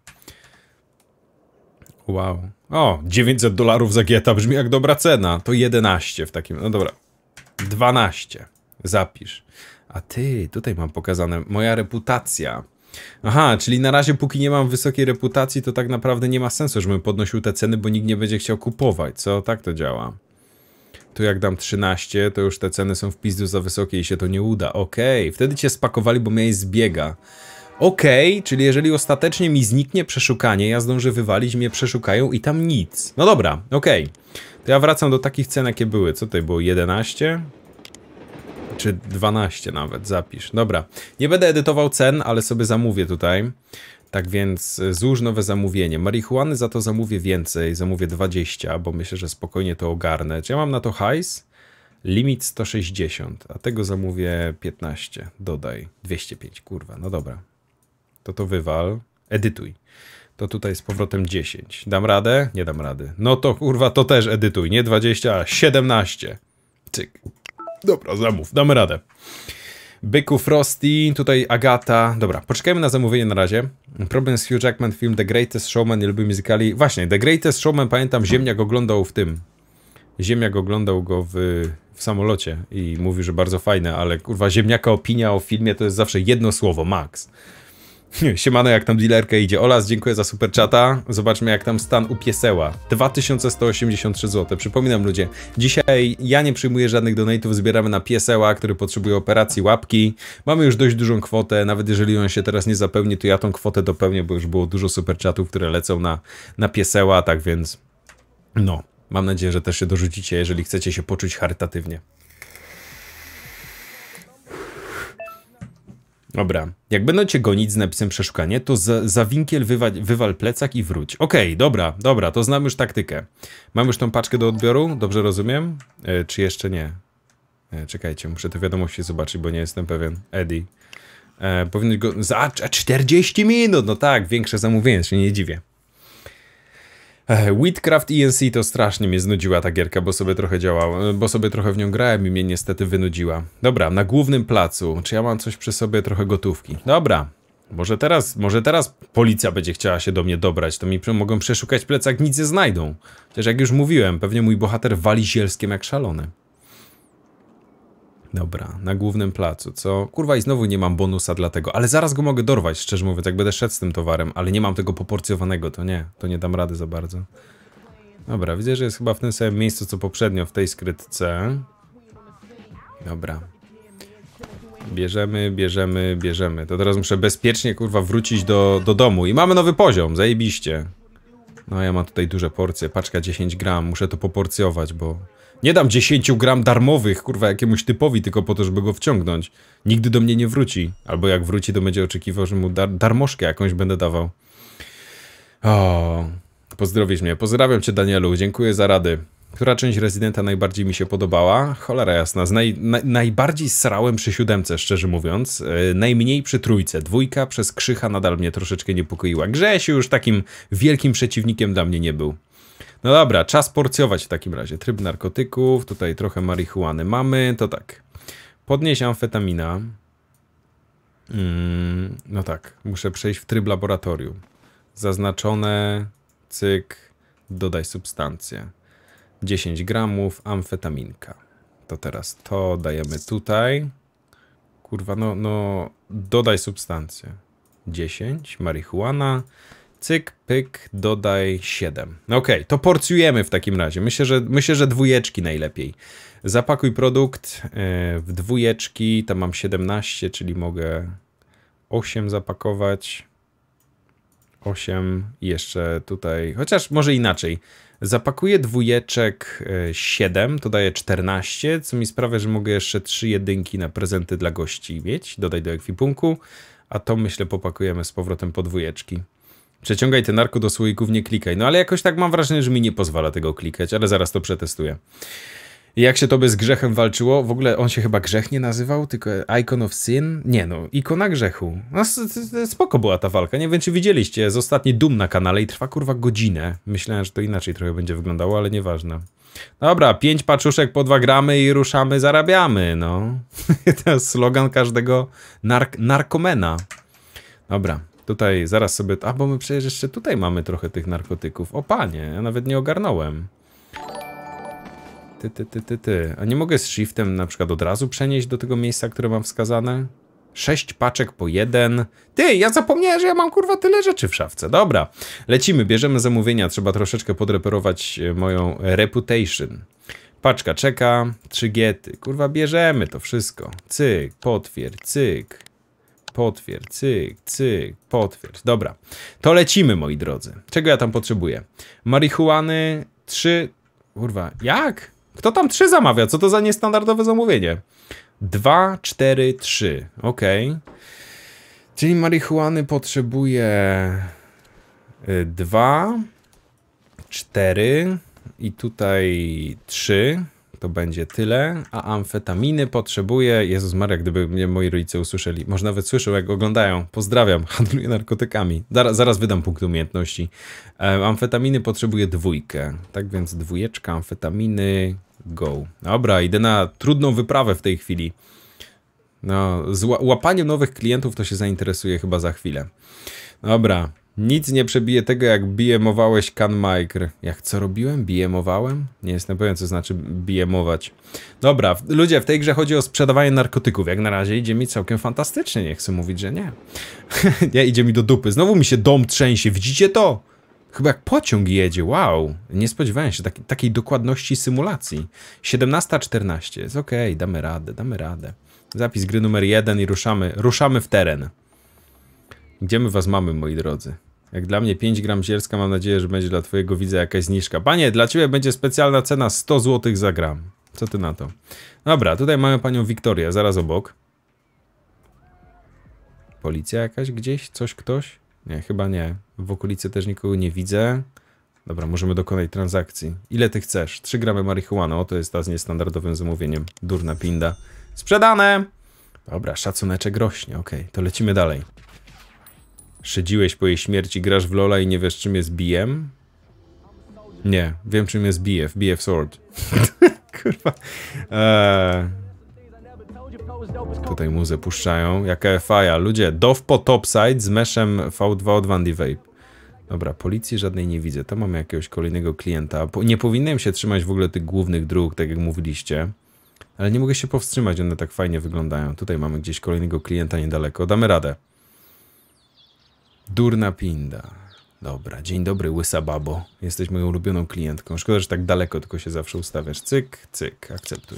Wow. O, 900 dolarów za Geta brzmi jak dobra cena. To 11 w takim... No dobra. 12. Zapisz. A ty, tutaj mam pokazane. Moja reputacja. Aha, czyli na razie póki nie mam wysokiej reputacji, to tak naprawdę nie ma sensu, żebym podnosił te ceny, bo nikt nie będzie chciał kupować. Co? Tak to działa. Tu jak dam 13, to już te ceny są w pizdu za wysokie i się to nie uda. Okej, okay. wtedy cię spakowali, bo miałeś zbiega. OK, czyli jeżeli ostatecznie mi zniknie przeszukanie, ja zdążę wywalić, mnie przeszukają i tam nic. No dobra, OK. To ja wracam do takich cen, jakie były. Co tutaj było? 11? Czy 12 nawet, zapisz. Dobra, nie będę edytował cen, ale sobie zamówię tutaj. Tak więc e, złóż nowe zamówienie. Marihuany za to zamówię więcej, zamówię 20, bo myślę, że spokojnie to ogarnę. Czy ja mam na to hajs? Limit 160, a tego zamówię 15. Dodaj 205, kurwa, no dobra to to wywal, edytuj. To tutaj z powrotem 10. Dam radę? Nie dam rady. No to kurwa, to też edytuj, nie 20, a 17. Cyk. Dobra, zamów, damy radę. Byku Frosty, tutaj Agata. Dobra, poczekajmy na zamówienie na razie. Problem z Hugh Jackman, film The Greatest Showman, nie lubi muzykali. Właśnie, The Greatest Showman, pamiętam, Ziemniak oglądał w tym. Ziemniak oglądał go w, w samolocie i mówił, że bardzo fajne, ale kurwa, Ziemniaka opinia o filmie to jest zawsze jedno słowo, max. <laughs> Siemano, jak tam dealerka idzie. Olas, dziękuję za super czata. Zobaczmy, jak tam stan u pieseła. 2183 zł. Przypominam, ludzie, dzisiaj ja nie przyjmuję żadnych donatów, zbieramy na pieseła, który potrzebuje operacji łapki. Mamy już dość dużą kwotę, nawet jeżeli on się teraz nie zapełni, to ja tą kwotę dopełnię, bo już było dużo super czatów, które lecą na, na pieseła, tak więc no. Mam nadzieję, że też się dorzucicie, jeżeli chcecie się poczuć charytatywnie. Dobra. Jak będą cię gonić z napisem przeszukanie, to za, za winkiel wywal plecak i wróć. Okej, okay, dobra, dobra, to znam już taktykę. Mam już tą paczkę do odbioru, dobrze rozumiem? E, czy jeszcze nie? E, czekajcie, muszę te wiadomości zobaczyć, bo nie jestem pewien. Eddie. E, powinno go... Za 40 minut! No tak, większe zamówienie, się nie dziwię. Wheatcraft ENC to strasznie mnie znudziła ta gierka, bo sobie trochę działała, bo sobie trochę w nią grałem i mnie niestety wynudziła. Dobra, na głównym placu. Czy ja mam coś przy sobie? Trochę gotówki. Dobra. Może teraz, może teraz policja będzie chciała się do mnie dobrać, to mi mogą przeszukać plecak, nic nie znajdą. Też jak już mówiłem, pewnie mój bohater wali zielskiem jak szalony. Dobra, na głównym placu, co? Kurwa i znowu nie mam bonusa dla tego, ale zaraz go mogę dorwać, szczerze mówiąc, jak będę szedł z tym towarem, ale nie mam tego poporcjowanego, to nie, to nie dam rady za bardzo. Dobra, widzę, że jest chyba w tym samym miejscu, co poprzednio w tej skrytce. Dobra. Bierzemy, bierzemy, bierzemy. To teraz muszę bezpiecznie, kurwa, wrócić do, do domu. I mamy nowy poziom, zajebiście. No, ja mam tutaj duże porcje, paczka 10 gram, muszę to poporcjować, bo... Nie dam 10 gram darmowych, kurwa, jakiemuś typowi tylko po to, żeby go wciągnąć. Nigdy do mnie nie wróci. Albo jak wróci, to będzie oczekiwał, że mu dar darmożkę jakąś będę dawał. O, pozdrowisz mnie. Pozdrawiam cię, Danielu. Dziękuję za rady. Która część Rezydenta najbardziej mi się podobała? Cholera jasna. Naj, najbardziej srałem przy siódemce, szczerze mówiąc. Yy, najmniej przy trójce. Dwójka przez Krzycha nadal mnie troszeczkę niepokoiła. Grzesiu już takim wielkim przeciwnikiem dla mnie nie był. No dobra, czas porcjować w takim razie. Tryb narkotyków, tutaj trochę marihuany mamy, to tak. Podnieś amfetamina. Mm, no tak, muszę przejść w tryb laboratorium. Zaznaczone, cyk, dodaj substancję. 10 gramów, amfetaminka. To teraz to dajemy tutaj. Kurwa, no, no, dodaj substancję. 10, marihuana, Cyk, pyk, dodaj 7. Ok, to porcjujemy w takim razie. Myślę, że, myślę, że dwójeczki najlepiej. Zapakuj produkt e, w dwójeczki. Tam mam 17, czyli mogę 8 zapakować. 8 jeszcze tutaj, chociaż może inaczej. Zapakuję dwójeczek 7, e, to daje 14, co mi sprawia, że mogę jeszcze 3 jedynki na prezenty dla gości mieć. Dodaj do ekwipunku, a to myślę popakujemy z powrotem po dwójeczki. Przeciągaj ten arku do słoików, nie klikaj. No ale jakoś tak mam wrażenie, że mi nie pozwala tego klikać, ale zaraz to przetestuję. Jak się to by z grzechem walczyło? W ogóle on się chyba grzech nie nazywał, tylko Icon of Sin? Nie no, ikona grzechu. No, spoko była ta walka, nie wiem czy widzieliście, z ostatni dum na kanale i trwa kurwa godzinę. Myślałem, że to inaczej trochę będzie wyglądało, ale nieważne. Dobra, pięć paczuszek po dwa gramy i ruszamy, zarabiamy, no. <laughs> to jest slogan każdego nark narkomena. Dobra, Tutaj zaraz sobie... A, bo my przecież jeszcze tutaj mamy trochę tych narkotyków. O panie, ja nawet nie ogarnąłem. Ty, ty, ty, ty, ty. A nie mogę z shiftem na przykład od razu przenieść do tego miejsca, które mam wskazane? Sześć paczek po jeden. Ty, ja zapomniałem, że ja mam kurwa tyle rzeczy w szafce. Dobra, lecimy, bierzemy zamówienia. Trzeba troszeczkę podreperować e, moją reputation. Paczka czeka, trzy giety. Kurwa, bierzemy to wszystko. Cyk, potwierdź, cyk potwierdź, cyk, cyk, potwierdź. Dobra, to lecimy, moi drodzy. Czego ja tam potrzebuję? Marihuany, trzy... Kurwa, jak? Kto tam trzy zamawia? Co to za niestandardowe zamówienie? Dwa, cztery, trzy. Okej. Okay. Czyli marihuany potrzebuje y, dwa, cztery i tutaj trzy to będzie tyle, a amfetaminy potrzebuję, Jezus Maria, gdyby mnie moi rodzice usłyszeli, może nawet słyszą jak oglądają, pozdrawiam, <laughs> handluję narkotykami, zaraz, zaraz wydam punkt umiejętności. E, amfetaminy potrzebuję dwójkę, tak więc dwójeczka, amfetaminy, go. Dobra, idę na trudną wyprawę w tej chwili. No, z łapaniem nowych klientów to się zainteresuje chyba za chwilę. Dobra, nic nie przebije tego, jak BMowałeś Can Jak co robiłem? BMowałem? Nie jestem pewien, co znaczy BMować. Dobra, ludzie, w tej grze chodzi o sprzedawanie narkotyków. Jak na razie idzie mi całkiem fantastycznie, nie chcę mówić, że nie. <laughs> nie, idzie mi do dupy. Znowu mi się dom trzęsie, widzicie to? Chyba jak pociąg jedzie, wow. Nie spodziewałem się taki, takiej dokładności symulacji. 17.14, jest okej, okay, damy radę, damy radę. Zapis gry numer jeden i ruszamy, ruszamy w teren. Gdzie my was mamy, moi drodzy? Jak dla mnie 5 gram zielska, mam nadzieję, że będzie dla twojego widza jakaś zniżka. Panie, dla ciebie będzie specjalna cena 100 zł za gram. Co ty na to? Dobra, tutaj mamy panią Wiktorię, zaraz obok. Policja jakaś gdzieś? Coś, ktoś? Nie, chyba nie. W okolicy też nikogo nie widzę. Dobra, możemy dokonać transakcji. Ile ty chcesz? 3 gramy marihuany. O, to jest ta z niestandardowym zamówieniem. Durna pinda. Sprzedane! Dobra, szacuneczek rośnie. Ok, to lecimy dalej. Szydziłeś po jej śmierci, grasz w Lola i nie wiesz czym jest BM? Nie, wiem czym jest BF, BF Sword. <laughs> Kurwa. Eee. Tutaj muzę puszczają. Jaka faja. Ludzie, dof po topside z meszem V2 od Vandy Vape. Dobra, policji żadnej nie widzę. To mamy jakiegoś kolejnego klienta. nie powinienem się trzymać w ogóle tych głównych dróg, tak jak mówiliście. Ale nie mogę się powstrzymać, one tak fajnie wyglądają. Tutaj mamy gdzieś kolejnego klienta niedaleko. Damy radę. Durna pinda. Dobra, dzień dobry, łysa babo. Jesteś moją ulubioną klientką. Szkoda, że tak daleko, tylko się zawsze ustawiasz. Cyk, cyk, akceptuj.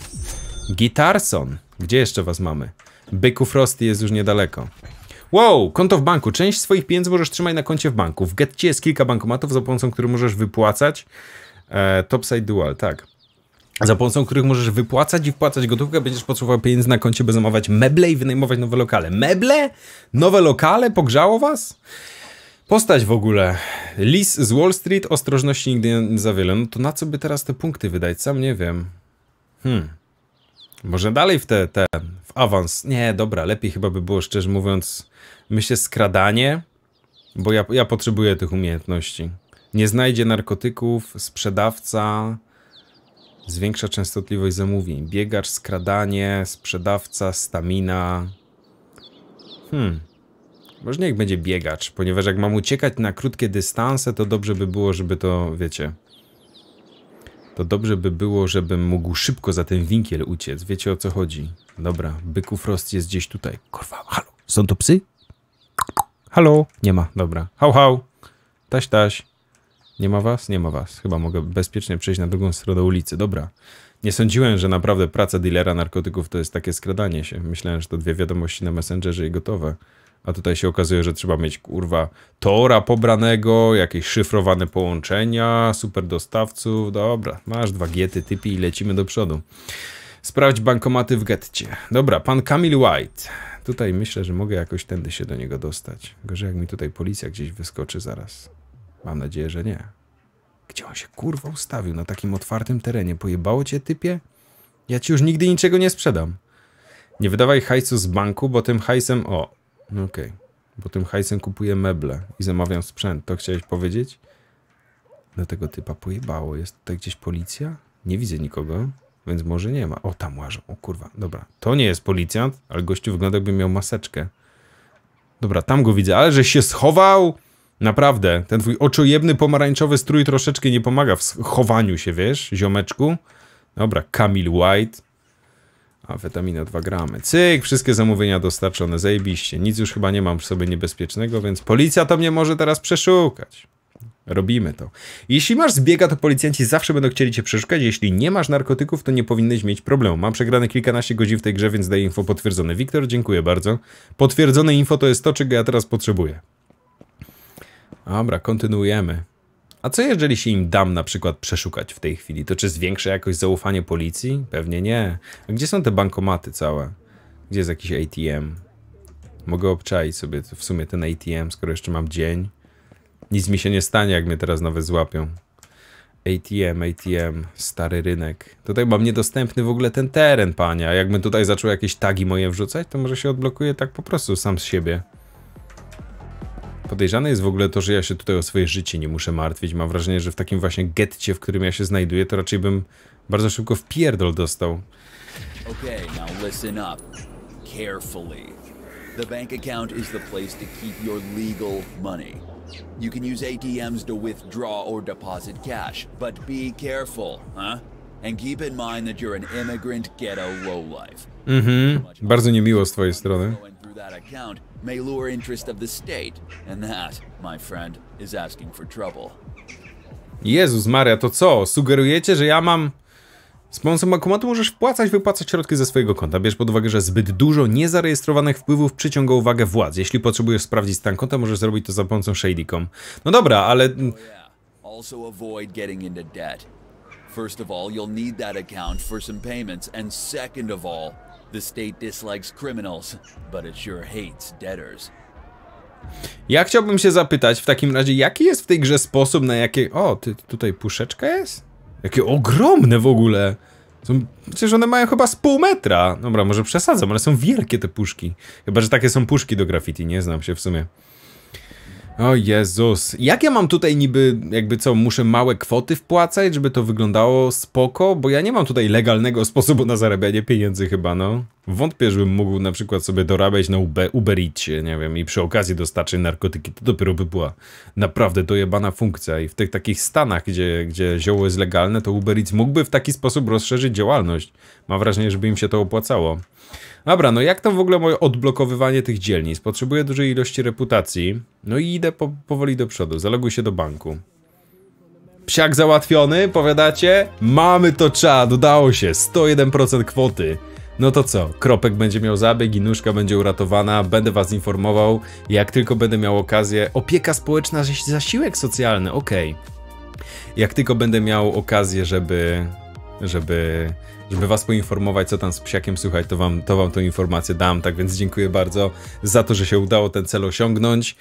Gitarson. Gdzie jeszcze was mamy? Byku Frosty jest już niedaleko. Wow, konto w banku. Część swoich pieniędzy możesz trzymać na koncie w banku. W getcie jest kilka bankomatów, za pomocą których możesz wypłacać. E, topside Dual, tak za pomocą których możesz wypłacać i wpłacać gotówkę, będziesz potrzebował pieniędzy na koncie, by zamawiać meble i wynajmować nowe lokale. Meble? Nowe lokale? Pogrzało was? Postać w ogóle. Lis z Wall Street, ostrożności nigdy nie za wiele. No to na co by teraz te punkty wydać? Sam nie wiem. Hmm. Może dalej w te, te, w awans. Nie, dobra, lepiej chyba by było, szczerze mówiąc, myślę skradanie, bo ja, ja potrzebuję tych umiejętności. Nie znajdzie narkotyków, sprzedawca, zwiększa częstotliwość zamówień. Biegacz, skradanie, sprzedawca, stamina. Hmm. Może niech będzie biegacz, ponieważ jak mam uciekać na krótkie dystanse, to dobrze by było, żeby to, wiecie... To dobrze by było, żebym mógł szybko za ten winkiel uciec. Wiecie o co chodzi. Dobra, byku Frost jest gdzieś tutaj. Kurwa, halo. Są to psy? Halo? Nie ma, dobra. Hał, hał. Taś, taś. Nie ma was? Nie ma was. Chyba mogę bezpiecznie przejść na drugą stronę ulicy. Dobra. Nie sądziłem, że naprawdę praca dealera narkotyków to jest takie skradanie się. Myślałem, że to dwie wiadomości na Messengerze i gotowe. A tutaj się okazuje, że trzeba mieć kurwa tora pobranego, jakieś szyfrowane połączenia, super dostawców. Dobra, masz dwa giety, typi i lecimy do przodu. Sprawdź bankomaty w getcie. Dobra, pan Kamil White. Tutaj myślę, że mogę jakoś tędy się do niego dostać. Gorzej jak mi tutaj policja gdzieś wyskoczy zaraz. Mam nadzieję, że nie. Gdzie on się kurwa ustawił na takim otwartym terenie? Pojebało cię, typie? Ja ci już nigdy niczego nie sprzedam. Nie wydawaj hajsu z banku, bo tym hajsem... O, no okej. Okay. Bo tym hajsem kupuję meble i zamawiam sprzęt. To chciałeś powiedzieć? Do no tego typa pojebało. Jest tutaj gdzieś policja? Nie widzę nikogo, więc może nie ma. O, tam łażą. O kurwa, dobra. To nie jest policjant, ale gościu wygląda jakby miał maseczkę. Dobra, tam go widzę, ale że się schował! Naprawdę, ten twój oczojebny pomarańczowy strój troszeczkę nie pomaga w chowaniu się, wiesz, ziomeczku. Dobra, Kamil White. a witamina 2 gramy. Cyk, wszystkie zamówienia dostarczone, zajebiście. Nic już chyba nie mam w sobie niebezpiecznego, więc policja to mnie może teraz przeszukać. Robimy to. Jeśli masz zbiega, to policjanci zawsze będą chcieli cię przeszukać. Jeśli nie masz narkotyków, to nie powinieneś mieć problemu. Mam przegrane kilkanaście godzin w tej grze, więc daję info potwierdzone. Wiktor, dziękuję bardzo. Potwierdzone info to jest to, czego ja teraz potrzebuję. Dobra, kontynuujemy. A co jeżeli się im dam na przykład przeszukać w tej chwili? To czy zwiększa jakoś zaufanie policji? Pewnie nie. A gdzie są te bankomaty całe? Gdzie jest jakiś ATM? Mogę obczaić sobie w sumie ten ATM, skoro jeszcze mam dzień. Nic mi się nie stanie, jak mnie teraz nawet złapią. ATM, ATM, stary rynek. Tutaj mam niedostępny w ogóle ten teren, panie. A jakbym tutaj zaczął jakieś tagi moje wrzucać, to może się odblokuje tak po prostu sam z siebie. Podejrzane jest w ogóle to, że ja się tutaj o swoje życie nie muszę martwić. Mam wrażenie, że w takim właśnie getcie, w którym ja się znajduję, to raczej bym bardzo szybko w pierdol dostał. Okay, now listen up. Carefully. The bank account is the place to keep your legal money. You can use ATMs to withdraw or deposit cash, but be careful, huh? And keep in mind that you're an immigrant ghetto lowlife. Mhm, mm bardzo niemiło z twojej strony may lure interest of the state, and that, my friend, is asking for trouble. Jezus Maria, to co? Sugerujecie, że ja mam... Sponsorem bankomatu możesz wpłacać, wypłacać środki ze swojego konta. Bierz pod uwagę, że zbyt dużo niezarejestrowanych wpływów przyciąga uwagę władz. Jeśli potrzebujesz sprawdzić stan konta, możesz zrobić to za pomocą Shady.com. No dobra, ale... Oh, also avoid getting into debt. First of all, you'll need that account for some payments, and second of all, The state dislikes criminals, but it sure hates debtors. Ja chciałbym się zapytać w takim razie, jaki jest w tej grze sposób na jakie... O, ty, tutaj puszeczka jest? Jakie ogromne w ogóle! Są... Przecież one mają chyba z pół metra. Dobra, może przesadzam, ale są wielkie te puszki. Chyba, że takie są puszki do graffiti, nie znam się w sumie. O Jezus, jak ja mam tutaj niby, jakby co, muszę małe kwoty wpłacać, żeby to wyglądało spoko? Bo ja nie mam tutaj legalnego <laughs> sposobu na zarabianie pieniędzy chyba, no. Wątpię, żebym mógł na przykład sobie dorabiać na Uber, Uber Eatsie, nie wiem, i przy okazji dostarczyć narkotyki, to dopiero by była naprawdę dojebana funkcja. I w tych takich stanach, gdzie, gdzie zioło jest legalne, to Uber Eats mógłby w taki sposób rozszerzyć działalność. Mam wrażenie, żeby im się to opłacało. Dobra, no jak tam w ogóle moje odblokowywanie tych dzielnic? Potrzebuję dużej ilości reputacji. No i idę po, powoli do przodu. Zaloguj się do banku. Psiak załatwiony, powiadacie? Mamy to czad, udało się. 101% kwoty. No to co, kropek będzie miał zabieg i nóżka będzie uratowana, będę was informował, jak tylko będę miał okazję. Opieka społeczna, zasiłek socjalny, okej. Okay. Jak tylko będę miał okazję, żeby żeby żeby was poinformować, co tam z psiakiem słychać, to wam, to wam tą informację dam. Tak więc dziękuję bardzo za to, że się udało ten cel osiągnąć.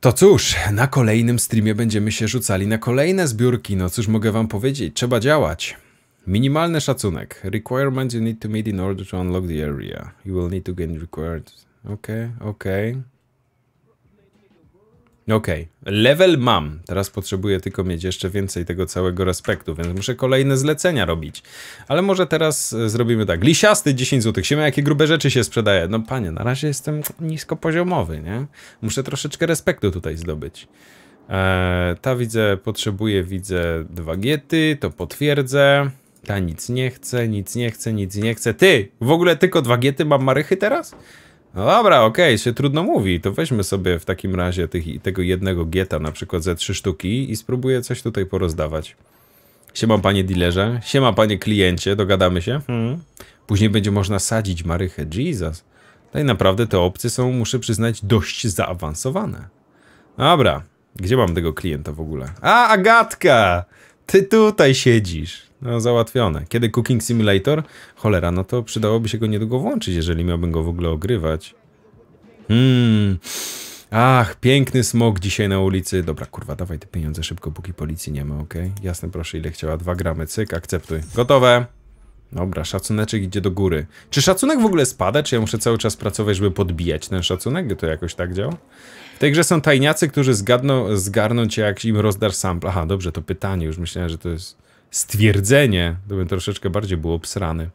To cóż, na kolejnym streamie będziemy się rzucali na kolejne zbiórki. No cóż mogę wam powiedzieć, trzeba działać. Minimalny szacunek. Requirements you need to meet in order to unlock the area. You will need to gain required. Okej, okay, okej. Okay. Okej, okay. level mam. Teraz potrzebuję tylko mieć jeszcze więcej tego całego respektu, więc muszę kolejne zlecenia robić. Ale może teraz e, zrobimy tak. Lisiasty 10 zł. Siema, jakie grube rzeczy się sprzedaje. No panie, na razie jestem niskopoziomowy, nie? Muszę troszeczkę respektu tutaj zdobyć. E, ta widzę, potrzebuję widzę dwa giety, to potwierdzę. Ta nic nie chce, nic nie chce, nic nie chce. Ty! W ogóle tylko dwa giety mam marychy teraz? No dobra, okej, okay, się trudno mówi, to weźmy sobie w takim razie tych, tego jednego gieta, na przykład ze trzy sztuki i spróbuję coś tutaj porozdawać. Siema panie dealerze, siema panie kliencie, dogadamy się? Hmm. Później będzie można sadzić marychę, Jesus. Tak naprawdę te opcje są, muszę przyznać, dość zaawansowane. Dobra, gdzie mam tego klienta w ogóle? A, Agatka! Ty tutaj siedzisz no, załatwione. Kiedy Cooking Simulator? Cholera, no to przydałoby się go niedługo włączyć, jeżeli miałbym go w ogóle ogrywać. Hmm. Ach, piękny smog dzisiaj na ulicy. Dobra, kurwa, dawaj te pieniądze szybko, póki policji nie ma, ok? Jasne, proszę, ile chciała? Dwa gramy, cyk, akceptuj. Gotowe! Dobra, szacuneczek idzie do góry. Czy szacunek w ogóle spada? Czy ja muszę cały czas pracować, żeby podbijać ten szacunek? Gdy to jakoś tak działa? W tej grze są tajniacy, którzy zgadną, zgarną cię, jak im rozdasz sample. Aha, dobrze, to pytanie. Już myślałem, że to jest stwierdzenie, to bym troszeczkę bardziej był obsrany.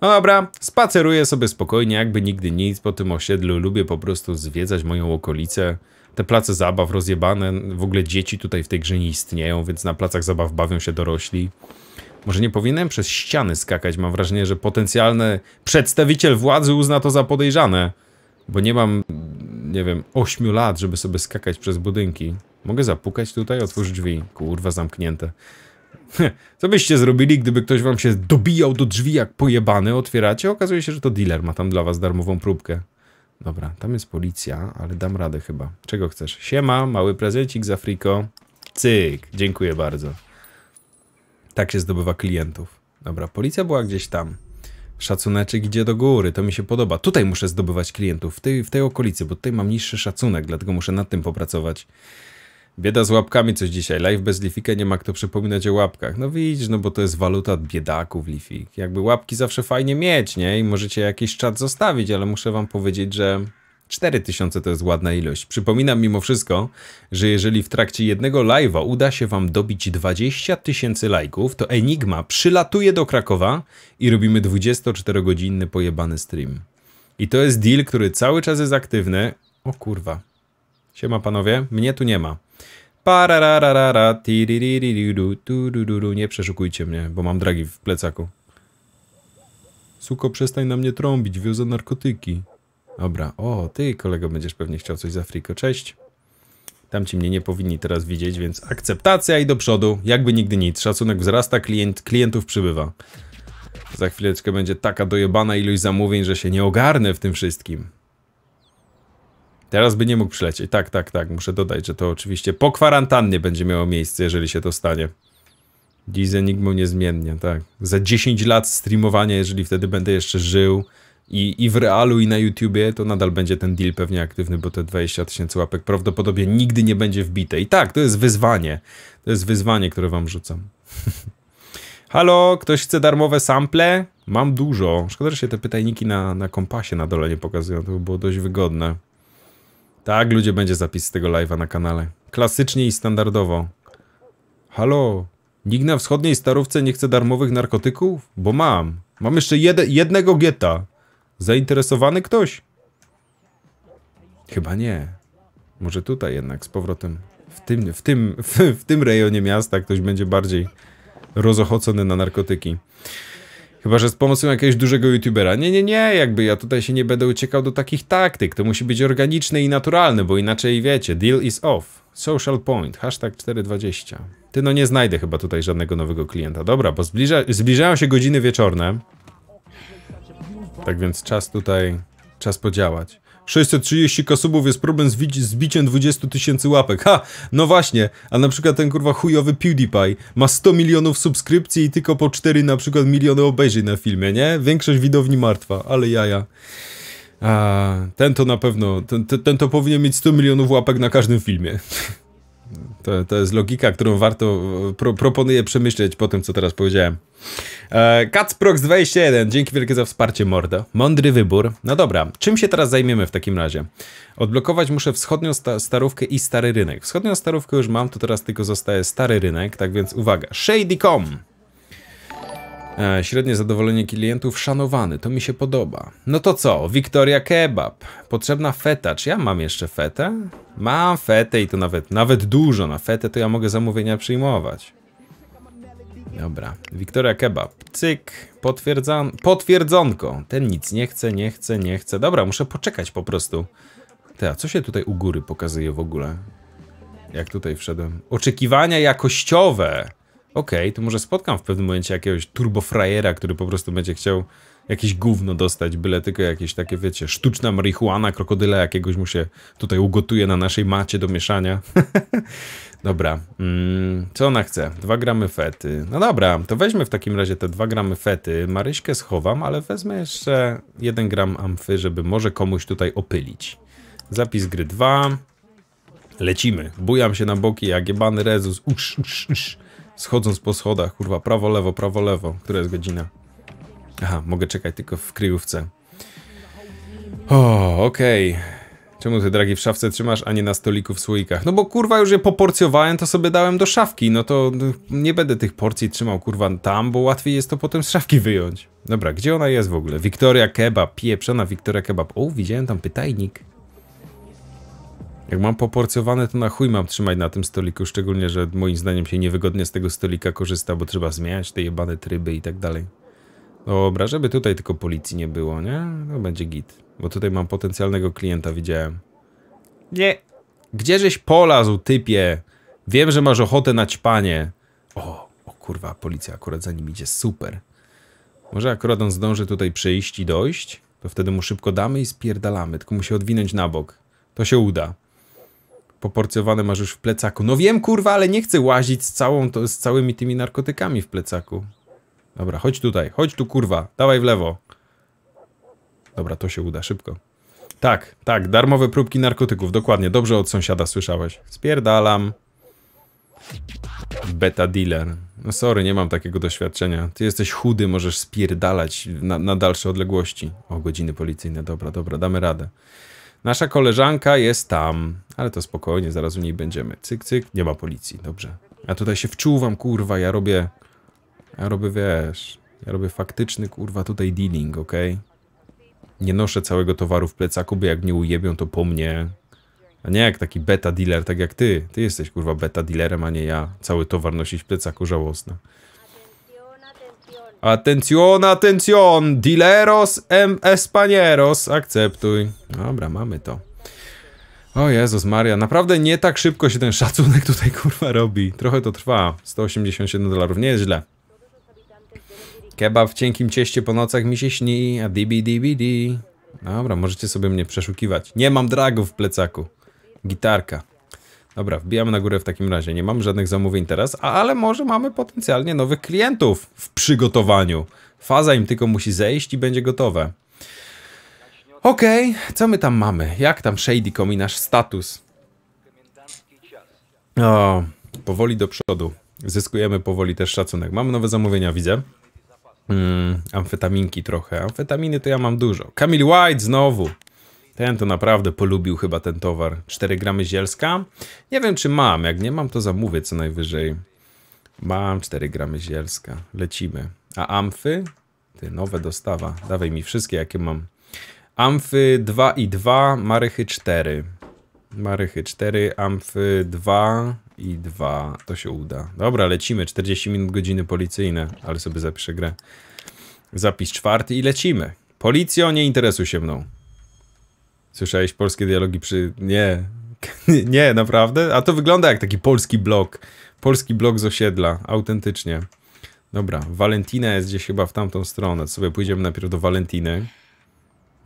No dobra, spaceruję sobie spokojnie, jakby nigdy nic po tym osiedlu. Lubię po prostu zwiedzać moją okolicę. Te place zabaw rozjebane, w ogóle dzieci tutaj w tej grze nie istnieją, więc na placach zabaw bawią się dorośli. Może nie powinienem przez ściany skakać, mam wrażenie, że potencjalny przedstawiciel władzy uzna to za podejrzane. Bo nie mam, nie wiem, 8 lat, żeby sobie skakać przez budynki. Mogę zapukać tutaj, otworzyć drzwi. Kurwa, zamknięte. <laughs> Co byście zrobili, gdyby ktoś wam się dobijał do drzwi jak pojebany, otwieracie, okazuje się, że to dealer ma tam dla was darmową próbkę. Dobra, tam jest policja, ale dam radę chyba. Czego chcesz? Siema, mały prezencik z Afriko. Cyk, dziękuję bardzo. Tak się zdobywa klientów. Dobra, policja była gdzieś tam. Szacuneczek idzie do góry, to mi się podoba. Tutaj muszę zdobywać klientów, w tej, w tej okolicy, bo tutaj mam niższy szacunek, dlatego muszę nad tym popracować. Bieda z łapkami coś dzisiaj. Live bez Lifika nie ma kto przypominać o łapkach. No widzisz, no bo to jest waluta biedaków Lifik. Jakby łapki zawsze fajnie mieć, nie? I możecie jakiś czat zostawić, ale muszę wam powiedzieć, że 4000 to jest ładna ilość. Przypominam mimo wszystko, że jeżeli w trakcie jednego live'a uda się wam dobić 20 tysięcy lajków, to Enigma przylatuje do Krakowa i robimy 24-godzinny pojebany stream. I to jest deal, który cały czas jest aktywny. O kurwa. Siema panowie, mnie tu nie ma. Parararara, nie przeszukujcie mnie, bo mam dragi w plecaku. Suko, przestań na mnie trąbić, wiozę narkotyki. Dobra, o, ty kolego będziesz pewnie chciał coś z Afriko, cześć. Tamci mnie nie powinni teraz widzieć, więc akceptacja i do przodu, jakby nigdy nic. Szacunek wzrasta, klient, klientów przybywa. Za chwileczkę będzie taka dojebana ilość zamówień, że się nie ogarnę w tym wszystkim. Teraz by nie mógł przylecieć. Tak, tak, tak. Muszę dodać, że to oczywiście po kwarantannie będzie miało miejsce, jeżeli się to stanie. Dziś z Enigmą niezmiennie, tak. Za 10 lat streamowania, jeżeli wtedy będę jeszcze żył i, i w realu, i na YouTubie, to nadal będzie ten deal pewnie aktywny, bo te 20 tysięcy łapek prawdopodobnie nigdy nie będzie wbite. I tak, to jest wyzwanie. To jest wyzwanie, które wam rzucam. <laughs> Halo, ktoś chce darmowe sample? Mam dużo. Szkoda, że się te pytajniki na, na kompasie na dole nie pokazują. To by było dość wygodne. Tak, ludzie, będzie zapis z tego live'a na kanale. Klasycznie i standardowo. Halo, nikt na wschodniej starówce nie chce darmowych narkotyków? Bo mam. Mam jeszcze jed jednego geta. Zainteresowany ktoś? Chyba nie. Może tutaj jednak z powrotem. W tym, w tym, w, <laughs> w tym rejonie miasta ktoś będzie bardziej rozochocony na narkotyki. Chyba, że z pomocą jakiegoś dużego youtubera. Nie, nie, nie, jakby ja tutaj się nie będę uciekał do takich taktyk. To musi być organiczne i naturalne, bo inaczej wiecie, deal is off. Social point, hashtag 420. Ty no nie znajdę chyba tutaj żadnego nowego klienta. Dobra, bo zbliża, zbliżają się godziny wieczorne. Tak więc czas tutaj, czas podziałać. 630 kasubów jest problem z, z biciem 20 tysięcy łapek. Ha! No właśnie, a na przykład ten kurwa chujowy PewDiePie ma 100 milionów subskrypcji i tylko po 4 na przykład miliony obejrzeń na filmie, nie? Większość widowni martwa, ale jaja. A, ten to na pewno, ten, ten, ten to powinien mieć 100 milionów łapek na każdym filmie. To, to jest logika, którą warto, e, pro, proponuję przemyśleć po tym, co teraz powiedziałem. E, Kacprox21, dzięki wielkie za wsparcie, mordo. Mądry wybór. No dobra, czym się teraz zajmiemy w takim razie? Odblokować muszę wschodnią sta starówkę i stary rynek. Wschodnią starówkę już mam, to teraz tylko zostaje stary rynek, tak więc uwaga. Shady.com E, średnie zadowolenie klientów szanowany, to mi się podoba. No to co, Wiktoria Kebab, potrzebna feta, czy ja mam jeszcze fetę? Mam fetę i to nawet, nawet dużo, na fetę to ja mogę zamówienia przyjmować. Dobra, Wiktoria Kebab, cyk, potwierdzan potwierdzonko. Ten nic nie chce, nie chce, nie chce. Dobra, muszę poczekać po prostu. Te, a co się tutaj u góry pokazuje w ogóle? Jak tutaj wszedłem? Oczekiwania jakościowe! okej, okay, to może spotkam w pewnym momencie jakiegoś turbofrajera, który po prostu będzie chciał jakieś gówno dostać, byle tylko jakieś takie, wiecie, sztuczna marihuana, krokodyla jakiegoś mu się tutaj ugotuje na naszej macie do mieszania. <laughs> dobra, mm, co ona chce? Dwa gramy fety. No dobra, to weźmy w takim razie te dwa gramy fety. Maryśkę schowam, ale wezmę jeszcze jeden gram amfy, żeby może komuś tutaj opylić. Zapis gry 2. Lecimy. Bujam się na boki jak jebany Rezus. Usz, usz, usz schodząc po schodach, kurwa, prawo, lewo, prawo, lewo. Która jest godzina? Aha, mogę czekać tylko w kryjówce. O, okej. Okay. Czemu te dragi w szafce trzymasz, a nie na stoliku w słoikach? No bo kurwa już je poporcjowałem, to sobie dałem do szafki. No to nie będę tych porcji trzymał kurwa tam, bo łatwiej jest to potem z szafki wyjąć. Dobra, gdzie ona jest w ogóle? Wiktoria Kebab, pieprzona Wiktoria Kebab. O, widziałem tam pytajnik. Jak mam poporcjowane, to na chuj mam trzymać na tym stoliku, szczególnie, że moim zdaniem się niewygodnie z tego stolika korzysta, bo trzeba zmieniać te jebane tryby i tak dalej. Dobra, żeby tutaj tylko policji nie było, nie? No będzie git. Bo tutaj mam potencjalnego klienta, widziałem. Nie. Gdzieżeś polazł, typie? Wiem, że masz ochotę na ćpanie. O, o kurwa, policja akurat za nim idzie, super. Może akurat on zdąży tutaj przejść i dojść? To wtedy mu szybko damy i spierdalamy, tylko musi odwinąć na bok. To się uda poporcjowane masz już w plecaku. No wiem, kurwa, ale nie chcę łazić z, całą, to, z całymi tymi narkotykami w plecaku. Dobra, chodź tutaj, chodź tu, kurwa, dawaj w lewo. Dobra, to się uda, szybko. Tak, tak, darmowe próbki narkotyków, dokładnie, dobrze od sąsiada słyszałeś. Spierdalam. Beta dealer. No sorry, nie mam takiego doświadczenia. Ty jesteś chudy, możesz spierdalać na, na dalsze odległości. O, godziny policyjne, dobra, dobra, damy radę. Nasza koleżanka jest tam, ale to spokojnie, zaraz u niej będziemy. Cyk, cyk, nie ma policji, dobrze. Ja tutaj się wczuwam, kurwa, ja robię... Ja robię, wiesz... Ja robię faktyczny, kurwa, tutaj dealing, ok? Nie noszę całego towaru w plecaku, bo jak mnie ujebią, to po mnie... A nie jak taki beta dealer, tak jak ty. Ty jesteś, kurwa, beta dealerem, a nie ja. Cały towar nosić w plecaku, żałosne. Atencjon, atencjon! Dileros em espanieros. Akceptuj. Dobra, mamy to. O Jezus Maria, naprawdę nie tak szybko się ten szacunek tutaj <laughs> kurwa robi. Trochę to trwa. 187 dolarów, nie jest źle. Kebab w cienkim cieście po nocach mi się śni, a dibi dibi di. Dobra, możecie sobie mnie przeszukiwać. Nie mam dragów w plecaku. Gitarka. Dobra, wbijamy na górę w takim razie. Nie mam żadnych zamówień teraz, ale może mamy potencjalnie nowych klientów w przygotowaniu. Faza im tylko musi zejść i będzie gotowe. Okej, okay, co my tam mamy? Jak tam Shadycom i nasz status? O, powoli do przodu. Zyskujemy powoli też szacunek. Mamy nowe zamówienia, widzę. Mm, amfetaminki trochę. Amfetaminy to ja mam dużo. Kamil White znowu. Ten to naprawdę polubił chyba ten towar. 4 gramy zielska? Nie wiem czy mam, jak nie mam to zamówię co najwyżej. Mam 4 gramy zielska, lecimy. A amfy? Ty, nowe dostawa. Dawaj mi wszystkie jakie mam. Amfy 2 i 2, marychy 4. Marychy 4, amfy 2 i 2. To się uda. Dobra, lecimy. 40 minut, godziny policyjne. Ale sobie zapiszę grę. Zapis czwarty i lecimy. Policjo, nie interesuj się mną. Słyszałeś polskie dialogi przy... Nie. <laughs> Nie, naprawdę? A to wygląda jak taki polski blok, Polski blok z osiedla. Autentycznie. Dobra, Walentina jest gdzieś chyba w tamtą stronę. Sobie pójdziemy najpierw do Walentiny.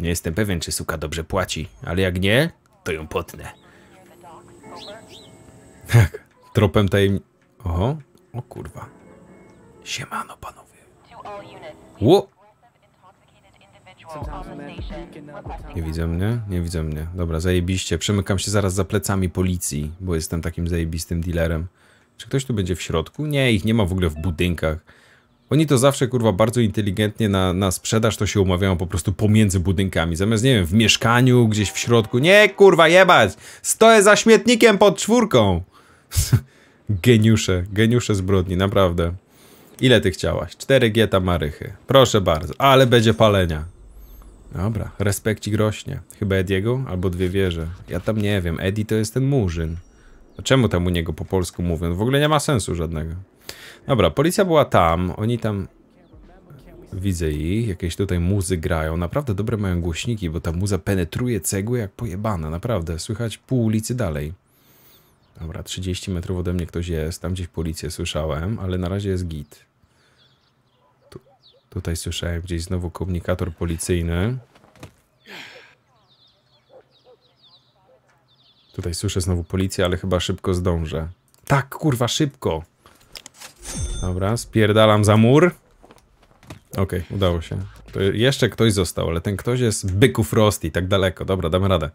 Nie jestem pewien, czy suka dobrze płaci, ale jak nie, to ją potnę. <laughs> Tak, tropem tajemnicy. Oho, o kurwa. Siemano, panowie. Ło! Nie widzę mnie? Nie widzę mnie. Dobra, zajebiście. Przemykam się zaraz za plecami policji, bo jestem takim zajebistym dealerem. Czy ktoś tu będzie w środku? Nie, ich nie ma w ogóle w budynkach. Oni to zawsze, kurwa, bardzo inteligentnie na, na sprzedaż to się umawiają po prostu pomiędzy budynkami. Zamiast, nie wiem, w mieszkaniu, gdzieś w środku. Nie, kurwa, jebać! Stoję za śmietnikiem pod czwórką! <laughs> geniusze, geniusze zbrodni, naprawdę. Ile ty chciałaś? 4 gieta marychy. Proszę bardzo, ale będzie palenia. Dobra, respekcik rośnie. Chyba Ediego albo dwie wieże. Ja tam nie wiem, Edi to jest ten murzyn. A czemu tam u niego po polsku mówią? W ogóle nie ma sensu żadnego. Dobra, policja była tam, oni tam... E, widzę ich, jakieś tutaj muzy grają. Naprawdę dobre mają głośniki, bo ta muza penetruje cegły jak pojebana, naprawdę. Słychać pół ulicy dalej. Dobra, 30 metrów ode mnie ktoś jest, tam gdzieś policję słyszałem, ale na razie jest git. Tutaj słyszałem gdzieś znowu komunikator policyjny. Tutaj słyszę znowu policję, ale chyba szybko zdążę. Tak, kurwa, szybko! Dobra, spierdalam za mur. Okej, okay, udało się. To jeszcze ktoś został, ale ten ktoś jest byku Frosty, tak daleko. Dobra, damy radę.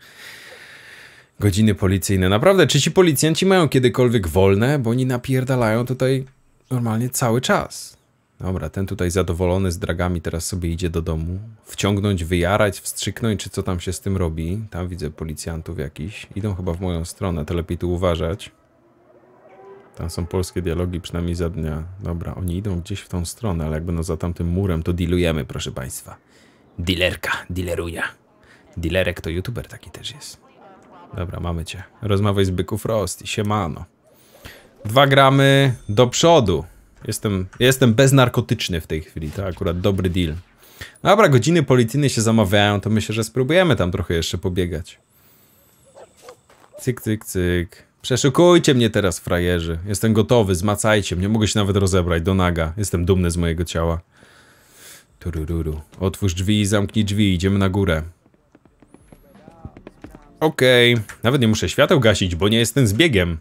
Godziny policyjne. Naprawdę, czy ci policjanci mają kiedykolwiek wolne? Bo oni napierdalają tutaj normalnie cały czas. Dobra, ten tutaj zadowolony z dragami teraz sobie idzie do domu. Wciągnąć, wyjarać, wstrzyknąć, czy co tam się z tym robi. Tam widzę policjantów jakiś. Idą chyba w moją stronę, to lepiej tu uważać. Tam są polskie dialogi, przynajmniej za dnia. Dobra, oni idą gdzieś w tą stronę, ale jak będą no za tamtym murem, to dilujemy, proszę państwa. Dilerka, dileruje. Dilerek to youtuber taki też jest. Dobra, mamy cię. Rozmawiaj z Byku Frost i siemano. Dwa gramy do przodu. Jestem, jestem beznarkotyczny w tej chwili, to tak? akurat dobry deal. Dobra, godziny policyjne się zamawiają, to myślę, że spróbujemy tam trochę jeszcze pobiegać. Cyk, cyk, cyk. Przeszukujcie mnie teraz, frajerzy. Jestem gotowy, zmacajcie mnie. Mogę się nawet rozebrać do naga. Jestem dumny z mojego ciała. Turururu. Otwórz drzwi i zamknij drzwi. Idziemy na górę. Okej. Okay. Nawet nie muszę świateł gasić, bo nie jestem zbiegiem.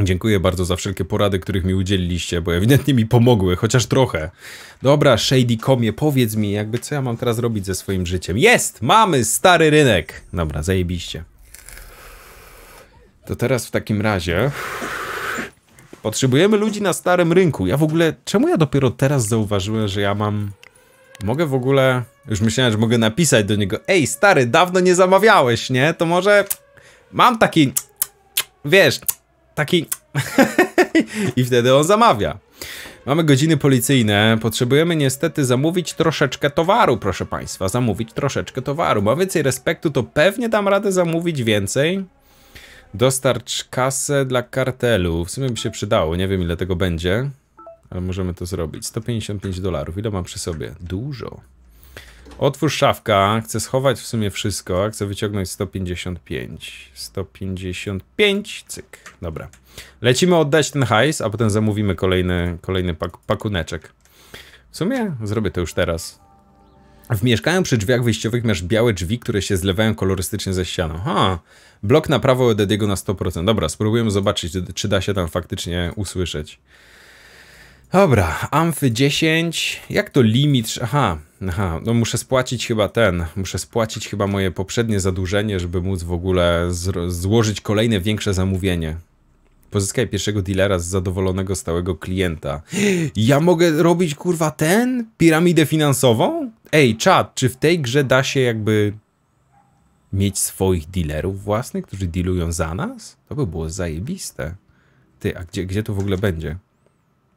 Dziękuję bardzo za wszelkie porady, których mi udzieliliście, bo ewidentnie mi pomogły, chociaż trochę. Dobra, Shady Komie, powiedz mi, jakby co ja mam teraz robić ze swoim życiem. Jest! Mamy stary rynek! Dobra, zajebiście. To teraz w takim razie... Potrzebujemy ludzi na starym rynku. Ja w ogóle... Czemu ja dopiero teraz zauważyłem, że ja mam... Mogę w ogóle... Już myślałem, że mogę napisać do niego Ej, stary, dawno nie zamawiałeś, nie? To może... Mam taki... Wiesz taki... <laughs> I wtedy on zamawia. Mamy godziny policyjne, potrzebujemy niestety zamówić troszeczkę towaru, proszę państwa, zamówić troszeczkę towaru. Mam więcej respektu, to pewnie dam radę zamówić więcej. Dostarcz kasę dla kartelu. W sumie by się przydało, nie wiem ile tego będzie, ale możemy to zrobić. 155 dolarów, ile mam przy sobie? Dużo. Otwórz szafka, chcę schować w sumie wszystko, chcę wyciągnąć 155. 155, cyk, dobra. Lecimy oddać ten hajs, a potem zamówimy kolejny, kolejny pak pakuneczek. W sumie zrobię to już teraz. W mieszkaniu przy drzwiach wyjściowych masz białe drzwi, które się zlewają kolorystycznie ze ścianą. Ha, blok na prawo od Ediego na 100%. Dobra, spróbujemy zobaczyć, czy da się tam faktycznie usłyszeć. Dobra, amfy 10. Jak to limit? Aha, aha, no muszę spłacić chyba ten. Muszę spłacić chyba moje poprzednie zadłużenie, żeby móc w ogóle złożyć kolejne większe zamówienie. Pozyskaj pierwszego dealera z zadowolonego stałego klienta. <gasps> Ja mogę robić kurwa ten? Piramidę finansową? Ej, czat, czy w tej grze da się jakby mieć swoich dealerów własnych, którzy dealują za nas? To by było zajebiste. Ty, a gdzie, gdzie to w ogóle będzie?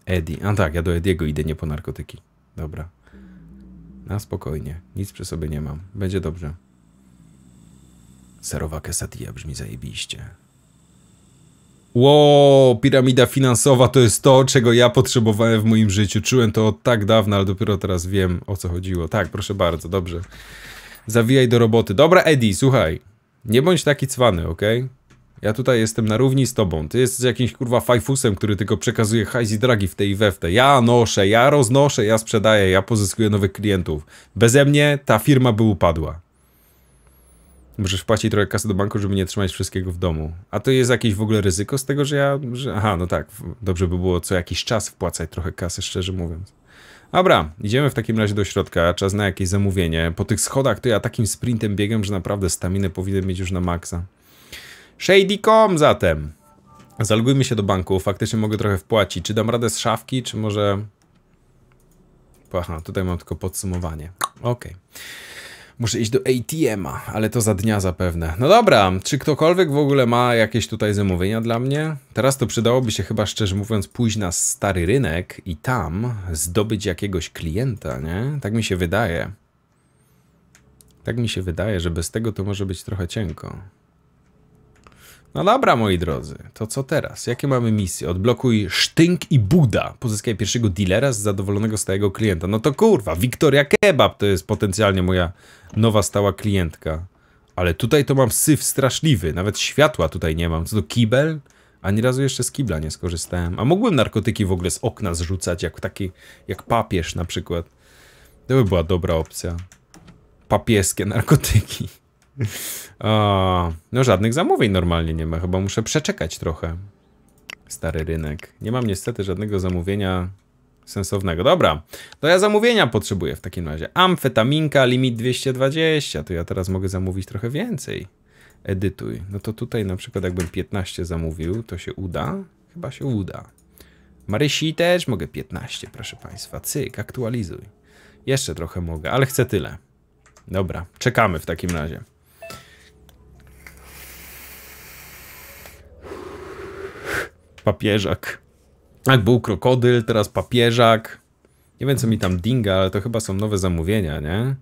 Eddie. A tak, ja do Ediego idę, nie po narkotyki. Dobra. Na spokojnie. Nic przy sobie nie mam. Będzie dobrze. Serowa Kesatia brzmi zajebiście. Ło, piramida finansowa to jest to, czego ja potrzebowałem w moim życiu. Czułem to od tak dawna, ale dopiero teraz wiem, o co chodziło. Tak, proszę bardzo, dobrze. Zawijaj do roboty. Dobra, Eddie, słuchaj. Nie bądź taki cwany, okej? Okay? Ja tutaj jestem na równi z tobą. Ty jesteś jakimś kurwa fajfusem, który tylko przekazuje hajs i dragi w tej i we Ja noszę, ja roznoszę, ja sprzedaję, ja pozyskuję nowych klientów. Beze mnie ta firma by upadła. Możesz wpłacić trochę kasy do banku, żeby nie trzymać wszystkiego w domu. A to jest jakieś w ogóle ryzyko z tego, że ja... Że... Aha, no tak, dobrze by było co jakiś czas wpłacać trochę kasy, szczerze mówiąc. Dobra, idziemy w takim razie do środka, czas na jakieś zamówienie. Po tych schodach to ja takim sprintem biegam, że naprawdę staminę powinien mieć już na maksa. Shady.com zatem. Zalogujmy się do banku, faktycznie mogę trochę wpłacić. Czy dam radę z szafki, czy może... Aha, tutaj mam tylko podsumowanie. Ok. Muszę iść do ATM-a, ale to za dnia zapewne. No dobra, czy ktokolwiek w ogóle ma jakieś tutaj zamówienia dla mnie? Teraz to przydałoby się chyba szczerze mówiąc pójść na stary rynek i tam zdobyć jakiegoś klienta, nie? Tak mi się wydaje. Tak mi się wydaje, że bez tego to może być trochę cienko. No dobra, moi drodzy, to co teraz? Jakie mamy misje? Odblokuj Sztynk i Buda. Pozyskaj pierwszego dealera z zadowolonego stałego klienta. No to kurwa, Wiktoria Kebab to jest potencjalnie moja nowa stała klientka. Ale tutaj to mam syf straszliwy, nawet światła tutaj nie mam. Co to, kibel? Ani razu jeszcze z kibla nie skorzystałem. A mogłem narkotyki w ogóle z okna zrzucać, jak taki, jak papież na przykład. To by była dobra opcja. Papieskie narkotyki. <laughs> O, no żadnych zamówień normalnie nie ma. Chyba muszę przeczekać trochę. Stary rynek. Nie mam niestety żadnego zamówienia sensownego. Dobra, to ja zamówienia potrzebuję w takim razie. Amfetaminka, limit 220. To ja teraz mogę zamówić trochę więcej. Edytuj. No to tutaj na przykład jakbym 15 zamówił, to się uda? Chyba się uda. Marysi też mogę 15, proszę Państwa. Cyk, aktualizuj. Jeszcze trochę mogę, ale chcę tyle. Dobra, czekamy w takim razie. papieżak. Tak, był krokodyl, teraz papieżak. Nie wiem, co mi tam dinga, ale to chyba są nowe zamówienia, nie?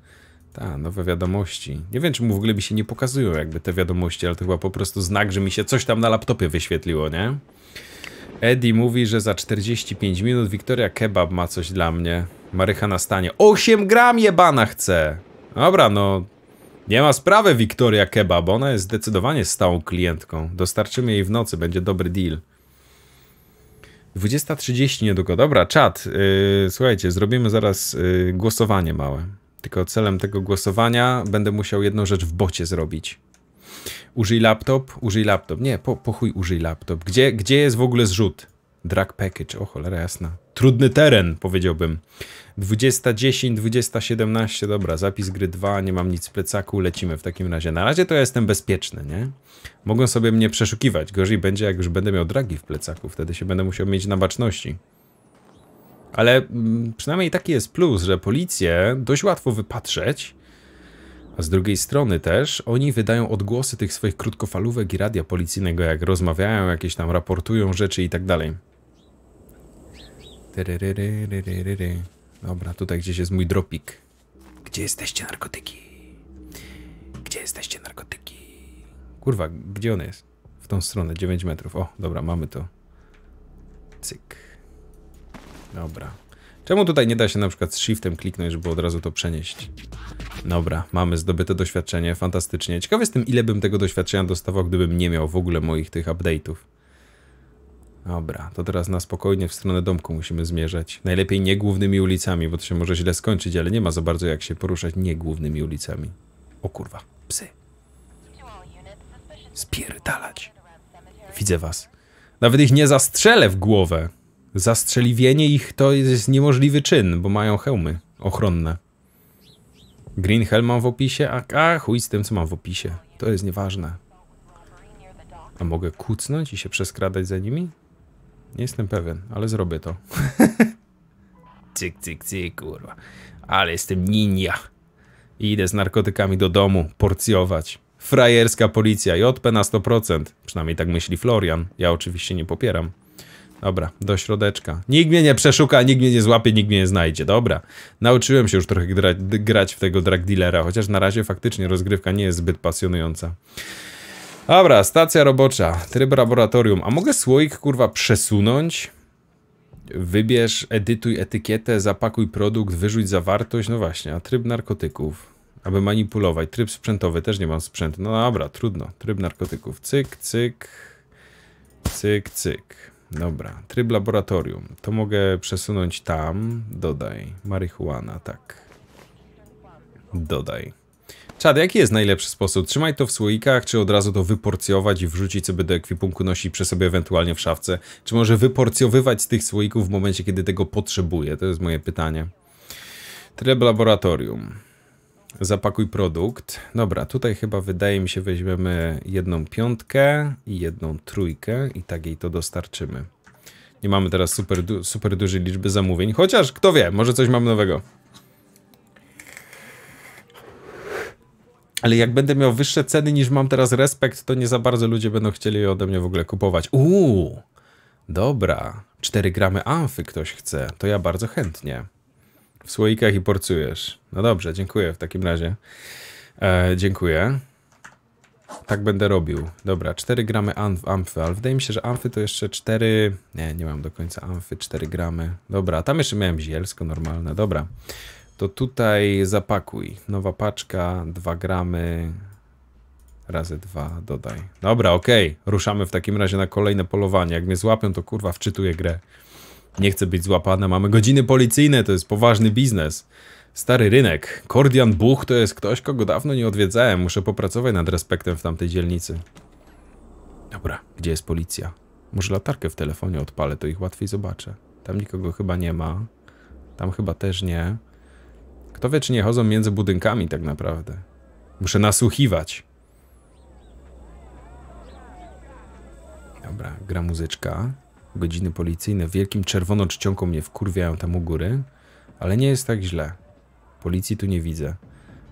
Tak, nowe wiadomości. Nie wiem, czy mu w ogóle mi się nie pokazują jakby te wiadomości, ale to chyba po prostu znak, że mi się coś tam na laptopie wyświetliło, nie? Eddie mówi, że za 45 minut Wiktoria Kebab ma coś dla mnie. Marycha na stanie. 8 gram jebana chce! Dobra, no... Nie ma sprawy Wiktoria Kebab, ona jest zdecydowanie stałą klientką. Dostarczymy jej w nocy, będzie dobry deal. 20.30 niedługo. Dobra, czat. Yy, słuchajcie, zrobimy zaraz yy, głosowanie małe. Tylko celem tego głosowania będę musiał jedną rzecz w bocie zrobić. Użyj laptop, użyj laptop. Nie, po, po użyj laptop. Gdzie, gdzie jest w ogóle zrzut? Drag package, o cholera jasna. Trudny teren, powiedziałbym. 20.10, 20.17, dobra, zapis gry 2, nie mam nic w plecaku, lecimy w takim razie. Na razie to ja jestem bezpieczny, nie? Mogą sobie mnie przeszukiwać, gorzej będzie jak już będę miał dragi w plecaku, wtedy się będę musiał mieć na baczności. Ale mm, przynajmniej taki jest plus, że policję dość łatwo wypatrzeć, a z drugiej strony też oni wydają odgłosy tych swoich krótkofalówek i radia policyjnego, jak rozmawiają, jakieś tam raportują rzeczy i tak dalej. Dobra, tutaj gdzieś jest mój dropik. Gdzie jesteście narkotyki? Gdzie jesteście narkotyki? Kurwa, gdzie on jest? W tą stronę, 9 metrów. O, dobra, mamy to. Cyk. Dobra. Czemu tutaj nie da się na przykład z shiftem kliknąć, żeby od razu to przenieść? Dobra, mamy zdobyte doświadczenie, fantastycznie. Ciekawy jestem, ile bym tego doświadczenia dostawał, gdybym nie miał w ogóle moich tych update'ów. Dobra, to teraz na spokojnie w stronę domku musimy zmierzać. Najlepiej nie głównymi ulicami, bo to się może źle skończyć, ale nie ma za bardzo jak się poruszać nie głównymi ulicami. O kurwa, psy. Spierdalać. Widzę was. Nawet ich nie zastrzelę w głowę. Zastrzeliwienie ich to jest niemożliwy czyn, bo mają hełmy ochronne. Green Hell mam w opisie, a, a chuj z tym, co mam w opisie. To jest nieważne. A mogę kucnąć i się przeskradać za nimi? Nie jestem pewien, ale zrobię to. <laughs> cyk, cyk, cyk, kurwa. Ale jestem ninja. I idę z narkotykami do domu, porcjować. Frajerska policja, JP na 100%. Przynajmniej tak myśli Florian. Ja oczywiście nie popieram. Dobra, do środeczka. Nikt mnie nie przeszuka, nikt mnie nie złapie, nikt mnie nie znajdzie. Dobra. Nauczyłem się już trochę gra grać w tego drag dealera, chociaż na razie faktycznie rozgrywka nie jest zbyt pasjonująca. Dobra, stacja robocza, tryb laboratorium. A mogę słoik, kurwa, przesunąć? Wybierz, edytuj etykietę, zapakuj produkt, wyrzuć zawartość. No właśnie, a tryb narkotyków, aby manipulować. Tryb sprzętowy, też nie mam sprzętu. No dobra, trudno. Tryb narkotyków, cyk, cyk, cyk, cyk. Dobra, tryb laboratorium. To mogę przesunąć tam. Dodaj. Marihuana, tak. Dodaj. Czad, jaki jest najlepszy sposób? Trzymaj to w słoikach, czy od razu to wyporcjować i wrzucić sobie do ekwipunku, nosi przy sobie ewentualnie w szafce? Czy może wyporcjowywać z tych słoików w momencie, kiedy tego potrzebuje? To jest moje pytanie. Tryb laboratorium. Zapakuj produkt. Dobra, tutaj chyba wydaje mi się weźmiemy jedną piątkę i jedną trójkę i tak jej to dostarczymy. Nie mamy teraz super, super dużej liczby zamówień, chociaż kto wie, może coś mam nowego. Ale jak będę miał wyższe ceny niż mam teraz respekt, to nie za bardzo ludzie będą chcieli je ode mnie w ogóle kupować. Uuu, dobra. 4 gramy amfy ktoś chce, to ja bardzo chętnie. W słoikach i porcujesz. No dobrze, dziękuję w takim razie. E, dziękuję. Tak będę robił. Dobra, 4 gramy amfy, ale wydaje mi się, że amfy to jeszcze 4... Nie, nie mam do końca amfy, 4 gramy. Dobra, tam jeszcze miałem zielsko normalne, dobra to tutaj zapakuj. Nowa paczka, 2 gramy, razy 2 dodaj. Dobra, okej. Okay. Ruszamy w takim razie na kolejne polowanie. Jak mnie złapią, to kurwa wczytuję grę. Nie chcę być złapany. Mamy godziny policyjne, to jest poważny biznes. Stary rynek. Kordian Buch to jest ktoś, kogo dawno nie odwiedzałem. Muszę popracować nad respektem w tamtej dzielnicy. Dobra, gdzie jest policja? Może latarkę w telefonie odpalę, to ich łatwiej zobaczę. Tam nikogo chyba nie ma. Tam chyba też nie. Kto wie, czy nie chodzą między budynkami tak naprawdę. Muszę nasłuchiwać. Dobra, gra muzyczka. Godziny policyjne. Wielkim czerwoną czcionką mnie wkurwiają tam u góry. Ale nie jest tak źle. Policji tu nie widzę.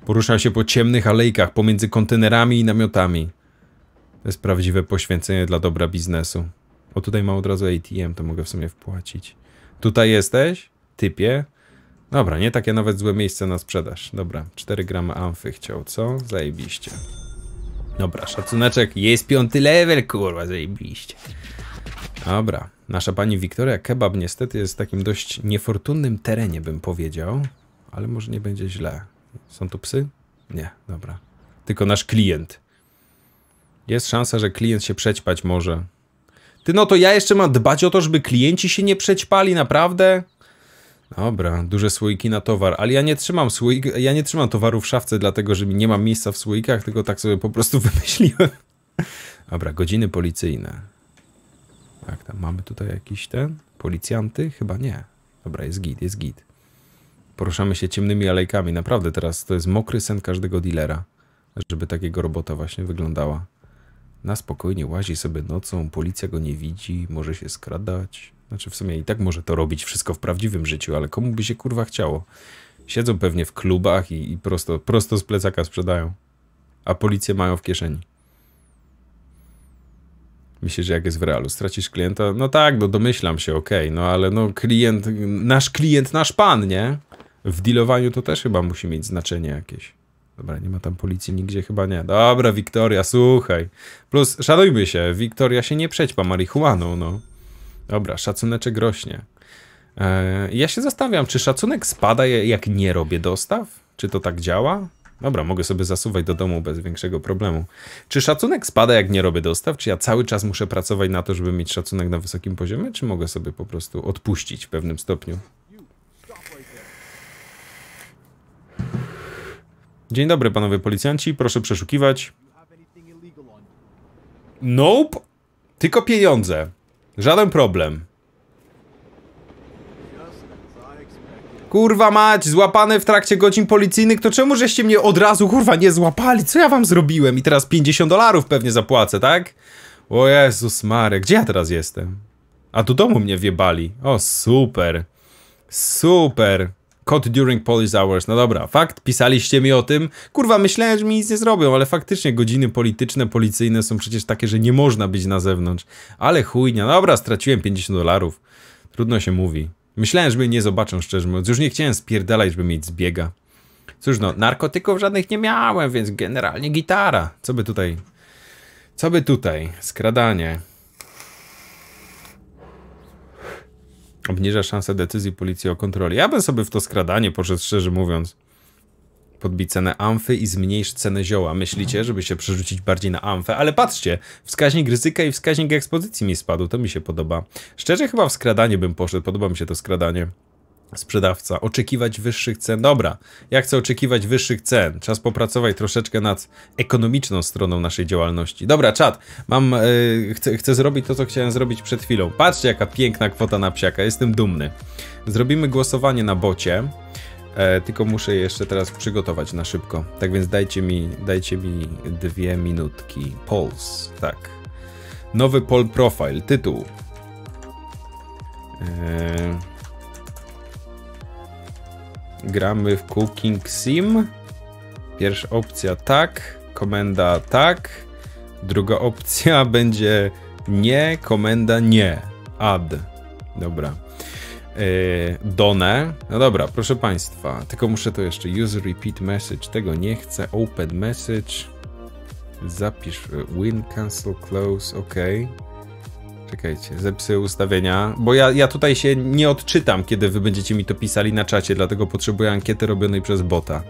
Poruszam się po ciemnych alejkach pomiędzy kontenerami i namiotami. To jest prawdziwe poświęcenie dla dobra biznesu. O, tutaj mam od razu ATM, to mogę w sumie wpłacić. Tutaj jesteś? Typie? Dobra, nie takie nawet złe miejsce na sprzedaż. Dobra, 4 gramy amfy chciał, co? Zajebiście. Dobra, szacuneczek, jest piąty level, kurwa, zajebiście. Dobra, nasza pani Wiktoria Kebab niestety jest w takim dość niefortunnym terenie, bym powiedział. Ale może nie będzie źle. Są tu psy? Nie, dobra. Tylko nasz klient. Jest szansa, że klient się przećpać może. Ty no to ja jeszcze mam dbać o to, żeby klienci się nie przećpali, naprawdę? Dobra, duże słoiki na towar, ale ja nie trzymam słoik, ja nie trzymam towaru w szafce, dlatego że nie mam miejsca w słoikach, tylko tak sobie po prostu <laughs> wymyśliłem. Dobra, godziny policyjne. Tak, tam mamy tutaj jakiś ten? Policjanty? Chyba nie. Dobra, jest git, jest git. Poruszamy się ciemnymi alejkami. Naprawdę teraz to jest mokry sen każdego dealera, żeby takiego robota właśnie wyglądała. Na spokojnie łazi sobie nocą, policja go nie widzi, może się skradać. Znaczy w sumie i tak może to robić wszystko w prawdziwym życiu, ale komu by się kurwa chciało? Siedzą pewnie w klubach i, i prosto, prosto z plecaka sprzedają. A policję mają w kieszeni. Myślisz, że jak jest w realu, stracisz klienta? No tak, no domyślam się, okej, okay, no ale no klient, nasz klient, nasz pan, nie? W dealowaniu to też chyba musi mieć znaczenie jakieś. Dobra, nie ma tam policji nigdzie, chyba nie. Dobra, Wiktoria, słuchaj. Plus, szanujmy się, Wiktoria się nie przećpa marihuaną, no. Dobra, szacuneczek rośnie. E, ja się zastanawiam, czy szacunek spada, jak nie robię dostaw? Czy to tak działa? Dobra, mogę sobie zasuwać do domu bez większego problemu. Czy szacunek spada, jak nie robię dostaw? Czy ja cały czas muszę pracować na to, żeby mieć szacunek na wysokim poziomie? Czy mogę sobie po prostu odpuścić w pewnym stopniu? Dzień dobry, panowie policjanci. Proszę przeszukiwać. Nope. Tylko pieniądze. Żaden problem. Kurwa mać, złapany w trakcie godzin policyjnych, to czemu żeście mnie od razu, kurwa, nie złapali? Co ja wam zrobiłem? I teraz 50 dolarów pewnie zapłacę, tak? O Jezus Marek, gdzie ja teraz jestem? A do domu mnie wjebali. O, super. Super. Code during police hours. No dobra, fakt, pisaliście mi o tym. Kurwa, myślałem, że mi nic nie zrobią, ale faktycznie godziny polityczne, policyjne są przecież takie, że nie można być na zewnątrz. Ale chujnia, no dobra, straciłem 50 dolarów. Trudno się mówi. Myślałem, że mnie nie zobaczą, szczerze mówiąc. Już nie chciałem spierdalać, żeby mieć zbiega. Cóż no, narkotyków żadnych nie miałem, więc generalnie gitara. Co by tutaj... Co by tutaj? Skradanie. obniża szanse decyzji policji o kontroli. Ja bym sobie w to skradanie poszedł, szczerze mówiąc. Podbij cenę amfy i zmniejsz cenę zioła. Myślicie, żeby się przerzucić bardziej na amfę? Ale patrzcie, wskaźnik ryzyka i wskaźnik ekspozycji mi spadł. To mi się podoba. Szczerze chyba w skradanie bym poszedł. Podoba mi się to skradanie sprzedawca, oczekiwać wyższych cen. Dobra, ja chcę oczekiwać wyższych cen. Czas popracować troszeczkę nad ekonomiczną stroną naszej działalności. Dobra, czat, mam, yy, chcę, chcę zrobić to, co chciałem zrobić przed chwilą. Patrzcie, jaka piękna kwota na psiaka, jestem dumny. Zrobimy głosowanie na bocie. E, tylko muszę jeszcze teraz przygotować na szybko. Tak więc dajcie mi, dajcie mi dwie minutki. Polls, tak. Nowy poll profile, tytuł. Eee gramy w Cooking Sim. Pierwsza opcja tak, komenda tak. Druga opcja <laughs> będzie nie, komenda nie. Add. Dobra. Yy, done. No dobra, proszę Państwa. Tylko muszę to jeszcze. Use repeat message. Tego nie chcę. Open message. Zapisz. E, win, cancel, close. OK. Czekajcie, zepsuję ustawienia, bo ja, ja tutaj się nie odczytam, kiedy wy będziecie mi to pisali na czacie, dlatego potrzebuję ankiety robionej przez bota.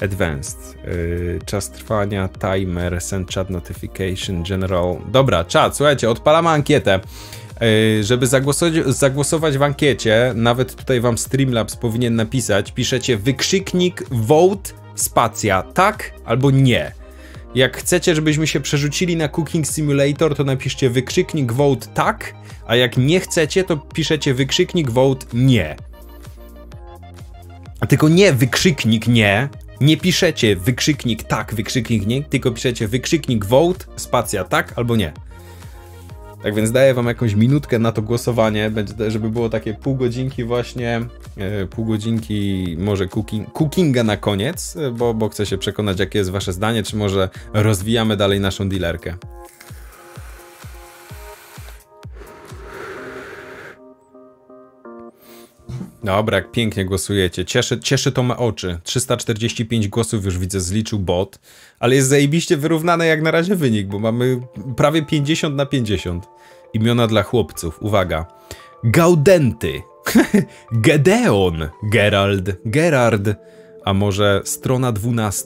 Advanced. Yy, czas trwania, timer, send chat notification, general. Dobra, czat, słuchajcie, odpalamy ankietę. Y, żeby zagłosować, zagłosować w ankiecie, nawet tutaj wam Streamlabs powinien napisać, piszecie wykrzyknik vote spacja tak albo nie. Jak chcecie, żebyśmy się przerzucili na Cooking Simulator, to napiszcie wykrzyknik vote tak, a jak nie chcecie, to piszecie wykrzyknik vote nie. A tylko nie wykrzyknik nie, nie piszecie wykrzyknik tak, wykrzyknik nie, tylko piszecie wykrzyknik vote, spacja tak albo nie. Tak więc daję wam jakąś minutkę na to głosowanie, żeby było takie pół godzinki właśnie, e, pół godzinki może cooking, cookinga na koniec, e, bo, bo chcę się przekonać, jakie jest wasze zdanie, czy może rozwijamy dalej naszą dealerkę. Dobra, jak pięknie głosujecie. Cieszy, cieszy to me oczy. 345 głosów już widzę zliczył bot, ale jest zajebiście wyrównany jak na razie wynik, bo mamy prawie 50 na 50. Imiona dla chłopców, uwaga. Gaudenty, <laughs> Gedeon, Gerald, Gerard, a może strona 12.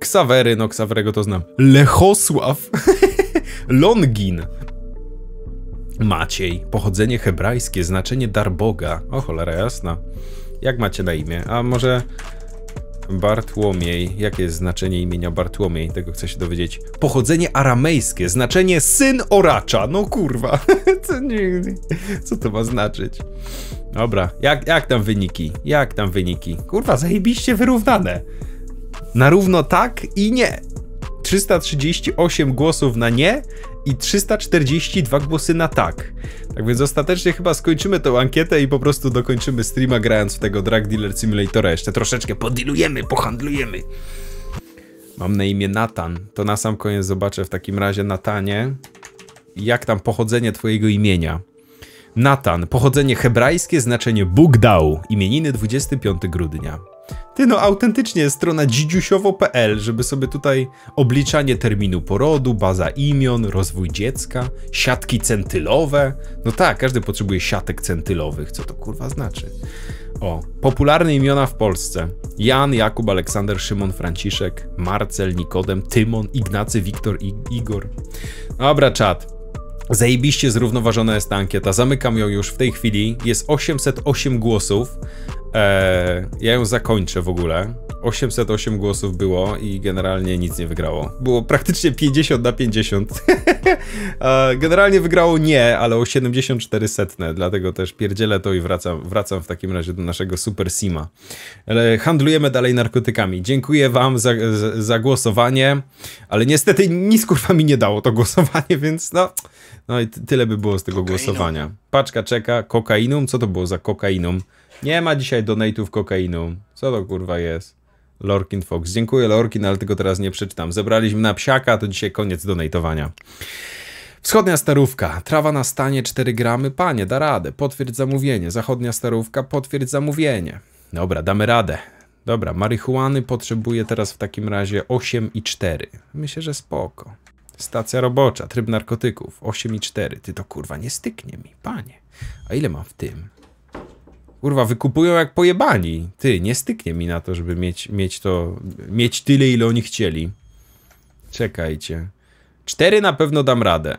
Ksawery, no Ksawerego to znam. Lechosław, <laughs> Longin, Maciej, pochodzenie hebrajskie, znaczenie dar Boga. O cholera jasna. Jak macie na imię? A może Bartłomiej. Jakie jest znaczenie imienia Bartłomiej? Tego chcę się dowiedzieć. Pochodzenie aramejskie, znaczenie syn oracza. No kurwa. <laughs> Co, co to ma znaczyć? Dobra, jak, jak tam wyniki? Jak tam wyniki? Kurwa, zajebiście wyrównane. Na równo tak i nie. 338 głosów na nie, i 342 głosy na tak. Tak więc ostatecznie chyba skończymy tę ankietę i po prostu dokończymy streama grając w tego Drag Dealer Simulatora. Jeszcze troszeczkę podilujemy, pohandlujemy. Mam na imię Natan. To na sam koniec zobaczę w takim razie Natanie. Jak tam pochodzenie twojego imienia? Natan. Pochodzenie hebrajskie, znaczenie Bóg dał. Imieniny 25 grudnia. Ty no, autentycznie strona dzidziusiowo.pl, żeby sobie tutaj obliczanie terminu porodu, baza imion, rozwój dziecka, siatki centylowe. No tak, każdy potrzebuje siatek centylowych, co to kurwa znaczy. O, popularne imiona w Polsce. Jan, Jakub, Aleksander, Szymon, Franciszek, Marcel, Nikodem, Tymon, Ignacy, Wiktor, I Igor. Dobra, czat. Zajebiście zrównoważona jest ta ankieta. Zamykam ją już w tej chwili. Jest 808 głosów. Eee, ja ją zakończę w ogóle. 808 głosów było i generalnie nic nie wygrało. Było praktycznie 50 na 50. <laughs> E, generalnie wygrało nie, ale o 74 setne, dlatego też pierdzielę to i wracam, wracam w takim razie do naszego Super Sima. Ale handlujemy dalej narkotykami. Dziękuję wam za, za, za głosowanie, ale niestety nic kurwa mi nie dało to głosowanie, <laughs> więc no... No i tyle by było z tego głosowania. Paczka czeka, kokainum, co to było za kokainum? Nie ma dzisiaj donate'ów kokainu, Co to kurwa jest? Lorkin Fox. Dziękuję Lorkin, ale tego teraz nie przeczytam. Zebraliśmy na psiaka, to dzisiaj koniec donatowania. Wschodnia starówka, trawa na stanie 4 gramy, panie, da radę, potwierdź zamówienie. Zachodnia starówka, potwierdź zamówienie. Dobra, damy radę. Dobra, marihuany potrzebuje teraz w takim razie 8 i 4. Myślę, że spoko. Stacja robocza, tryb narkotyków, 8 i 4. Ty to kurwa nie styknie mi, panie. A ile mam w tym? kurwa, wykupują jak pojebani. Ty, nie styknie mi na to, żeby mieć, mieć to, mieć tyle, ile oni chcieli. Czekajcie. Cztery na pewno dam radę.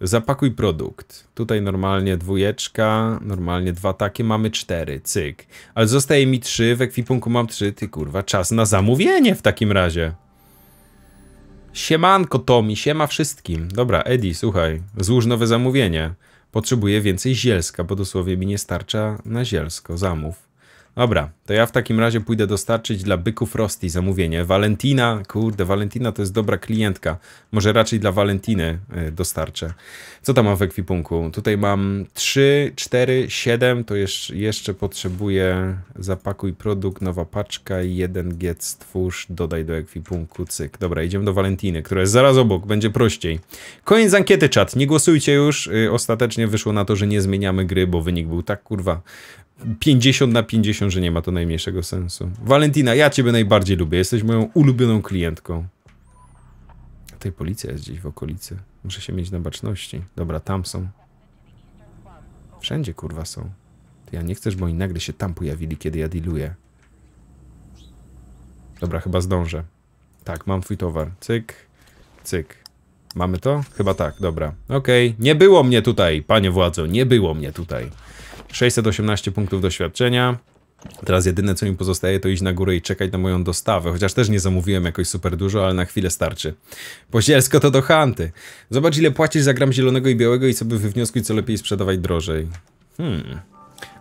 Zapakuj produkt. Tutaj normalnie dwójeczka, normalnie dwa takie, mamy cztery, cyk. Ale zostaje mi trzy, w ekwipunku mam trzy, ty kurwa, czas na zamówienie w takim razie. Siemanko Tomi, siema wszystkim. Dobra, Edi, słuchaj, złóż nowe zamówienie. Potrzebuję więcej zielska, bo dosłownie mi nie starcza na zielsko zamów. Dobra, to ja w takim razie pójdę dostarczyć dla byków Rosti zamówienie. Valentina, kurde, Valentina to jest dobra klientka. Może raczej dla Valentiny y, dostarczę. Co tam mam w ekwipunku? Tutaj mam 3, 4, 7, to jeszcze, potrzebuję zapakuj produkt, nowa paczka, jeden get stwórz, dodaj do ekwipunku, cyk. Dobra, idziemy do Valentiny, która jest zaraz obok, będzie prościej. Koniec ankiety, czat, nie głosujcie już. Y, ostatecznie wyszło na to, że nie zmieniamy gry, bo wynik był tak, kurwa, 50 na 50, że nie ma to najmniejszego sensu. Walentina, ja ciebie najbardziej lubię. Jesteś moją ulubioną klientką. Tutaj policja jest gdzieś w okolicy. Muszę się mieć na baczności. Dobra, tam są. Wszędzie kurwa są. Ty ja nie chcesz, bo oni nagle się tam pojawili, kiedy ja dealuję. Dobra, chyba zdążę. Tak, mam twój towar. Cyk, cyk. Mamy to? Chyba tak, dobra. Okej, okay. nie było mnie tutaj, panie władzo, nie było mnie tutaj. 618 punktów doświadczenia. Teraz jedyne co mi pozostaje to iść na górę i czekać na moją dostawę, chociaż też nie zamówiłem jakoś super dużo, ale na chwilę starczy. Pozielsko to do hanty. Zobacz ile płacisz za gram zielonego i białego i sobie wywnioskuj co lepiej sprzedawać drożej. Hmm.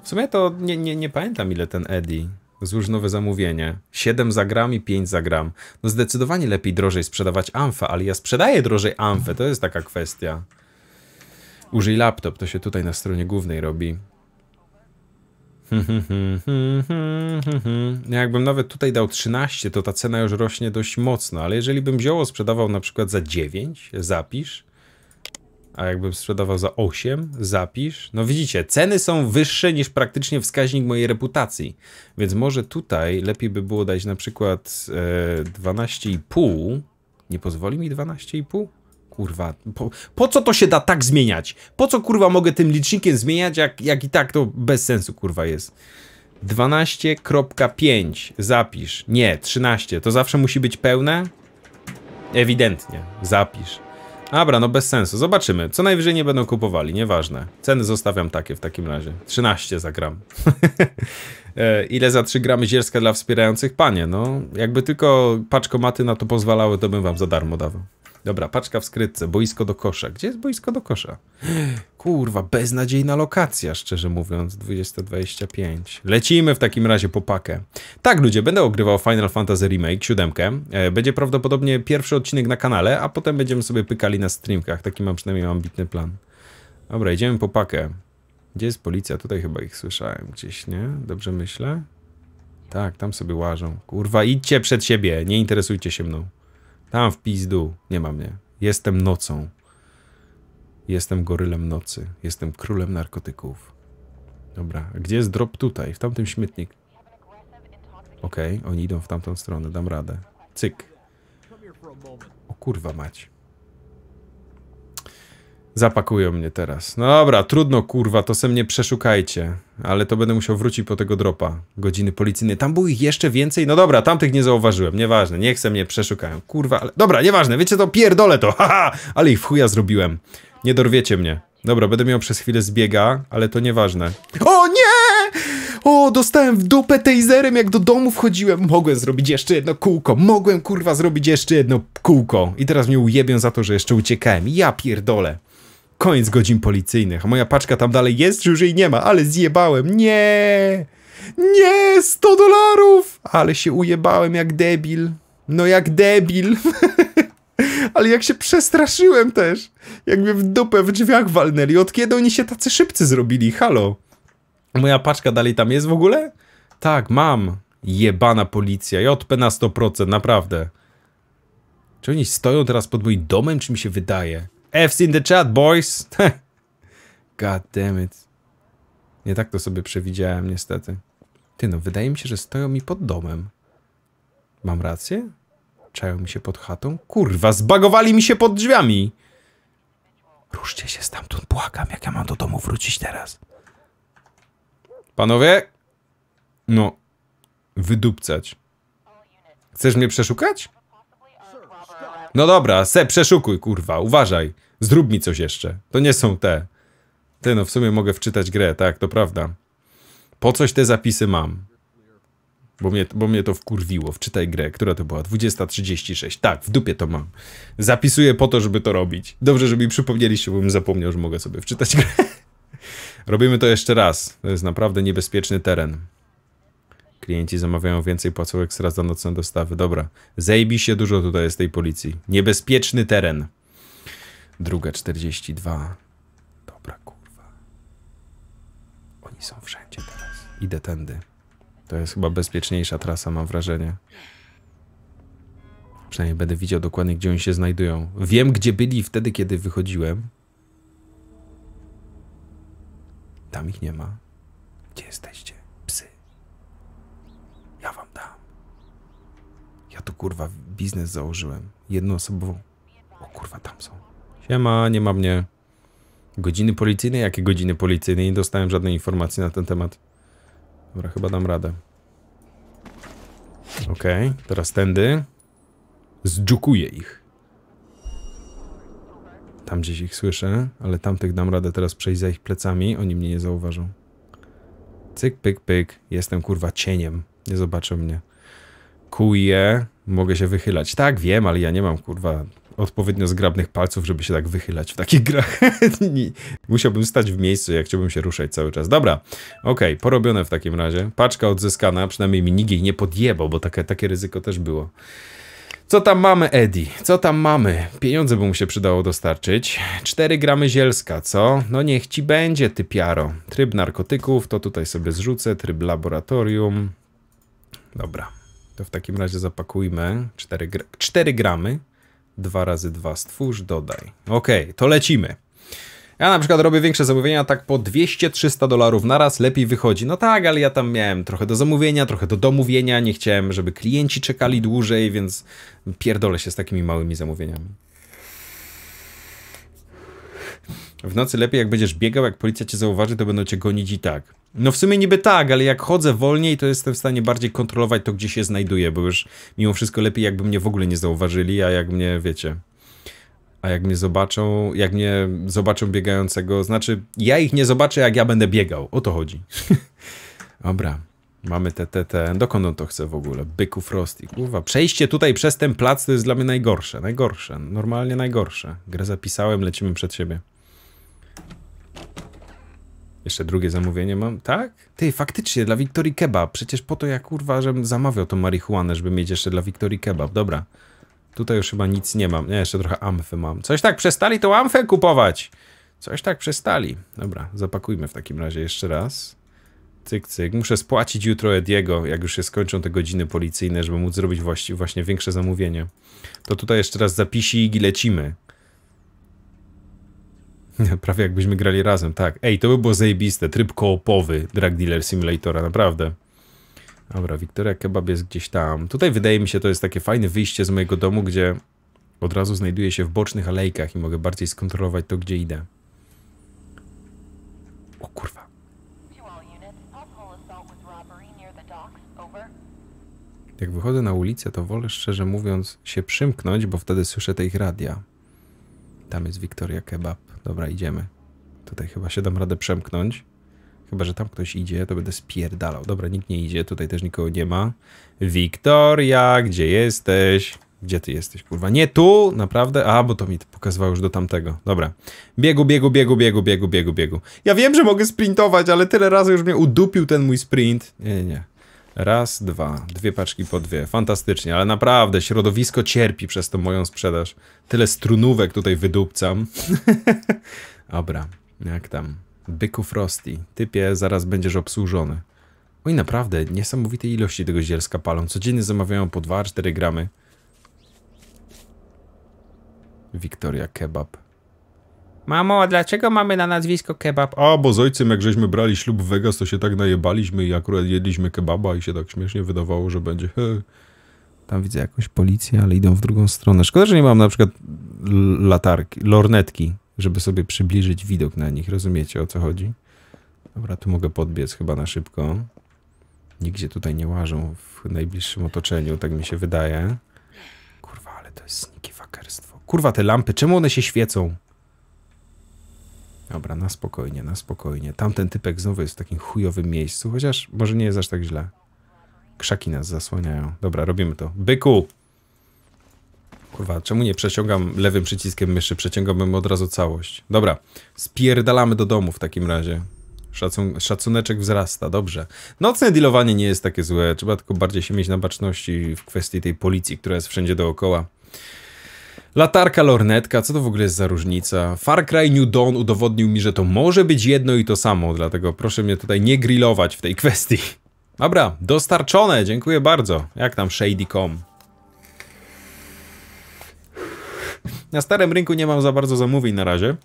W sumie to nie, nie, nie pamiętam ile ten Eddie. Złóż nowe zamówienie. 7 za gram i 5 za gram. No zdecydowanie lepiej drożej sprzedawać amfę, ale ja sprzedaję drożej amfę, to jest taka kwestia. Użyj laptop, to się tutaj na stronie głównej robi. No jakbym nawet tutaj dał 13, to ta cena już rośnie dość mocno, ale jeżeli bym zioło sprzedawał na przykład za 9, zapisz, a jakbym sprzedawał za 8, zapisz. No widzicie, ceny są wyższe niż praktycznie wskaźnik mojej reputacji, więc może tutaj lepiej by było dać na przykład e, 12,5. Nie pozwoli mi 12,5? kurwa? Po, po, co to się da tak zmieniać? Po co kurwa mogę tym licznikiem zmieniać, jak, jak i tak to bez sensu kurwa jest? 12.5 zapisz. Nie, 13. To zawsze musi być pełne? Ewidentnie. Zapisz. Dobra, no bez sensu. Zobaczymy. Co najwyżej nie będą kupowali, nieważne. Ceny zostawiam takie w takim razie. 13 za gram. <laughs> E, ile za 3 gramy zielska dla wspierających? Panie, no jakby tylko paczkomaty na to pozwalały, to bym wam za darmo dawał. Dobra, paczka w skrytce, boisko do kosza. Gdzie jest boisko do kosza? Kurwa, beznadziejna lokacja, szczerze mówiąc, 2025. Lecimy w takim razie po pakę. Tak, ludzie, będę ogrywał Final Fantasy Remake 7. E, będzie prawdopodobnie pierwszy odcinek na kanale, a potem będziemy sobie pykali na streamkach. Taki mam przynajmniej ambitny plan. Dobra, idziemy po pakę. Gdzie jest policja? Tutaj chyba ich słyszałem gdzieś, nie? Dobrze myślę? Tak, tam sobie łażą. Kurwa, idźcie przed siebie, nie interesujcie się mną. Tam w pizdu. Nie ma mnie. Jestem nocą. Jestem gorylem nocy. Jestem królem narkotyków. Dobra, a gdzie jest drop tutaj? W tamtym śmietnik. Okej, okay, oni idą w tamtą stronę, dam radę. Cyk. O kurwa mać. Zapakują mnie teraz. No dobra, trudno kurwa, to se mnie przeszukajcie. Ale to będę musiał wrócić po tego dropa. Godziny policyjne. Tam było ich jeszcze więcej? No dobra, tamtych nie zauważyłem. Nieważne, niech se mnie przeszukają. Kurwa, ale... Dobra, nieważne, wiecie to, pierdolę to, haha! <laughs> Ale ich w chuja zrobiłem. Nie dorwiecie mnie. Dobra, będę miał przez chwilę zbiega, ale to nieważne. O nie! O, dostałem w dupę taserem, jak do domu wchodziłem. Mogłem zrobić jeszcze jedno kółko. Mogłem, kurwa, zrobić jeszcze jedno kółko. I teraz mnie ujebią za to, że jeszcze uciekałem. Ja pierdolę koniec godzin policyjnych. A moja paczka tam dalej jest, czy już jej nie ma, ale zjebałem. Nie! Nie! 100 dolarów! Ale się ujebałem jak debil. No jak debil. <laughs> ale jak się przestraszyłem też. Jak mnie w dupę w drzwiach walnęli. Od kiedy oni się tacy szybcy zrobili? Halo. Moja paczka dalej tam jest w ogóle? Tak, mam. Jebana policja. JP na 100%, naprawdę. Czy oni stoją teraz pod moim domem, czy mi się wydaje? F's in the chat, boys! <laughs> God damn it. Nie tak to sobie przewidziałem, niestety. Ty no, wydaje mi się, że stoją mi pod domem. Mam rację? Czają mi się pod chatą? Kurwa, zbagowali mi się pod drzwiami! Ruszcie się stamtąd, błagam, jak ja mam do domu wrócić teraz. Panowie? No. Wydupcać. Chcesz mnie przeszukać? No dobra, se przeszukuj, kurwa, uważaj. Zrób mi coś jeszcze. To nie są te. Ty, no w sumie mogę wczytać grę, tak, to prawda. Po coś te zapisy mam. Bo mnie, bo mnie to wkurwiło. Wczytaj grę. Która to była? 20.36. Tak, w dupie to mam. Zapisuję po to, żeby to robić. Dobrze, żeby mi przypomnieliście, bo bym zapomniał, że mogę sobie wczytać grę. <laughs> Robimy to jeszcze raz. To jest naprawdę niebezpieczny teren. Klienci zamawiają więcej, płacą ekstra za nocne dostawy. Dobra, zejbi się dużo tutaj jest tej policji. Niebezpieczny teren. Druga 42. Dobra, kurwa. Oni są wszędzie teraz. Idę tędy. To jest chyba bezpieczniejsza trasa, mam wrażenie. Przynajmniej będę widział dokładnie, gdzie oni się znajdują. Wiem, gdzie byli wtedy, kiedy wychodziłem. Tam ich nie ma. Gdzie jest tu kurwa biznes założyłem. Jednoosobową. O kurwa, tam są. Siema, nie ma mnie. Godziny policyjne? Jakie godziny policyjne? Nie dostałem żadnej informacji na ten temat. Dobra, chyba dam radę. Okej, okay, teraz tędy. Zdżukuję ich. Tam gdzieś ich słyszę, ale tamtych dam radę teraz przejść za ich plecami. Oni mnie nie zauważą. Cyk, pyk, pyk. Jestem kurwa cieniem. Nie zobaczą mnie. Kuję mogę się wychylać. Tak, wiem, ale ja nie mam, kurwa, odpowiednio zgrabnych palców, żeby się tak wychylać w takich <laughs> grach. Musiałbym stać w miejscu, jak chciałbym się ruszać cały czas. Dobra, okej, okay, porobione w takim razie. Paczka odzyskana, przynajmniej mi nigdy nie podjebał, bo takie, takie ryzyko też było. Co tam mamy, Eddie? Co tam mamy? Pieniądze by mu się przydało dostarczyć. 4 gramy zielska, co? No niech ci będzie, ty, Piaro. Tryb narkotyków, to tutaj sobie zrzucę. Tryb laboratorium. Dobra, to w takim razie zapakujmy 4, 4 gramy. 2 razy 2 stwórz, dodaj. Ok, to lecimy. Ja na przykład robię większe zamówienia tak po 200-300 dolarów na raz, lepiej wychodzi. No tak, ale ja tam miałem trochę do zamówienia, trochę do domówienia, nie chciałem, żeby klienci czekali dłużej, więc pierdolę się z takimi małymi zamówieniami. W nocy lepiej, jak będziesz biegał, jak policja cię zauważy, to będą cię gonić i tak. No w sumie niby tak, ale jak chodzę wolniej, to jestem w stanie bardziej kontrolować to, gdzie się znajduję, bo już mimo wszystko lepiej jakby mnie w ogóle nie zauważyli, a jak mnie, wiecie, a jak mnie zobaczą, jak mnie zobaczą biegającego, znaczy ja ich nie zobaczę, jak ja będę biegał, o to chodzi. <laughs> Dobra, mamy te, te, te, dokąd on to chce w ogóle? Byku Frosty, kurwa, przejście tutaj przez ten plac to jest dla mnie najgorsze, najgorsze, normalnie najgorsze. Grę zapisałem, lecimy przed siebie. Jeszcze drugie zamówienie mam, tak? Ty, faktycznie, dla Wiktorii Kebab. Przecież po to ja, kurwa, żebym zamawiał tą marihuanę, żeby mieć jeszcze dla Wiktorii Kebab. Dobra. Tutaj już chyba nic nie mam. Nie, jeszcze trochę amfy mam. Coś tak przestali tą amfę kupować. Coś tak przestali. Dobra, zapakujmy w takim razie jeszcze raz. Cyk, cyk. Muszę spłacić jutro Ediego, jak już się skończą te godziny policyjne, żeby móc zrobić właśnie większe zamówienie. To tutaj jeszcze raz zapisi i lecimy. Prawie jakbyśmy grali razem, tak. Ej, to by było zajebiste, tryb koopowy drag Dealer Simulatora, naprawdę. Dobra, Wiktoria Kebab jest gdzieś tam. Tutaj wydaje mi się, to jest takie fajne wyjście z mojego domu, gdzie od razu znajduję się w bocznych alejkach i mogę bardziej skontrolować to, gdzie idę. O kurwa. Jak wychodzę na ulicę, to wolę szczerze mówiąc się przymknąć, bo wtedy słyszę te ich radia. Tam jest Victoria Kebab. Dobra, idziemy. Tutaj chyba się dam radę przemknąć. Chyba, że tam ktoś idzie, to będę spierdalał. Dobra, nikt nie idzie, tutaj też nikogo nie ma. Wiktoria, gdzie jesteś? Gdzie ty jesteś, kurwa? Nie tu, naprawdę? A, bo to mi pokazywało już do tamtego. Dobra. Biegu, biegu, biegu, biegu, biegu, biegu, biegu. Ja wiem, że mogę sprintować, ale tyle razy już mnie udupił ten mój sprint. Nie, nie, nie. Raz, dwa. Dwie paczki po dwie. Fantastycznie, ale naprawdę środowisko cierpi przez tą moją sprzedaż. Tyle strunówek tutaj wydupcam. <laughs> Dobra, jak tam? Byku Frosty. Typie, zaraz będziesz obsłużony. Oj, naprawdę, niesamowite ilości tego zielska palą. Codziennie zamawiają po 2-4 gramy. Wiktoria Kebab. Mamo, a dlaczego mamy na nazwisko kebab? A, bo z ojcem jak żeśmy brali ślub w Vegas, to się tak najebaliśmy i akurat jedliśmy kebaba i się tak śmiesznie wydawało, że będzie... Tam widzę jakąś policję, ale idą w drugą stronę. Szkoda, że nie mam na przykład latarki, lornetki, żeby sobie przybliżyć widok na nich. Rozumiecie, o co chodzi? Dobra, tu mogę podbiec chyba na szybko. Nigdzie tutaj nie łażą w najbliższym otoczeniu, tak mi się wydaje. Kurwa, ale to jest sniki wakerstwo. Kurwa, te lampy, czemu one się świecą? Dobra, na spokojnie, na spokojnie. Tamten typek znowu jest w takim chujowym miejscu, chociaż może nie jest aż tak źle. Krzaki nas zasłaniają. Dobra, robimy to. Byku! Kurwa, czemu nie przeciągam lewym przyciskiem myszy? Przeciągam od razu całość. Dobra, spierdalamy do domu w takim razie. Szacun szacuneczek wzrasta, dobrze. Nocne dealowanie nie jest takie złe, trzeba tylko bardziej się mieć na baczności w kwestii tej policji, która jest wszędzie dookoła. Latarka, lornetka, co to w ogóle jest za różnica? Far Cry New Dawn udowodnił mi, że to może być jedno i to samo, dlatego proszę mnie tutaj nie grillować w tej kwestii. <laughs> Dobra, dostarczone, dziękuję bardzo. Jak tam Shady.com? Na starym rynku nie mam za bardzo zamówień na razie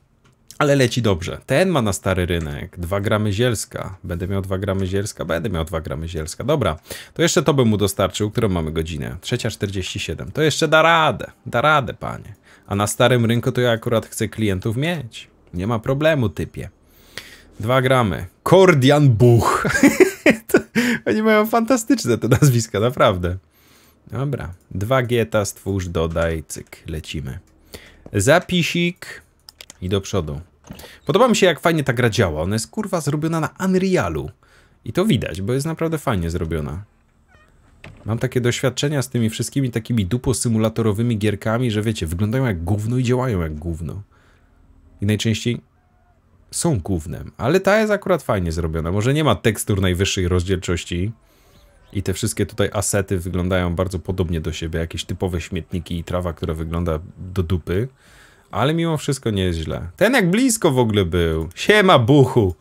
ale leci dobrze. Ten ma na stary rynek 2 gramy zielska. Będę miał 2 gramy zielska, będę miał 2 gramy zielska. Dobra, to jeszcze to bym mu dostarczył, którą mamy godzinę. 3.47. To jeszcze da radę, da radę, panie. A na starym rynku to ja akurat chcę klientów mieć. Nie ma problemu, typie. 2 gramy. Kordian Buch. <laughs> Oni mają fantastyczne te nazwiska, naprawdę. Dobra, 2 gieta. stwórz, dodaj, cyk, lecimy. Zapisik i do przodu. Podoba mi się, jak fajnie ta gra działa. Ona jest, kurwa, zrobiona na Unrealu. I to widać, bo jest naprawdę fajnie zrobiona. Mam takie doświadczenia z tymi wszystkimi takimi dupo-symulatorowymi gierkami, że wiecie, wyglądają jak gówno i działają jak gówno. I najczęściej są gównem. Ale ta jest akurat fajnie zrobiona. Może nie ma tekstur najwyższej rozdzielczości. I te wszystkie tutaj asety wyglądają bardzo podobnie do siebie. Jakieś typowe śmietniki i trawa, która wygląda do dupy ale mimo wszystko nie jest źle. Ten jak blisko w ogóle był. Siema, buchu!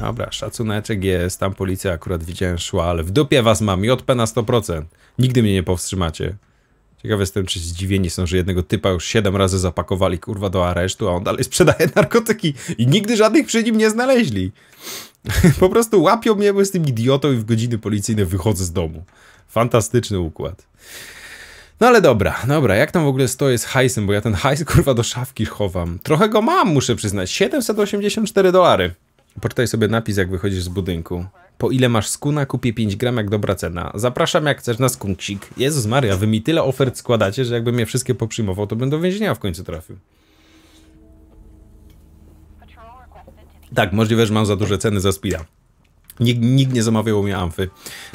Dobra, szacuneczek jest, tam policja akurat widziałem szła, ale w dupie was mam, JP na 100%. Nigdy mnie nie powstrzymacie. Ciekawe, jestem, czy zdziwieni są, że jednego typa już 7 razy zapakowali, kurwa, do aresztu, a on dalej sprzedaje <laughs> narkotyki i nigdy żadnych przy nim nie znaleźli. <laughs> po prostu łapią mnie, bo jestem idiotą i w godziny policyjne wychodzę z domu. Fantastyczny układ. No ale dobra, dobra, jak tam w ogóle stoję z hajsem, bo ja ten hajs <laughs> kurwa do szafki chowam. Trochę go mam, muszę przyznać. 784 dolary. Poczytaj sobie napis, jak wychodzisz z budynku. Po ile masz skuna, kupię 5 gram, jak dobra cena. Zapraszam, jak chcesz, na skunksik. Jezus Maria, wy mi tyle ofert składacie, że jakbym je wszystkie poprzyjmował, to bym do więzienia w końcu trafił. Tak, możliwe, że mam za duże ceny za speeda. Nikt, nikt nie zamawiał mi amfy,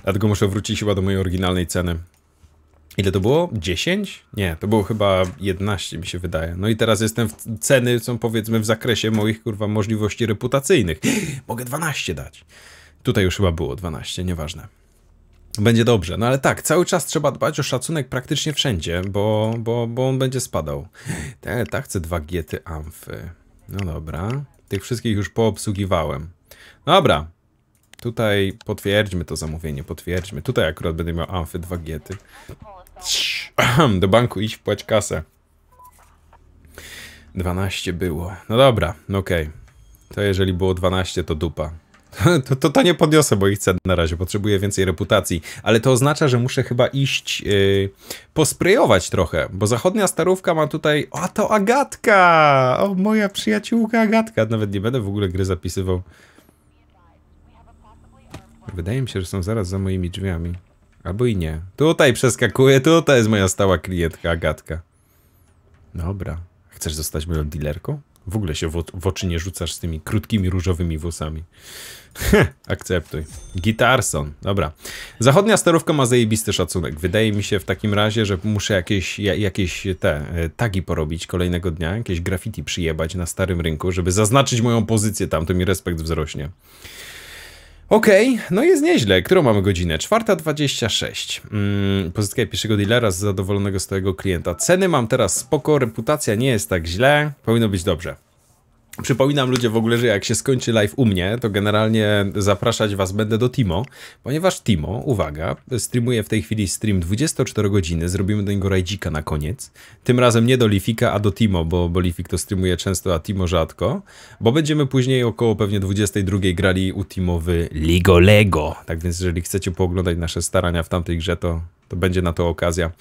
dlatego muszę wrócić chyba do mojej oryginalnej ceny. Ile to było? 10? Nie, to było chyba 11 mi się wydaje. No i teraz jestem w ceny są powiedzmy w zakresie moich kurwa możliwości reputacyjnych. <gasps> Mogę 12 dać. Tutaj już chyba było 12, nieważne. Będzie dobrze, no ale tak, cały czas trzeba dbać o szacunek praktycznie wszędzie, bo, bo, bo on będzie spadał. <gasps> Te, tak, chcę dwa giety amfy. No dobra, tych wszystkich już poobsługiwałem. Dobra, tutaj potwierdźmy to zamówienie, potwierdźmy. Tutaj akurat będę miał amfy, dwa giety. Do banku iść płać kasę. 12 było. No dobra, no okej. Okay. To jeżeli było 12, to dupa. <laughs> To, to, to nie podniosę ich cen na razie, potrzebuję więcej reputacji, ale to oznacza, że muszę chyba iść yy, posprejować trochę, bo zachodnia starówka ma tutaj, o to Agatka, o moja przyjaciółka Agatka, nawet nie będę w ogóle gry zapisywał. Wydaje mi się, że są zaraz za moimi drzwiami. Albo i nie. Tutaj przeskakuję, tutaj jest moja stała klientka Agatka. Dobra. Chcesz zostać moją dealerką? W ogóle się w, w oczy nie rzucasz z tymi krótkimi różowymi włosami. Akceptuj. Gitarson. Dobra. Zachodnia sterówka ma zajebisty szacunek. Wydaje mi się w takim razie, że muszę jakieś, jakieś te e, tagi porobić kolejnego dnia, jakieś graffiti przyjebać na starym rynku, żeby zaznaczyć moją pozycję tam, to mi respekt wzrośnie. Okej, okay, no jest nieźle. Którą mamy godzinę? 4.26. Mm, pozycja pierwszego dealera z zadowolonego swojego klienta. Ceny mam teraz spoko, reputacja nie jest tak źle. Powinno być dobrze. Przypominam ludzie w ogóle, że jak się skończy live u mnie, to generalnie zapraszać was będę do Timo, ponieważ Timo, uwaga, streamuje w tej chwili stream 24 godziny, zrobimy do niego rajdzika na koniec. Tym razem nie do Lifika, a do Timo, bo, bo Lifik to streamuje często, a Timo rzadko, bo będziemy później około pewnie 22 grali u Timo w Ligo Lego. Tak więc jeżeli chcecie pooglądać nasze starania w tamtej grze, to, to będzie na to okazja.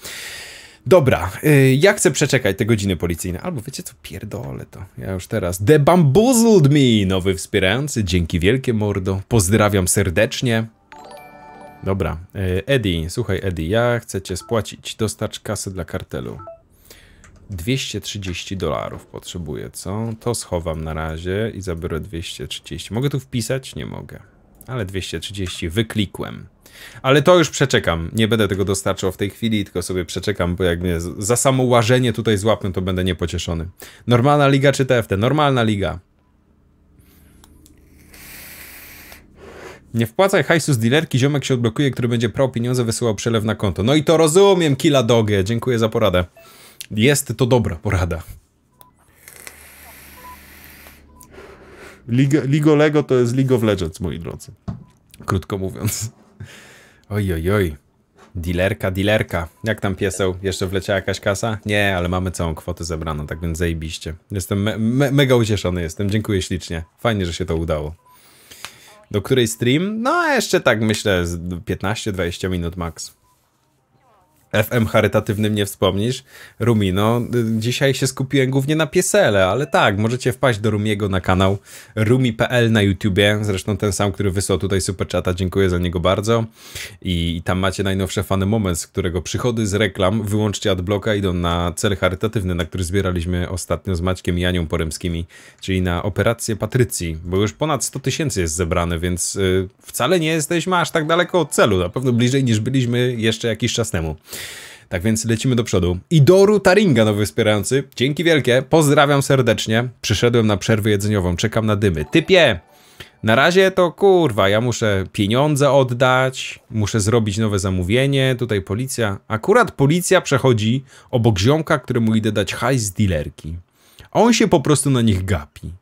Dobra, yy, ja chcę przeczekać te godziny policyjne. Albo wiecie co, pierdolę to. Ja już teraz. The Bamboozled Me, nowy wspierający. Dzięki wielkie, mordo. Pozdrawiam serdecznie. Dobra, yy, Eddie, słuchaj Eddie, ja chcę cię spłacić. Dostarcz kasy dla kartelu. 230 dolarów potrzebuję, co? To schowam na razie i zabiorę 230. Mogę tu wpisać? Nie mogę. Ale 230 wyklikłem. Ale to już przeczekam. Nie będę tego dostarczał w tej chwili, tylko sobie przeczekam, bo jak mnie za samo łażenie tutaj złapną, to będę niepocieszony. Normalna liga czy TFT? Normalna liga. Nie wpłacaj hajsu z dealerki, ziomek się odblokuje, który będzie prał pieniądze, wysyłał przelew na konto. No i to rozumiem, Killa Dogę. Dziękuję za poradę. Jest to dobra porada. Liga, Ligo Lego to jest League of Legends, moi drodzy. Krótko mówiąc. Oj, oj, oj. Dilerka, dilerka. Jak tam pieseł? Jeszcze wleciała jakaś kasa? Nie, ale mamy całą kwotę zebraną, tak więc zajebiście. Jestem me me mega ucieszony jestem. Dziękuję ślicznie. Fajnie, że się to udało. Do której stream? No, jeszcze tak myślę 15-20 minut max. FM charytatywnym nie wspomnisz, Rumino, y, dzisiaj się skupiłem głównie na piesele, ale tak, możecie wpaść do Rumiego na kanał rumi.pl na YouTubie, zresztą ten sam, który wysłał tutaj superchata, dziękuję za niego bardzo I, i tam macie najnowsze Fany moment, z którego przychody z reklam, wyłączcie adblocka, idą na cel charytatywny, na który zbieraliśmy ostatnio z Maćkiem i Anią Poremskimi, czyli na operację Patrycji, bo już ponad 100 tysięcy jest zebrane, więc y, wcale nie jesteśmy aż tak daleko od celu, na pewno bliżej niż byliśmy jeszcze jakiś czas temu. Tak więc lecimy do przodu. I Doru Taringa, nowy wspierający. Dzięki wielkie, pozdrawiam serdecznie. Przyszedłem na przerwę jedzeniową, czekam na dymy. Typie! Na razie to kurwa, ja muszę pieniądze oddać, muszę zrobić nowe zamówienie, tutaj policja. Akurat policja przechodzi obok ziomka, któremu idę dać hajs z dealerki. A on się po prostu na nich gapi.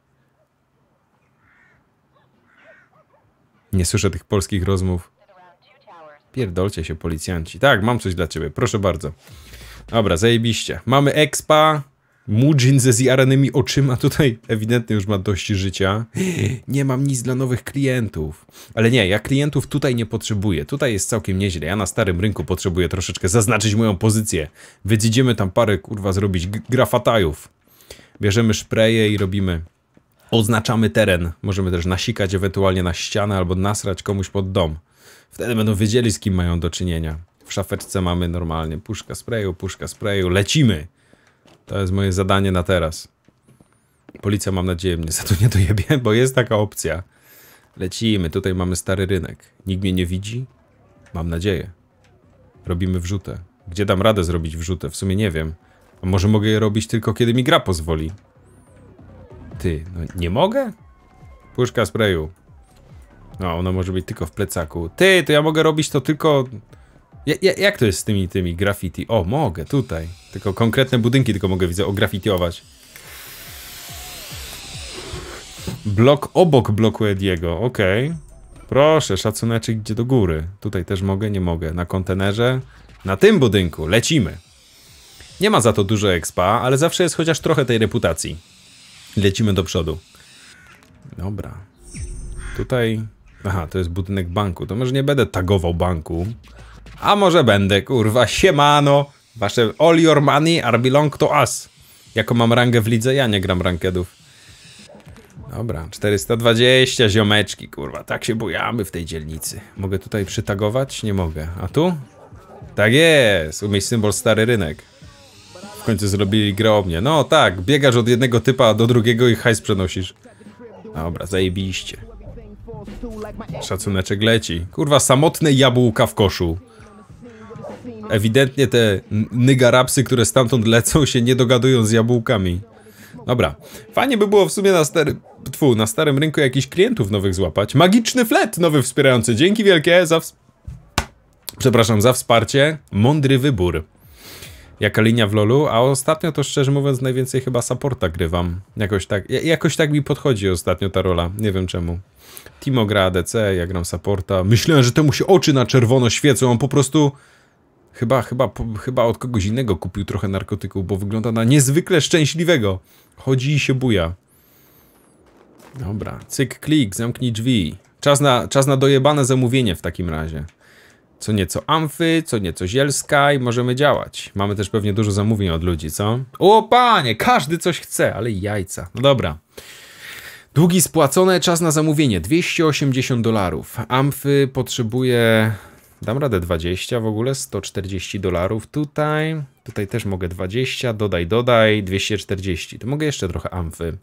Nie słyszę tych polskich rozmów. Pierdolcie się policjanci. Tak, mam coś dla ciebie, proszę bardzo. Dobra, zajebiście. Mamy expa. Mujin ze zjaranymi oczyma tutaj ewidentnie już ma dość życia. Nie mam nic dla nowych klientów. Ale nie, ja klientów tutaj nie potrzebuję. Tutaj jest całkiem nieźle. Ja na starym rynku potrzebuję troszeczkę zaznaczyć moją pozycję. Wydzidzimy tam parę, kurwa, zrobić grafatajów. Bierzemy szpreje i robimy... Oznaczamy teren. Możemy też nasikać ewentualnie na ścianę albo nasrać komuś pod dom. Wtedy będą wiedzieli, z kim mają do czynienia. W szafeczce mamy normalnie puszka sprayu, puszka sprayu, lecimy! To jest moje zadanie na teraz. Policja, mam nadzieję, mnie za to nie dojebie, <laughs> bo jest taka opcja. Lecimy, tutaj mamy stary rynek. Nikt mnie nie widzi? Mam nadzieję. Robimy wrzutę. Gdzie dam radę zrobić wrzutę? W sumie nie wiem. A może mogę je robić tylko kiedy mi gra pozwoli? Ty, no nie mogę? Puszka sprayu. No, ono może być tylko w plecaku. Ty, to ja mogę robić to tylko... Ja, ja, jak to jest z tymi, tymi graffiti? O, mogę, tutaj. Tylko konkretne budynki tylko mogę, widzę, ografitiować. Blok obok bloku Ediego, okej. Okay. Proszę, szacuneczek idzie do góry. Tutaj też mogę, nie mogę. Na kontenerze, na tym budynku, lecimy. Nie ma za to dużo expa, ale zawsze jest chociaż trochę tej reputacji. Lecimy do przodu. Dobra. Tutaj Aha, to jest budynek banku. To może nie będę tagował banku. A może będę, kurwa, siemano. Wasze all your money are belong to us. Jako mam rangę w lidze, ja nie gram rankedów. Dobra, 420 ziomeczki, kurwa, tak się bujamy w tej dzielnicy. Mogę tutaj przytagować? Nie mogę. A tu? Tak jest, umieść symbol stary rynek. W końcu zrobili grę o mnie. No tak, biegasz od jednego typa do drugiego i hajs przenosisz. Dobra, zajebiście. Szacuneczek leci. Kurwa, samotne jabłka w koszu. Ewidentnie te nygarapsy, które stamtąd lecą, się nie dogadują z jabłkami. Dobra. Fajnie by było w sumie na, stary, tfu, na starym rynku jakichś klientów nowych złapać. Magiczny flet nowy wspierający. Dzięki wielkie za... Przepraszam, za wsparcie. Mądry wybór. Jaka linia w lolu, a ostatnio to szczerze mówiąc najwięcej chyba supporta grywam. Jakoś tak, jakoś tak mi podchodzi ostatnio ta rola. Nie wiem czemu. Timo gra ADC, ja gram supporta. Myślałem, że temu się oczy na czerwono świecą, on po prostu... Chyba, chyba, po, chyba od kogoś innego kupił trochę narkotyków, bo wygląda na niezwykle szczęśliwego. Chodzi i się buja. Dobra, cyk, klik, zamknij drzwi. Czas na, czas na dojebane zamówienie w takim razie. Co nieco Amfy, co nieco Zielska i możemy działać. Mamy też pewnie dużo zamówień od ludzi, co? O panie, każdy coś chce, ale jajca. No dobra. Długi spłacone, czas na zamówienie 280 dolarów. Amfy potrzebuje. Dam radę 20 w ogóle, 140 dolarów tutaj. Tutaj też mogę 20, dodaj, dodaj, 240. To mogę jeszcze trochę amfy.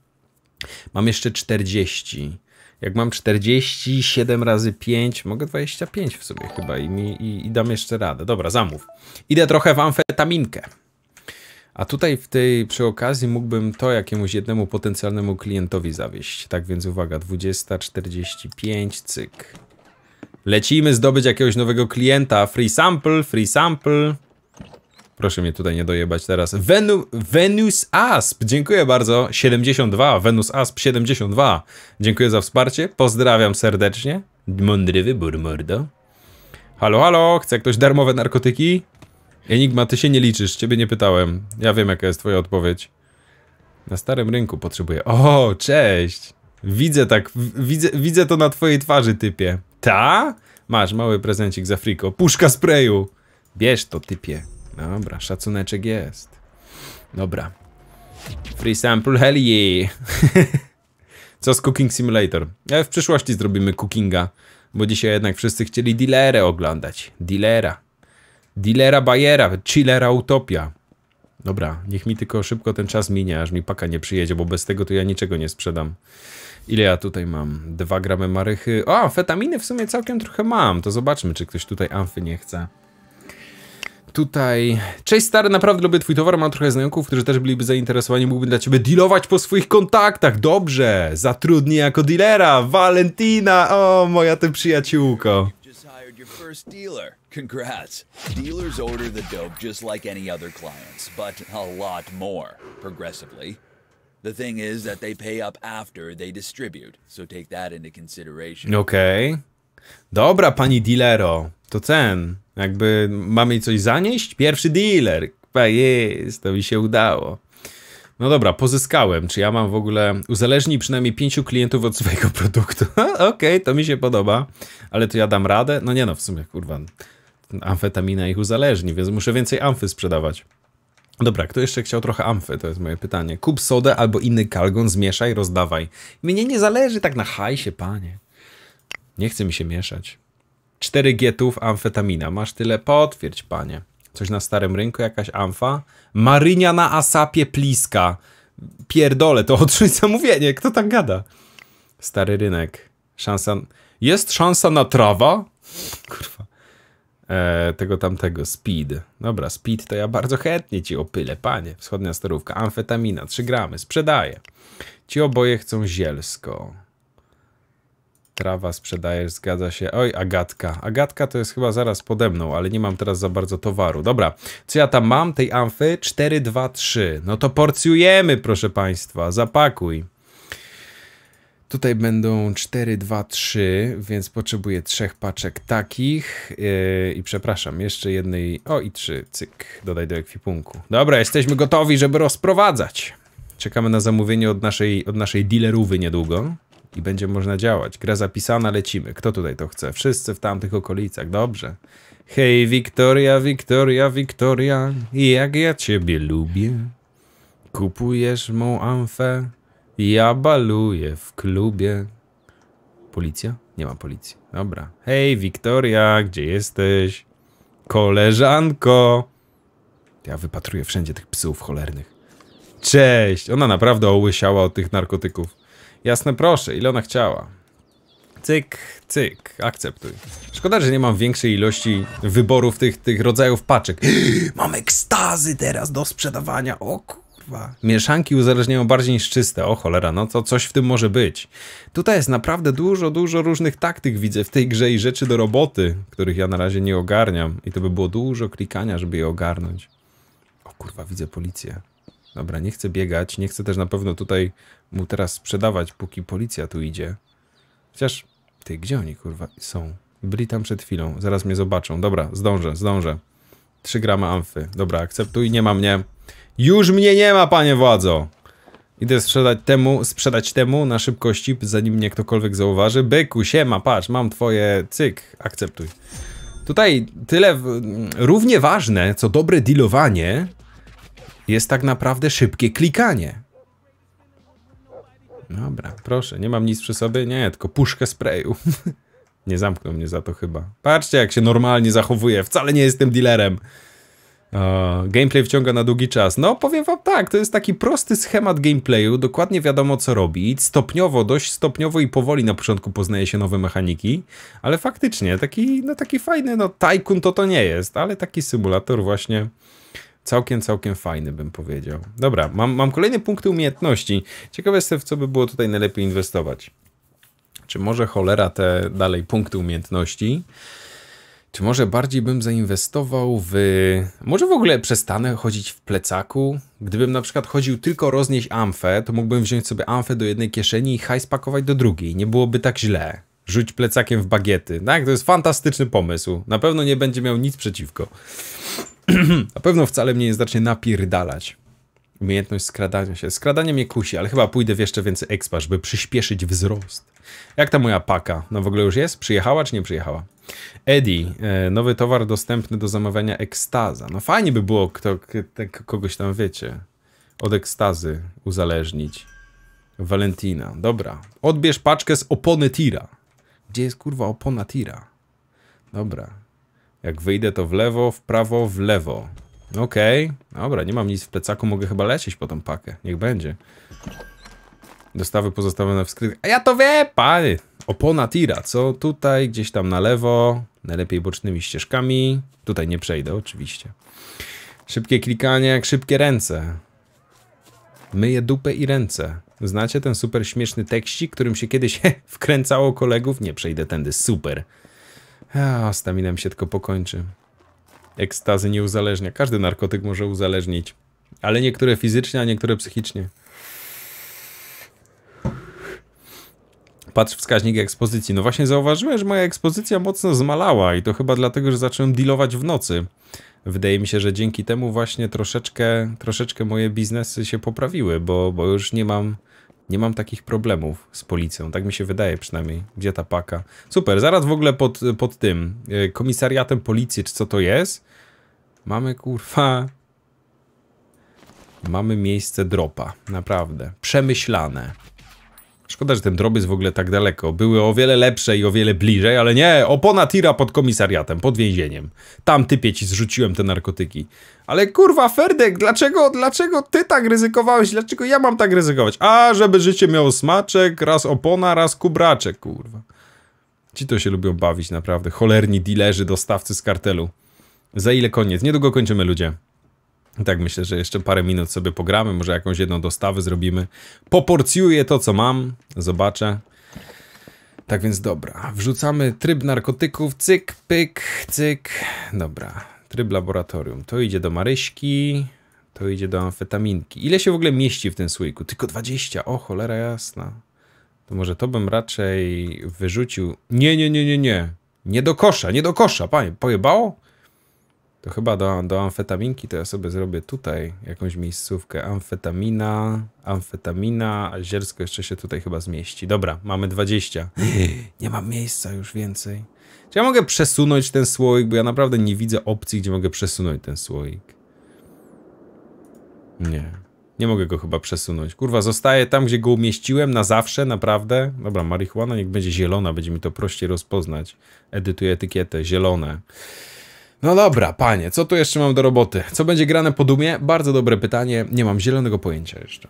Mam jeszcze 40. Jak mam 47 razy 5, mogę 25 w sobie chyba i, mi, i, i dam jeszcze radę. Dobra, zamów. Idę trochę w amfetaminkę. A tutaj w tej przy okazji mógłbym to jakiemuś jednemu potencjalnemu klientowi zawieść. Tak więc uwaga, 20.45, cyk. Lecimy zdobyć jakiegoś nowego klienta. Free sample, free sample. Proszę mnie tutaj nie dojebać teraz. Venu Venus Asp, dziękuję bardzo. 72, Venus Asp 72. Dziękuję za wsparcie, pozdrawiam serdecznie. Mądry wybór, mordo. Halo, halo, chce ktoś darmowe narkotyki? Enigma, ty się nie liczysz, ciebie nie pytałem. Ja wiem, jaka jest twoja odpowiedź. Na starym rynku potrzebuję. O, cześć! Widzę tak, widzę, widzę to na twojej twarzy, typie. Ta? Masz mały prezencik za friko. Puszka sprayu! Bierz to, typie. Dobra, szacuneczek jest. Dobra. Free sample, hell yeah. <laughs> Co z Cooking Simulator? W przyszłości zrobimy cookinga, bo dzisiaj jednak wszyscy chcieli dealera oglądać. Dealera. Dilera Bayera, Chillera Utopia. Dobra, niech mi tylko szybko ten czas minie, aż mi paka nie przyjedzie, bo bez tego to ja niczego nie sprzedam. Ile ja tutaj mam? 2 gramy marychy. O, fetaminy w sumie całkiem trochę mam. To zobaczmy, czy ktoś tutaj amfy nie chce. Tutaj. Cześć stary, naprawdę lubię twój towar. Mam trochę znajomków, którzy też byliby zainteresowani. Mógłbym dla ciebie dealować po swoich kontaktach. Dobrze, zatrudnij jako dealera. Valentina, o moja ty przyjaciółko. Congrats! Dealers order the dope just like any other clients, but a lot more, progressively. The thing is that they pay up after they distribute, so take that into consideration. Okay. Dobra, pani dealero, to ten. Jakby mamy coś zanieść? Pierwszy dealer. Chyba jest, to mi się udało. No dobra, pozyskałem. Czy ja mam w ogóle. Uzależnij przynajmniej pięciu klientów od swojego <laughs> produktu. <laughs> Okej, okay, to mi się podoba. Ale to ja dam radę? No nie no, w sumie, kurwa amfetamina ich uzależni, więc muszę więcej amfy sprzedawać. Dobra, kto jeszcze chciał trochę amfy? To jest moje pytanie. Kup sodę albo inny kalgon, zmieszaj, rozdawaj. Mnie nie zależy tak na hajsie, panie. Nie chce mi się mieszać. Cztery gietów amfetamina. Masz tyle? Potwierdź, panie. Coś na starym rynku, jakaś amfa? Marynia na asapie pliska. Pierdolę, to <laughs> odrzuć zamówienie. Kto tak gada? Stary rynek. Szansa... Jest szansa na trawa? Kurwa e, tego tamtego Speed. Dobra, Speed to ja bardzo chętnie ci opylę, panie. Wschodnia sterówka, amfetamina, 3 gramy, sprzedaję. Ci oboje chcą zielsko. Trawa sprzedajesz, zgadza się. Oj, Agatka. Agatka to jest chyba zaraz pode mną, ale nie mam teraz za bardzo towaru. Dobra, co ja tam mam? Tej amfy? 4, 2, 3. No to porcjujemy, proszę państwa. Zapakuj. Tutaj będą 4, 2, 3, więc potrzebuję trzech paczek takich. Yy, I przepraszam, jeszcze jednej. O, i trzy. Cyk, dodaj do ekwipunku. Dobra, jesteśmy gotowi, żeby rozprowadzać. Czekamy na zamówienie od naszej, od naszej dealerówy niedługo. I będzie można działać. Gra zapisana, lecimy. Kto tutaj to chce? Wszyscy w tamtych okolicach, dobrze. Hej, Wiktoria, Wiktoria, Wiktoria, jak ja ciebie lubię. Kupujesz mą amfę? Ja baluję w klubie. Policja? Nie ma policji. Dobra. Hej, Wiktoria, gdzie jesteś? Koleżanko! Ja wypatruję wszędzie tych psów cholernych. Cześć! Ona naprawdę ołysiała od tych narkotyków. Jasne, proszę, ile ona chciała. Cyk, cyk, akceptuj. Szkoda, że nie mam większej ilości wyborów tych, tych rodzajów paczek. <gasps> Mam ekstazy teraz do sprzedawania, o Kurwa. Mieszanki uzależniają bardziej niż czyste. O cholera, no to coś w tym może być. Tutaj jest naprawdę dużo, dużo różnych taktyk widzę w tej grze i rzeczy do roboty, których ja na razie nie ogarniam. I to by było dużo klikania, żeby je ogarnąć. O kurwa, widzę policję. Dobra, nie chcę biegać, nie chcę też na pewno tutaj mu teraz sprzedawać, póki policja tu idzie. Chociaż, ty, gdzie oni kurwa są? Byli tam przed chwilą, zaraz mnie zobaczą. Dobra, zdążę, zdążę. 3 gramy amfy. Dobra, akceptuj, nie ma mnie. Już mnie nie ma, panie władzo! Idę sprzedać temu, sprzedać temu na szybkości, zanim mnie ktokolwiek zauważy. Byku, siema, patrz, mam twoje cyk, akceptuj. Tutaj tyle, w, równie ważne, co dobre dealowanie, jest tak naprawdę szybkie klikanie. Dobra, proszę, nie mam nic przy sobie, nie, tylko puszkę sprayu. <laughs> nie zamknął mnie za to chyba. Patrzcie, jak się normalnie zachowuje, wcale nie jestem dealerem. Gameplay wciąga na długi czas. No, powiem wam tak, to jest taki prosty schemat gameplayu, dokładnie wiadomo co robić, stopniowo, dość stopniowo i powoli na początku poznaje się nowe mechaniki, ale faktycznie taki, no taki fajny, no tajkun to to nie jest, ale taki symulator właśnie całkiem, całkiem fajny bym powiedział. Dobra, mam, mam kolejne punkty umiejętności. Ciekawe jestem, w co by było tutaj najlepiej inwestować. Czy może cholera te dalej punkty umiejętności? Czy może bardziej bym zainwestował w. Może w ogóle przestanę chodzić w plecaku? Gdybym na przykład chodził tylko roznieść amfę, to mógłbym wziąć sobie amfę do jednej kieszeni i hajs pakować do drugiej. Nie byłoby tak źle. Rzuć plecakiem w bagiety. Tak, to jest fantastyczny pomysł. Na pewno nie będzie miał nic przeciwko. <clears throat> na pewno wcale mnie nie zacznie napierdalać. Umiejętność skradania się. Skradanie mnie kusi, ale chyba pójdę w jeszcze więcej ekspa, żeby przyspieszyć wzrost. Jak ta moja paka? No w ogóle już jest? Przyjechała czy nie przyjechała? Eddie, e, nowy towar dostępny do zamawiania ekstaza. No fajnie by było kto, kogoś tam, wiecie, od ekstazy uzależnić. Valentina, dobra. Odbierz paczkę z opony tira. Gdzie jest kurwa opona tira? Dobra. Jak wyjdę to w lewo, w prawo, w lewo. Okej, okay. dobra, nie mam nic w plecaku, mogę chyba lecieć po tą pakę. Niech będzie. Dostawy pozostawione w skrytce. A ja to wie, panie! Opona tira, co tutaj, gdzieś tam na lewo, najlepiej bocznymi ścieżkami. Tutaj nie przejdę, oczywiście. Szybkie klikanie, jak szybkie ręce. Myję dupę i ręce. Znacie ten super śmieszny tekści, którym się kiedyś <laughs> wkręcało kolegów? Nie przejdę tędy, super. A, stamina mi się tylko pokończy. Ekstazy nie uzależnia. Każdy narkotyk może uzależnić. Ale niektóre fizycznie, a niektóre psychicznie. patrz wskaźnik ekspozycji. No właśnie zauważyłem, że moja ekspozycja mocno zmalała i to chyba dlatego, że zacząłem dealować w nocy. Wydaje mi się, że dzięki temu właśnie troszeczkę, troszeczkę moje biznesy się poprawiły, bo, bo już nie mam, nie mam takich problemów z policją. Tak mi się wydaje przynajmniej. Gdzie ta paka? Super, zaraz w ogóle pod, pod tym e, komisariatem policji, czy co to jest, mamy kurwa... Mamy miejsce dropa, naprawdę. Przemyślane. Szkoda, że ten drob jest w ogóle tak daleko. Były o wiele lepsze i o wiele bliżej, ale nie, opona tira pod komisariatem, pod więzieniem. Tam typie ci zrzuciłem te narkotyki. Ale kurwa, Ferdek, dlaczego, dlaczego ty tak ryzykowałeś? Dlaczego ja mam tak ryzykować? A, żeby życie miało smaczek, raz opona, raz kubraczek, kurwa. Ci to się lubią bawić, naprawdę. Cholerni dilerzy, dostawcy z kartelu. Za ile koniec? Niedługo kończymy, ludzie. Tak myślę, że jeszcze parę minut sobie pogramy, może jakąś jedną dostawę zrobimy. Poporcjuję to, co mam, zobaczę. Tak więc dobra, wrzucamy tryb narkotyków, cyk, pyk, cyk. Dobra, tryb laboratorium. To idzie do Maryśki, to idzie do amfetaminki. Ile się w ogóle mieści w tym słoiku? Tylko 20, o cholera jasna. To może to bym raczej wyrzucił. Nie, nie, nie, nie, nie. Nie do kosza, nie do kosza, panie, pojebało? To chyba do, do amfetaminki to ja sobie zrobię tutaj jakąś miejscówkę. Amfetamina, amfetamina, a zielsko jeszcze się tutaj chyba zmieści. Dobra, mamy 20. <laughs> nie mam miejsca już więcej. Czy ja mogę przesunąć ten słoik? Bo ja naprawdę nie widzę opcji, gdzie mogę przesunąć ten słoik. Nie. Nie mogę go chyba przesunąć. Kurwa, zostaje tam, gdzie go umieściłem na zawsze, naprawdę. Dobra, marihuana niech będzie zielona, będzie mi to prościej rozpoznać. Edytuję etykietę, zielone. No dobra, panie, co tu jeszcze mam do roboty? Co będzie grane po dumie? Bardzo dobre pytanie, nie mam zielonego pojęcia jeszcze.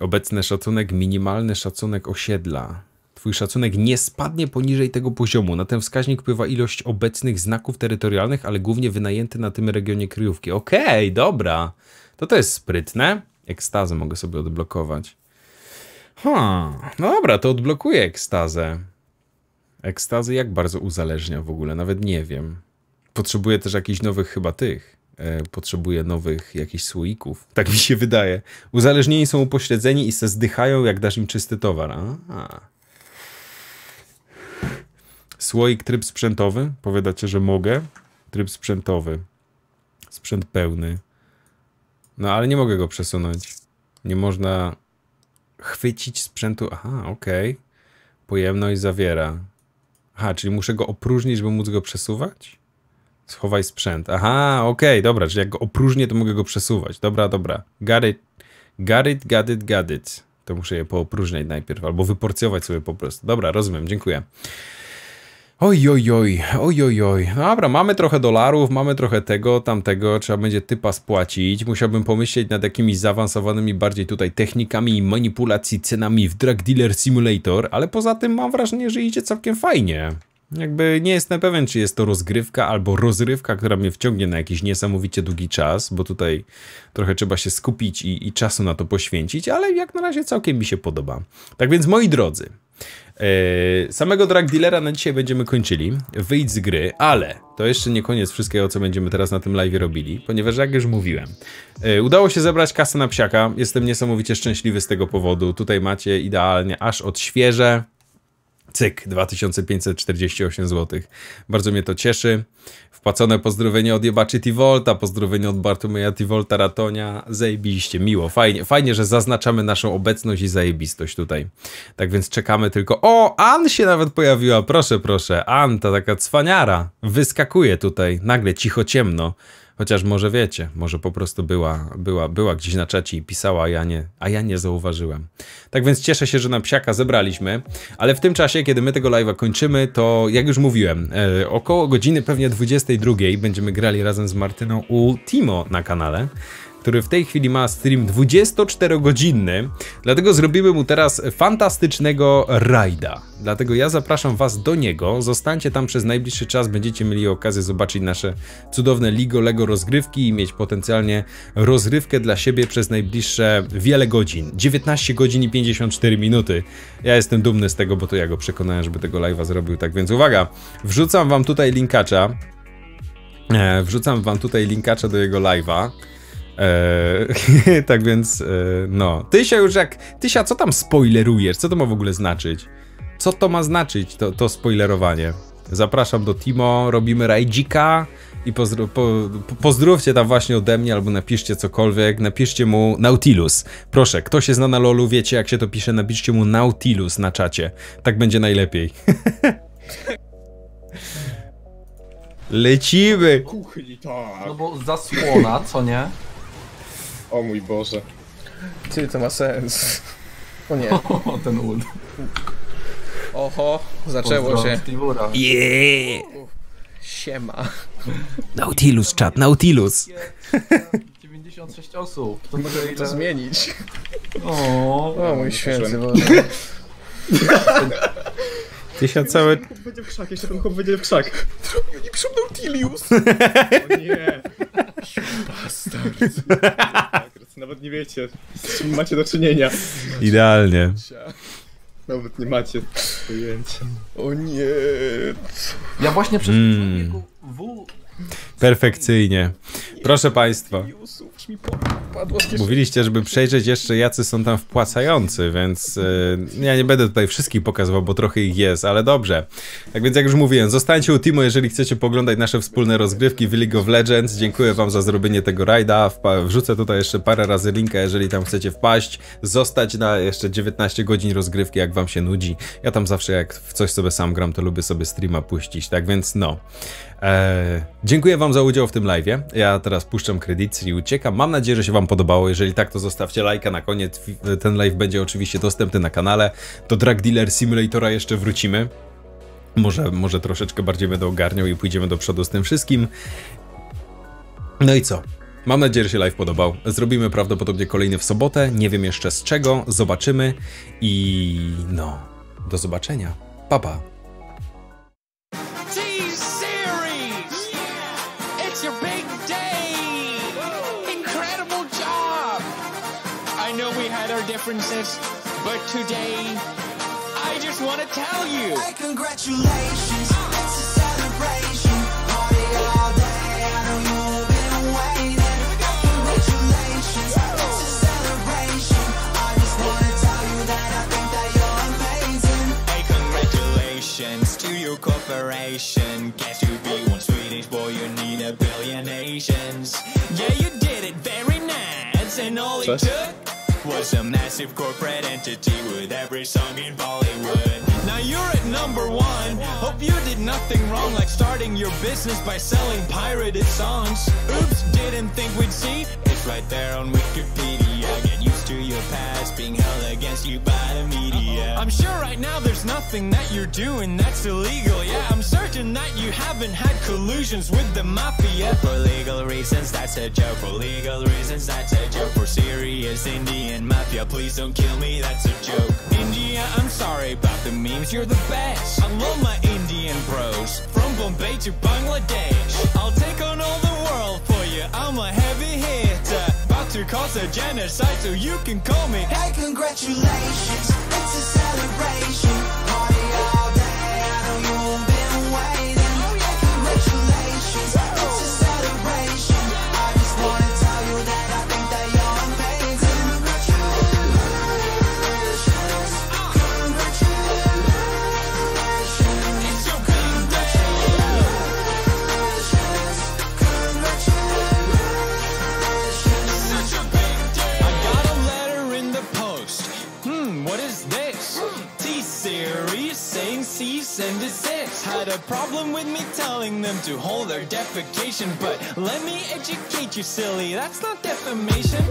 Obecny szacunek, minimalny szacunek osiedla. Twój szacunek nie spadnie poniżej tego poziomu. Na ten wskaźnik wpływa ilość obecnych znaków terytorialnych, ale głównie wynajęty na tym regionie kryjówki. Okej, okay, dobra. To to jest sprytne. Ekstazę mogę sobie odblokować. Hmm, no dobra, to odblokuję ekstazę. Ekstazy jak bardzo uzależnia w ogóle, nawet nie wiem potrzebuje też jakichś nowych chyba tych. E, potrzebuje nowych jakichś słoików. Tak mi się wydaje. Uzależnieni są upośledzeni i se zdychają, jak dasz im czysty towar. A, a. Słoik tryb sprzętowy. Powiadacie, że mogę. Tryb sprzętowy. Sprzęt pełny. No ale nie mogę go przesunąć. Nie można chwycić sprzętu. Aha, okej. Okay. Pojemność zawiera. Aha, czyli muszę go opróżnić, by móc go przesuwać? Schowaj sprzęt. Aha, okej, okay, dobra, czyli jak go opróżnię, to mogę go przesuwać. Dobra, dobra. Got it, got it, got it, got it. To muszę je poopróżniać najpierw, albo wyporcjować sobie po prostu. Dobra, rozumiem, dziękuję. Oj, oj, oj, oj, oj, oj. No dobra, mamy trochę dolarów, mamy trochę tego, tamtego, trzeba będzie typa spłacić. Musiałbym pomyśleć nad jakimiś zaawansowanymi bardziej tutaj technikami i manipulacji cenami w Drug Dealer Simulator, ale poza tym mam wrażenie, że idzie całkiem fajnie. Jakby nie jestem pewien, czy jest to rozgrywka albo rozrywka, która mnie wciągnie na jakiś niesamowicie długi czas, bo tutaj trochę trzeba się skupić i, i czasu na to poświęcić, ale jak na razie całkiem mi się podoba. Tak więc, moi drodzy, Yy, samego drag dealera na dzisiaj będziemy kończyli. Wyjdź z gry, ale to jeszcze nie koniec wszystkiego, co będziemy teraz na tym live robili, ponieważ jak już mówiłem, yy, udało się zebrać kasę na psiaka. Jestem niesamowicie szczęśliwy z tego powodu. Tutaj macie idealnie aż świeże cyk, 2548 zł. Bardzo mnie to cieszy. Wpłacone pozdrowienie od jebaczy Tivolta, pozdrowienie od Bartumeja Tivolta Ratonia. Zajebiście, miło, fajnie, fajnie, że zaznaczamy naszą obecność i zajebistość tutaj. Tak więc czekamy tylko... O, An się nawet pojawiła, proszę, proszę. An, ta taka cwaniara, wyskakuje tutaj, nagle cicho, ciemno. Chociaż może wiecie, może po prostu była, była, była gdzieś na czacie i pisała, a ja, nie, a ja nie zauważyłem. Tak więc cieszę się, że na psiaka zebraliśmy, ale w tym czasie, kiedy my tego live'a kończymy, to jak już mówiłem, e, około godziny pewnie 22 będziemy grali razem z Martyną u Timo na kanale który w tej chwili ma stream 24-godzinny, dlatego zrobimy mu teraz fantastycznego rajda. Dlatego ja zapraszam was do niego, zostańcie tam przez najbliższy czas, będziecie mieli okazję zobaczyć nasze cudowne Ligo Lego rozgrywki i mieć potencjalnie rozrywkę dla siebie przez najbliższe wiele godzin. 19 godzin i 54 minuty. Ja jestem dumny z tego, bo to ja go przekonałem, żeby tego live'a zrobił, tak więc uwaga, wrzucam wam tutaj linkacza, e, Wrzucam wam tutaj linkacza do jego live'a. Eee, <laughs> tak więc, e, no. Tysia już jak... Tysia, co tam spoilerujesz? Co to ma w ogóle znaczyć? Co to ma znaczyć, to, to spoilerowanie? Zapraszam do Timo, robimy rajdzika i pozdro, po, pozdrówcie tam właśnie ode mnie albo napiszcie cokolwiek, napiszcie mu Nautilus. Proszę, kto się zna na LoLu, wiecie jak się to pisze, napiszcie mu Nautilus na czacie. Tak będzie najlepiej. <laughs> Lecimy! Kuchni, tak. No bo zasłona, co nie? O mój Boże. Ty, to ma sens. O nie. <laughs> O, ten ult. Oho, zaczęło się. Jeee! Yeah. Siema. Nautilus, czat, Nautilus. 96 osób. To Możemy to zmienić. O, o mój święty Boże. <laughs> Ty się cały... Ten będzie w krzak, jeszcze ten chłop będzie w krzak. Zrobił mi Tilius! <laughs> O nie! Bastard! Nawet nie wiecie, z czym macie do czynienia. Idealnie. Nawet nie macie pojęcia. O nie! Ja właśnie przez mm. W... Perfekcyjnie. Proszę państwa. Tiliusów mi padło Mówiliście, żeby przejrzeć jeszcze jacy są tam wpłacający, więc e, ja nie będę tutaj wszystkich pokazywał, bo trochę ich jest, ale dobrze. Tak więc jak już mówiłem, zostańcie u Timo, jeżeli chcecie poglądać nasze wspólne rozgrywki w League of Legends. Dziękuję wam za zrobienie tego rajda. Wrzucę tutaj jeszcze parę razy linka, jeżeli tam chcecie wpaść, zostać na jeszcze 19 godzin rozgrywki, jak wam się nudzi. Ja tam zawsze jak w coś sobie sam gram, to lubię sobie streama puścić, tak więc no. Eee, dziękuję Wam za udział w tym live. Ja teraz puszczam kredyt i uciekam. Mam nadzieję, że się Wam podobało. Jeżeli tak, to zostawcie lajka na koniec. Ten live będzie oczywiście dostępny na kanale. Do Drag Dealer Simulatora jeszcze wrócimy. Może, może troszeczkę bardziej będę ogarniał i pójdziemy do przodu z tym wszystkim. No i co? Mam nadzieję, że się live podobał. Zrobimy prawdopodobnie kolejny w sobotę. Nie wiem jeszcze z czego. Zobaczymy. I no, do zobaczenia. Pa, pa. conferences, but today I just want to tell you. Hey, congratulations, it's a celebration. Party all day, I know you've been waiting. congratulations, it's a celebration. I just want to tell you that I think that you're amazing. Hey, congratulations to your corporation. Guess you be one Swedish boy, you need a billion nations. Yeah, you did it very nice, and all it took was a massive corporate entity with every song in Bollywood. Now you're at number one. Hope you did nothing wrong, like starting your business by selling pirated songs. Oops, didn't think we'd see. It's right there on Wikipedia to your past being held against you by the media uh -oh. I'm sure right now there's nothing that you're doing that's illegal Yeah, I'm certain that you haven't had collusions with the mafia For legal reasons, that's a joke For legal reasons, that's a joke For serious Indian mafia, please don't kill me, that's a joke India, I'm sorry about the memes, you're the best I love my Indian bros From Bombay to Bangladesh I'll take on all the world for you, I'm a heavy hitter to cause a genocide, so you can call me. Hey, congratulations, it's a celebration. and the Sims had a problem with me telling them to hold their defecation. But let me educate you, silly, that's not defamation.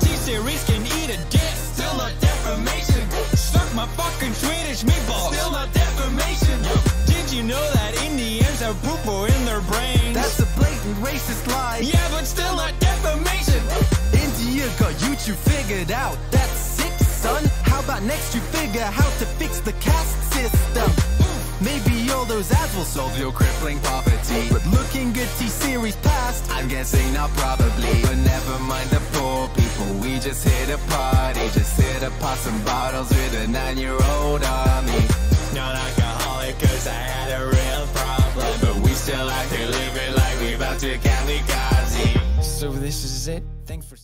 T-Series can eat a dick, still not defamation. Stuck my fucking Swedish meatballs, still not defamation. Did you know that Indians have poo-poo in their brains? That's a blatant racist lie. Yeah, but still not defamation. India got YouTube figured out, that's sick, son. How about next you figure how to fix the caste system? Maybe all those ads will solve your crippling poverty. But looking good T-Series past, I'm guessing not probably. But never mind the poor people, we just hit a party. Just hit a pop some bottles with a nine-year-old army. Not alcoholic cause I had a real problem. But we still like to live it like we about to Kamikaze. So this is it? Thanks for...